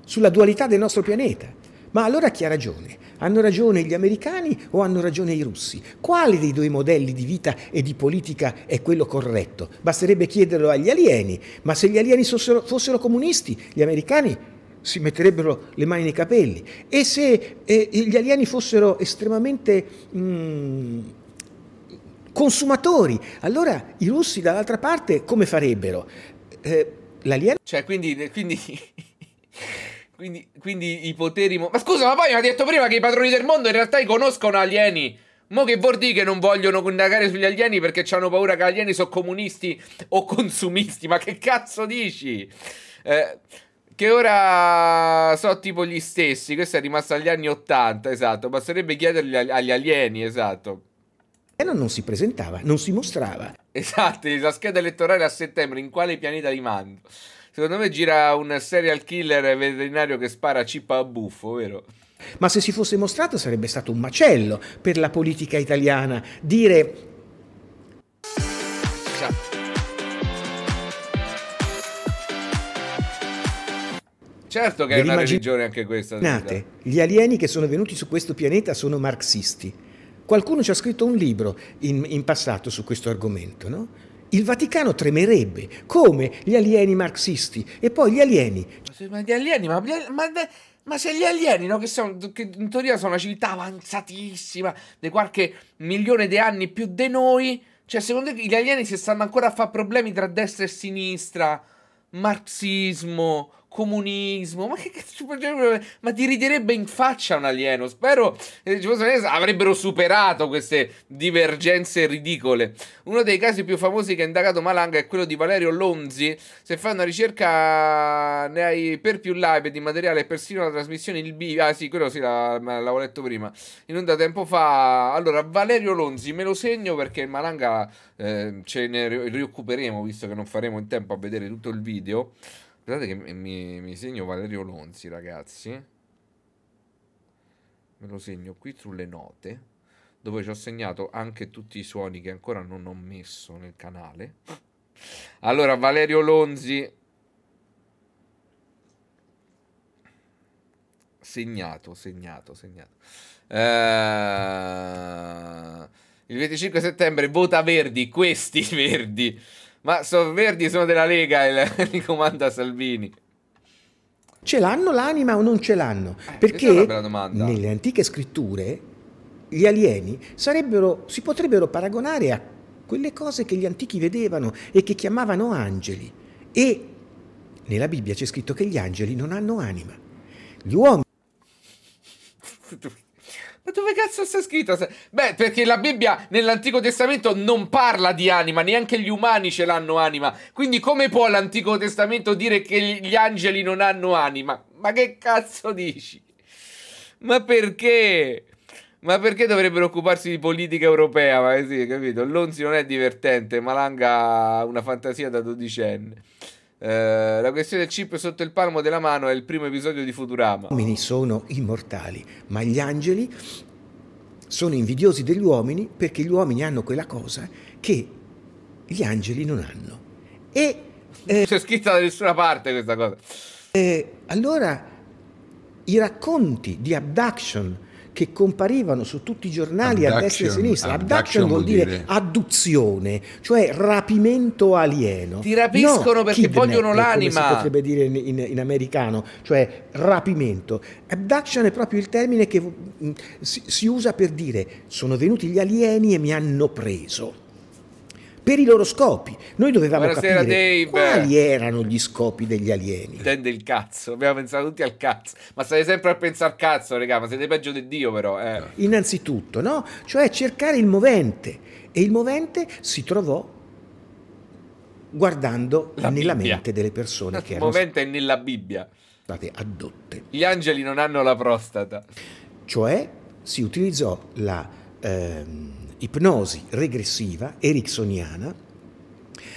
Speaker 7: sulla dualità del nostro pianeta. Ma allora chi ha ragione? Hanno ragione gli americani o hanno ragione i russi? Quale dei due modelli di vita e di politica è quello corretto? Basterebbe chiederlo agli alieni, ma se gli alieni fossero, fossero comunisti, gli americani si metterebbero le mani nei capelli. E se eh, gli alieni fossero estremamente mh, mm, consumatori, allora i russi dall'altra parte come farebbero? Eh, l'alieno...
Speaker 2: Cioè, quindi... quindi... Quindi, quindi i poteri... Mo- ma scusa, ma poi mi ha detto prima che i padroni del mondo in realtà conoscono alieni. Mo che vuol dire che non vogliono indagare sugli alieni perché hanno paura che gli alieni sono comunisti o consumisti? Ma che cazzo dici? Eh, che ora so tipo gli stessi. Questo è rimasto agli anni Ottanta, esatto. Basterebbe chiedergli agli alieni, esatto.
Speaker 7: E non si presentava, non si mostrava.
Speaker 2: Esatto, la scheda elettorale a settembre, in quale pianeta li mando? Secondo me gira un serial killer veterinario che spara cippa a buffo, vero?
Speaker 7: Ma se si fosse mostrato sarebbe stato un macello per la politica italiana dire...
Speaker 2: Certo che è una religione anche questa. Nate,
Speaker 7: gli alieni che sono venuti su questo pianeta sono marxisti. Qualcuno ci ha scritto un libro in, in passato su questo argomento, no? il Vaticano tremerebbe, come gli alieni marxisti e poi gli alieni.
Speaker 2: Ma gli alieni, ma, ma, ma se gli alieni, no, che, sono, che in teoria sono una civiltà avanzatissima, di qualche milione di anni più di noi, cioè secondo te gli alieni si stanno ancora a fare problemi tra destra e sinistra, marxismo, comunismo. Ma che cazzo? Ma ti riderebbe in faccia un alieno. Spero eh, avrebbero superato queste divergenze ridicole. Uno dei casi più famosi che ha indagato Malanga è quello di Valerio Lonzi. Se fai una ricerca ne hai per più live di materiale persino la trasmissione il B. Ah, sì, quello sì, l'avevo letto prima. In un da tempo fa. Allora, Valerio Lonzi me lo segno perché il Malanga eh, ce ne rioccuperemo visto che non faremo in tempo a vedere tutto il video. Guardate che mi, mi segno Valerio Lonzi, ragazzi. Me lo segno qui sulle note, dove ci ho segnato anche tutti i suoni che ancora non ho messo nel canale. Allora, Valerio Lonzi, segnato, segnato, segnato. Uh, il 25 settembre vota Verdi, questi (laughs) Verdi. Ma sono verdi, sono della Lega e li (laughs) comanda Salvini.
Speaker 7: Ce l'hanno l'anima o non ce l'hanno? Eh, Perché nelle antiche scritture gli alieni sarebbero, si potrebbero paragonare a quelle cose che gli antichi vedevano e che chiamavano angeli. E nella Bibbia c'è scritto
Speaker 2: che gli angeli non hanno anima. Gli uomini... (laughs) Ma dove cazzo sta scritto? Beh, perché la Bibbia nell'Antico Testamento non parla di anima, neanche gli umani ce l'hanno anima. Quindi come può l'Antico Testamento dire che gli angeli non hanno anima? Ma che cazzo dici? Ma perché? Ma perché dovrebbero occuparsi di politica europea? Ma sì, capito? L'Onzi non è divertente, Malanga ha una fantasia da dodicenne. Eh, la questione del chip sotto il palmo della mano è il primo episodio di Futurama. Gli uomini
Speaker 7: sono immortali, ma gli angeli sono invidiosi degli uomini perché gli uomini hanno quella cosa che gli angeli non hanno.
Speaker 2: E eh, c'è scritta da nessuna parte questa cosa.
Speaker 7: Eh, allora, i racconti di abduction che comparivano su tutti i giornali abduction, a destra e a sinistra. Abduction, abduction vuol dire, dire, adduzione, cioè rapimento alieno. Ti rapiscono no, perché vogliono l'anima. Come si potrebbe dire in, in, in, americano, cioè rapimento. Abduction è proprio il termine che mm, si, si usa per dire sono venuti gli alieni e mi hanno preso per i loro scopi. Noi dovevamo Buonasera capire Dave. quali erano gli scopi degli alieni.
Speaker 2: Intende il cazzo, abbiamo pensato tutti al cazzo, ma state sempre a pensare al cazzo, regà, ma siete peggio di Dio però. Eh.
Speaker 7: Innanzitutto, no? Cioè cercare il movente e il movente si trovò guardando La nella Bibbia. mente delle persone che (laughs) erano movente
Speaker 2: è nella Bibbia.
Speaker 7: state addotte.
Speaker 2: Gli angeli non hanno la prostata.
Speaker 7: Cioè si utilizzò la, ehm, ipnosi regressiva, ericksoniana.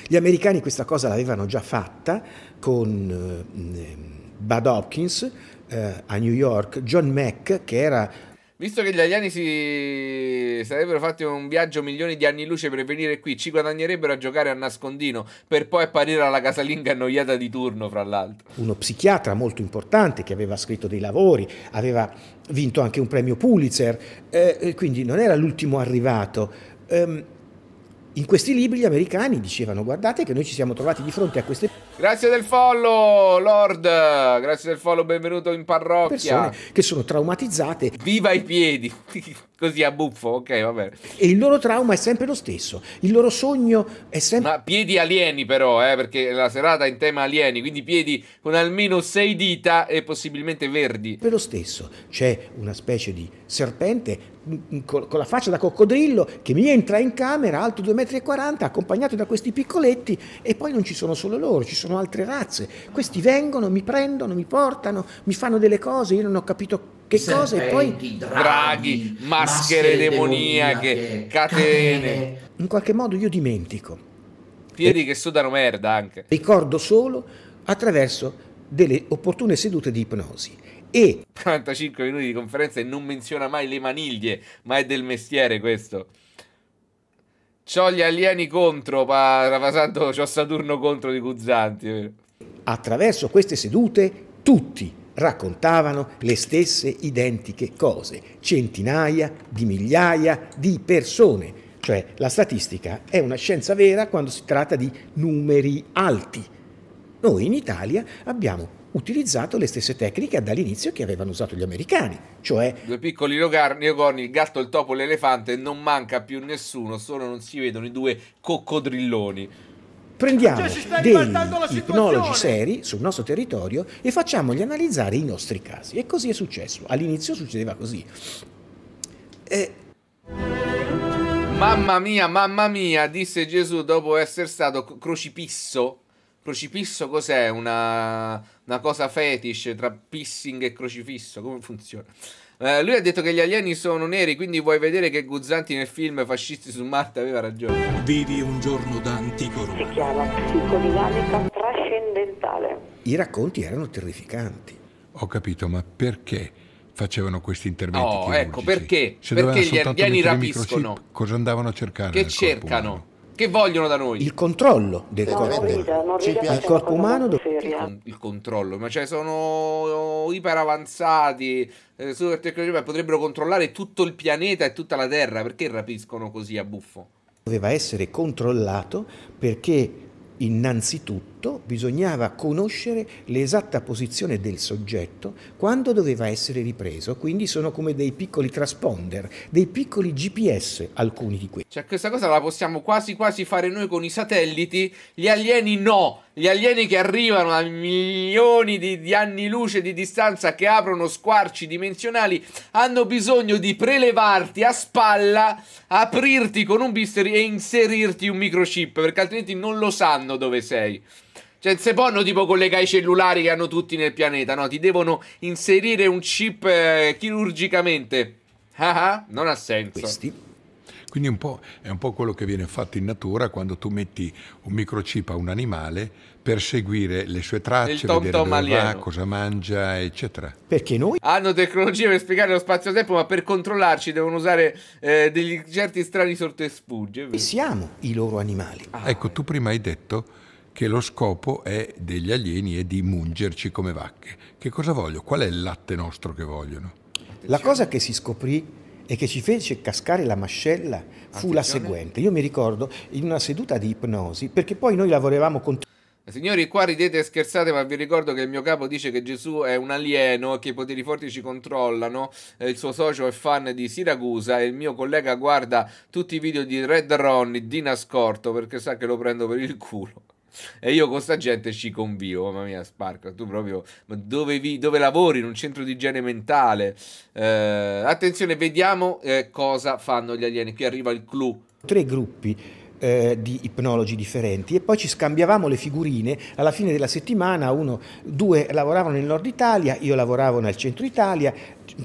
Speaker 7: Gli americani questa cosa l'avevano già fatta con eh, Bud Hopkins eh, a New York, John Mack che era
Speaker 2: Visto che gli alieni si sarebbero fatti un viaggio milioni di anni luce per venire qui, ci guadagnerebbero a giocare a nascondino per poi apparire alla casalinga annoiata di turno, fra l'altro.
Speaker 7: Uno psichiatra molto importante che aveva scritto dei lavori, aveva vinto anche un premio Pulitzer, eh, quindi non era l'ultimo arrivato. Um, in questi libri gli americani dicevano guardate che noi ci siamo trovati di fronte a queste
Speaker 2: Grazie del follow, Lord. Grazie del follow, benvenuto in parrocchia. Persone
Speaker 7: che sono traumatizzate.
Speaker 2: Viva i piedi. (laughs) così a buffo, ok, va bene.
Speaker 7: E il loro trauma è sempre lo stesso, il loro sogno
Speaker 2: è sempre... Ma piedi alieni però, eh, perché la serata è in tema alieni, quindi piedi con almeno sei dita e possibilmente verdi. Per lo stesso,
Speaker 7: c'è una specie di serpente mm, mm, con la faccia da coccodrillo che mi entra in camera alto 2,40 m accompagnato da questi piccoletti e poi non ci sono solo loro, ci sono altre razze. Questi vengono, mi prendono, mi portano, mi fanno delle cose, io non ho capito che serpenti, cosa? E poi
Speaker 5: draghi,
Speaker 2: maschere, maschere demoniache, catene. catene.
Speaker 7: In qualche modo io dimentico.
Speaker 2: Piedi e che sudano merda anche.
Speaker 7: Ricordo solo attraverso delle opportune sedute di ipnosi. E
Speaker 2: 45 minuti di conferenza e non menziona mai le maniglie, ma è del mestiere questo. C'ho gli alieni contro, passando c'ho Saturno contro di Guzzanti.
Speaker 7: Attraverso queste sedute tutti raccontavano le stesse identiche cose, centinaia di migliaia di persone. Cioè la statistica è una scienza vera quando si tratta di numeri alti. Noi in Italia abbiamo utilizzato le stesse tecniche dall'inizio che avevano usato gli americani, cioè
Speaker 2: due piccoli neogorni, il gatto, il topo, l'elefante, non manca più nessuno, solo non si vedono i due coccodrilloni
Speaker 7: prendiamo cioè, dei ipnologi seri sul nostro territorio e facciamogli analizzare i nostri casi. E così è successo. All'inizio succedeva così.
Speaker 2: E... Eh, mamma mia, mamma mia, disse Gesù dopo essere stato crocifisso. Crocifisso cos'è? Una, una cosa fetish tra pissing e crocifisso? Come funziona? Eh, lui ha detto che gli alieni sono neri, quindi vuoi vedere che Guzzanti nel film Fascisti su Marte aveva ragione. Vivi un giorno
Speaker 1: da antico Roma. Si chiama psicodinamica trascendentale.
Speaker 7: I racconti erano
Speaker 3: terrificanti. Ho capito, ma perché facevano questi interventi? Oh, ecco, chirurgici?
Speaker 1: ecco,
Speaker 2: perché? Se perché gli alieni rapiscono.
Speaker 3: Cosa andavano a cercare? Che cercano?
Speaker 2: Che vogliono da noi? Il controllo del no, corpo, non il corpo umano. Il, il controllo, ma cioè sono oh, iperavanzati, eh, super tecnologia, potrebbero controllare tutto il pianeta e tutta la Terra, perché rapiscono così a buffo?
Speaker 7: Doveva essere controllato perché innanzitutto tutto bisognava conoscere l'esatta posizione del soggetto quando doveva essere ripreso, quindi sono come dei piccoli transponder, dei piccoli GPS alcuni di questi.
Speaker 2: Cioè questa cosa la possiamo quasi quasi fare noi con i satelliti, gli alieni no, gli alieni che arrivano a milioni di, di anni luce di distanza che aprono squarci dimensionali hanno bisogno di prelevarti a spalla, aprirti con un bisturi e inserirti un microchip perché altrimenti non lo sanno dove sei. Cioè, se possono tipo collegare i cellulari che hanno tutti nel pianeta, no? Ti devono inserire un chip eh, chirurgicamente. Ah, ah non ha senso. Questi.
Speaker 3: Quindi un è un po' quello che viene fatto in natura quando tu metti un microchip a un animale per seguire le sue tracce, Il tom -tom vedere va, cosa mangia, eccetera. Perché noi
Speaker 2: hanno tecnologie per spiegare lo spazio-tempo, ma per controllarci devono usare eh, degli certi strani E
Speaker 3: Siamo i loro animali. Ah, ecco, tu prima hai detto che lo scopo è degli alieni è di mungerci come vacche. Che cosa voglio? Qual è il
Speaker 7: latte nostro che vogliono? La cosa che si scoprì e che ci fece cascare la mascella fu Attenzione. la seguente. Io mi ricordo in una seduta di ipnosi, perché poi noi lavoravamo con...
Speaker 2: Signori, qua ridete e scherzate, ma vi ricordo che il mio capo dice che Gesù è un alieno e che i poteri forti ci controllano. Eh, il suo socio è fan di Siracusa e il mio collega guarda tutti i video di Red Ronnie di nascorto perché sa che lo prendo per il culo. E io con sta gente ci convivo, mamma mia Sparco, tu proprio, ma dove, vi, dove lavori? In un centro di igiene mentale? Eh, attenzione, vediamo eh, cosa fanno gli alieni, qui arriva il clou.
Speaker 7: Tre gruppi eh, di ipnologi differenti e poi ci scambiavamo le figurine alla fine della settimana uno, due lavoravano nel nord Italia io lavoravo nel centro Italia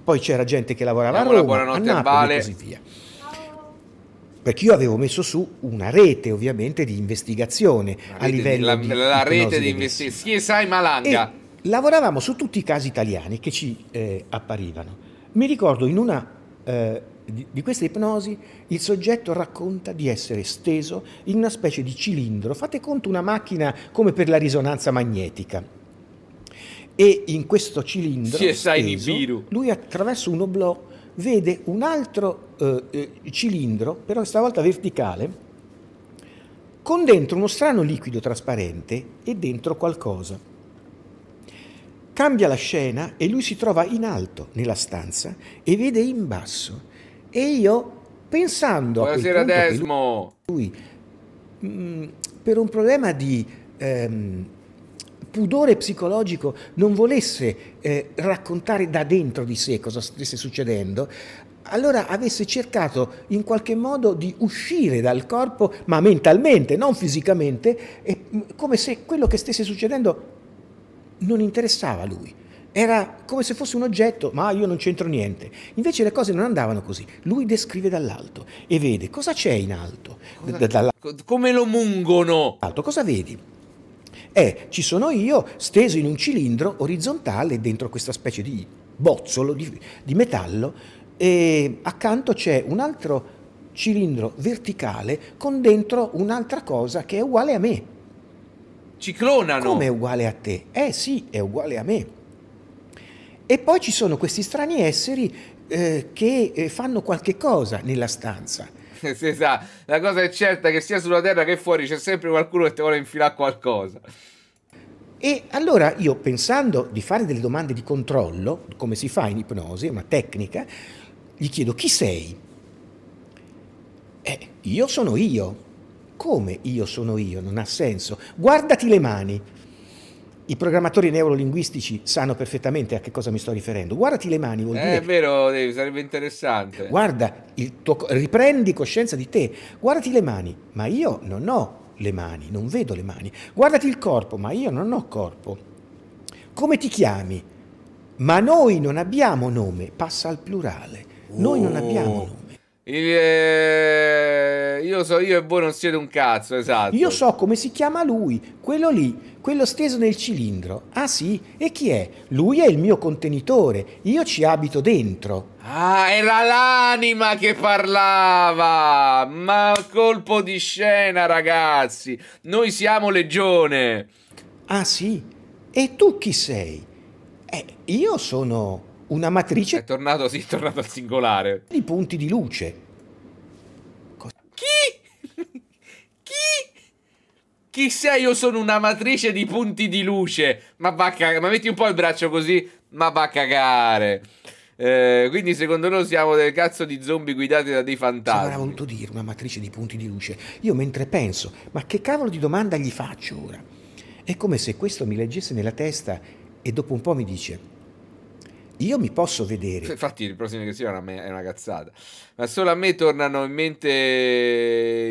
Speaker 7: poi c'era gente che lavorava Diamo a Roma a Napoli e così via perché io avevo messo su una rete ovviamente di investigazione la a livello di, la, di la rete di
Speaker 2: investigazione, sai Malanga.
Speaker 7: E lavoravamo su tutti i casi italiani che ci eh, apparivano. Mi ricordo in una eh, di, di queste ipnosi il soggetto racconta di essere steso in una specie di cilindro, fate conto una macchina come per la risonanza magnetica e in questo cilindro
Speaker 4: steso,
Speaker 7: lui attraverso un oblò vede un altro eh, eh, cilindro, però stavolta verticale, con dentro uno strano liquido trasparente e dentro qualcosa. Cambia la scena e lui si trova in alto nella stanza e vede in basso. E io, pensando Buonasera a quel
Speaker 2: Desmo.
Speaker 7: lui, mh, mm, per un problema di ehm, pudore psicologico non volesse eh, raccontare da dentro di sé cosa stesse succedendo, allora avesse cercato in qualche modo di uscire dal corpo, ma mentalmente, non fisicamente, mm, come se quello che stesse succedendo non interessava a lui. Era come se fosse un oggetto, ma io non c'entro niente. Invece le cose non andavano così. Lui descrive dall'alto e vede cosa c'è in alto. Cosa, come lo mungono? Alto, cosa vedi? è eh, ci sono io steso in un cilindro orizzontale dentro questa specie di bozzolo di, di metallo e accanto c'è un altro cilindro verticale con dentro un'altra cosa che è uguale a me.
Speaker 2: Ciclonano. Come è
Speaker 7: uguale a te? Eh sì, è uguale a me. E poi ci sono questi strani esseri eh, che eh, fanno qualche cosa nella stanza
Speaker 2: si (laughs) sa, la cosa è certa che sia sulla terra che fuori c'è sempre qualcuno che ti vuole infilare qualcosa.
Speaker 7: E allora io pensando di fare delle domande di controllo, come si fa in ipnosi, è una tecnica, gli chiedo chi sei? Eh, io sono io. Come io sono io? Non ha senso. Guardati le mani. I programmatori neurolinguistici sanno perfettamente a che cosa mi sto riferendo. Guardati le mani, vuol eh, dire... È
Speaker 2: vero, Dave, sarebbe interessante. Guarda,
Speaker 7: tuo... riprendi coscienza di te. Guardati le mani, ma io non ho le mani, non vedo le mani. Guardati il corpo, ma io non ho corpo. Come ti chiami? Ma noi non abbiamo nome, passa al plurale. Noi non
Speaker 2: abbiamo oh. nome. Eh, io so io e voi non siete un cazzo, esatto. Io
Speaker 7: so come si chiama lui, quello lì, quello steso nel cilindro. Ah sì, e chi è? Lui è il mio contenitore, io ci abito dentro.
Speaker 2: Ah, era l'anima che parlava! Ma colpo di scena, ragazzi! Noi siamo legione! Ah sì? E tu chi sei? Eh, io sono una matrice... È tornato, sì, è tornato al singolare. Di
Speaker 7: punti di luce. Cos Chi?
Speaker 2: Chi? Chi sei? Io sono una matrice di punti di luce. Ma va a cagare. Ma metti un po' il braccio così, ma va a cagare. Eh, quindi secondo noi siamo del cazzo di zombie guidati da dei fantasmi. Sembrava
Speaker 7: un dire, una matrice di punti di luce. Io mentre penso, ma che cavolo di domanda gli faccio ora? È come se questo mi leggesse nella testa e dopo un po' mi dice, io mi posso vedere.
Speaker 2: Infatti, il prossimo che si va è una cazzata. Ma solo a me tornano in mente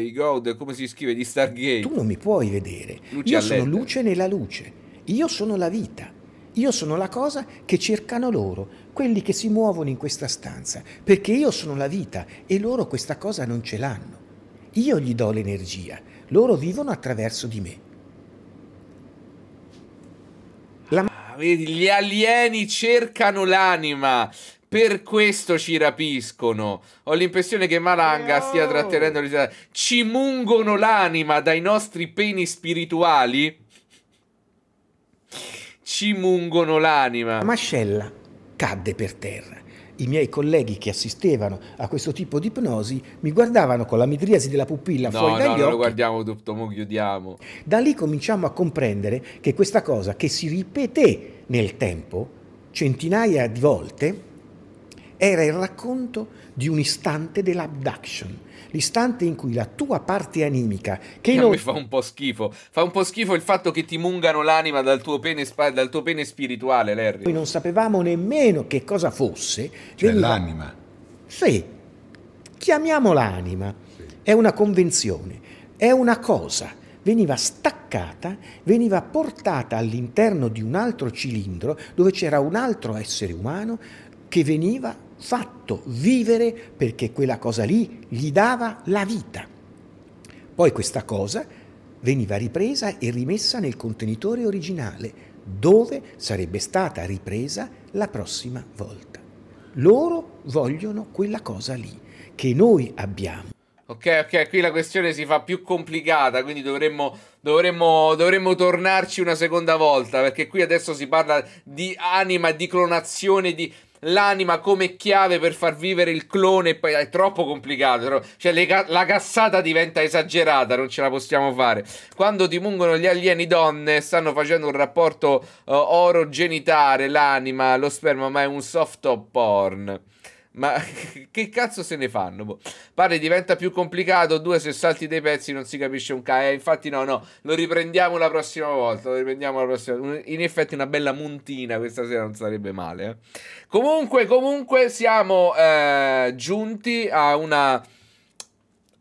Speaker 2: i God, come si scrive, di Stargate. Tu
Speaker 7: non mi puoi vedere. Luce Io sono luce nella luce. Io sono la vita. Io sono la cosa che cercano loro, quelli che si muovono in questa stanza, perché io sono la vita e loro questa cosa non ce l'hanno. Io gli do l'energia, loro vivono attraverso di me.
Speaker 2: vedi, gli alieni cercano l'anima. Per questo ci rapiscono. Ho l'impressione che Malanga stia oh. trattenendo. Ci mungono l'anima dai nostri peni spirituali. Ci mungono l'anima. La
Speaker 7: mascella cadde per terra i miei colleghi che assistevano a questo tipo di ipnosi mi guardavano con la midriasi della pupilla no, fuori dagli no, occhi. No, lo
Speaker 2: guardiamo tutto, chiudiamo.
Speaker 7: Da lì cominciamo a comprendere che questa cosa che si ripeté nel tempo, centinaia di volte, era il racconto di un istante dell'abduction l'istante in cui la tua parte animica, che non... mi fa un
Speaker 2: po' schifo, fa un po' schifo il fatto che ti mungano l'anima dal tuo pene, dal tuo pene spirituale, Larry. Noi
Speaker 7: non sapevamo nemmeno che cosa fosse. Cioè veniva... l'anima. Sì, chiamiamola anima, sì. è una convenzione, è una cosa veniva staccata, veniva portata all'interno di un altro cilindro dove c'era un altro essere umano che veniva fatto vivere perché quella cosa lì gli dava la vita. Poi questa cosa veniva ripresa e rimessa nel contenitore originale, dove sarebbe stata ripresa la prossima volta. Loro vogliono quella cosa lì che noi abbiamo.
Speaker 2: Ok, ok, qui la questione si fa più complicata, quindi dovremmo, dovremmo, dovremmo, tornarci una seconda volta, perché qui adesso si parla di anima, di clonazione, di, l'anima come chiave per far vivere il clone e poi è troppo complicato. Cioè ca- la cassata diventa esagerata, non ce la possiamo fare. Quando dimungono gli alieni donne stanno facendo un rapporto uh, oro genitale, l'anima, lo sperma, ma è un soft porn. Ma (laughs) che cazzo se ne fanno? Boh. Pare diventa più complicato. Due, se salti dei pezzi non si capisce un ca. Eh, infatti, no, no, lo riprendiamo la prossima volta. Lo riprendiamo la prossima In effetti, una bella montina questa sera non sarebbe male. Eh. Comunque, comunque, siamo eh, giunti a una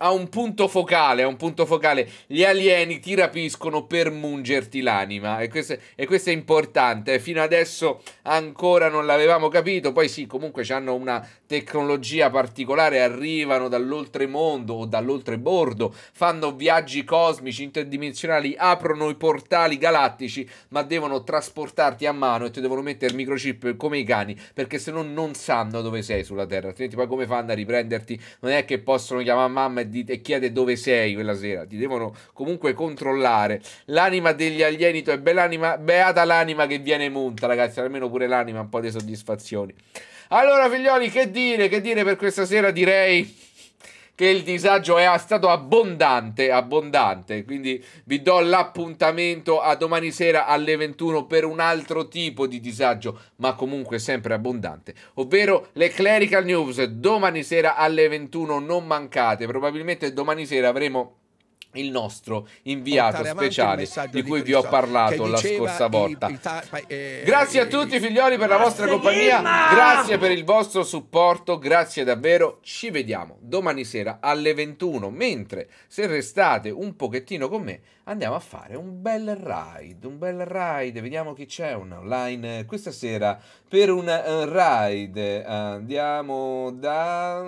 Speaker 2: a un punto focale, ha un punto focale. Gli alieni ti rapiscono per mungerti l'anima e questo, e questo è importante. Fino adesso ancora non l'avevamo capito, poi sì, comunque hanno una tecnologia particolare, arrivano dall'oltremondo o dall'oltrebordo, fanno viaggi cosmici, interdimensionali, aprono i portali galattici, ma devono trasportarti a mano e ti devono mettere il microchip come i cani, perché se no non sanno dove sei sulla Terra, altrimenti poi come fanno a riprenderti? Non è che possono chiamare mamma e e chiede dove sei quella sera, ti devono comunque controllare. L'anima degli alieni è bell'anima, beata l'anima che viene munta, ragazzi, almeno pure l'anima un po' di soddisfazioni. Allora, figlioli, che dire, che dire per questa sera direi che il disagio è stato abbondante, abbondante. Quindi vi do l'appuntamento a domani sera alle 21 per un altro tipo di disagio, ma comunque sempre abbondante, ovvero le clerical news domani sera alle 21 non mancate. Probabilmente domani sera avremo il nostro inviato speciale di cui vi ho parlato la scorsa volta. Eh, grazie a tutti figlioli per la vostra compagnia, grazie per il vostro supporto, grazie davvero. Ci vediamo domani sera alle 21, mentre se restate un pochettino con me andiamo a fare un bel ride, un bel ride, vediamo chi c'è online eh, questa sera per un eh, ride. Andiamo da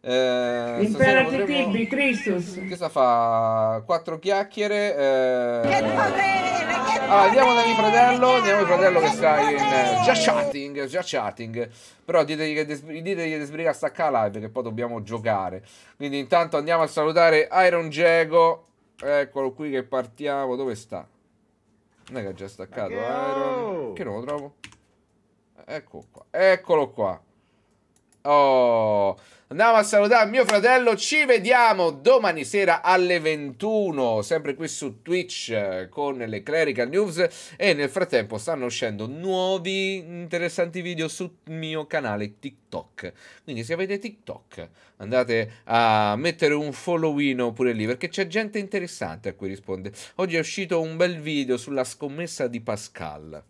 Speaker 2: eh, Imparati potremo... tibi, Christus. Cosa fa? Quattro chiacchiere. Eh... Che potere, che allora, ah, andiamo da mio fratello. Andiamo mio fratello che, che sta in. Eh, già chatting, già chatting. Però ditegli che desbri... a staccare la live che poi dobbiamo giocare. Quindi intanto andiamo a salutare Iron Jago. Eccolo qui che partiamo. Dove sta? Non è che ha già staccato che eh, Iron. Oh! Che non lo trovo. Ecco qua. Eccolo qua. Oh. Andiamo a salutare mio fratello, ci vediamo domani sera alle 21, sempre qui su Twitch eh, con le Clerical News e nel frattempo stanno uscendo nuovi interessanti video sul mio canale TikTok. Quindi se avete TikTok andate a mettere un followino pure lì perché c'è gente interessante a cui risponde. Oggi è uscito un bel video sulla scommessa di Pascal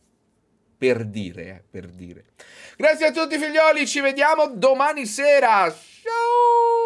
Speaker 2: per dire, eh, per dire. Grazie a tutti figlioli, ci vediamo domani sera. Ciao!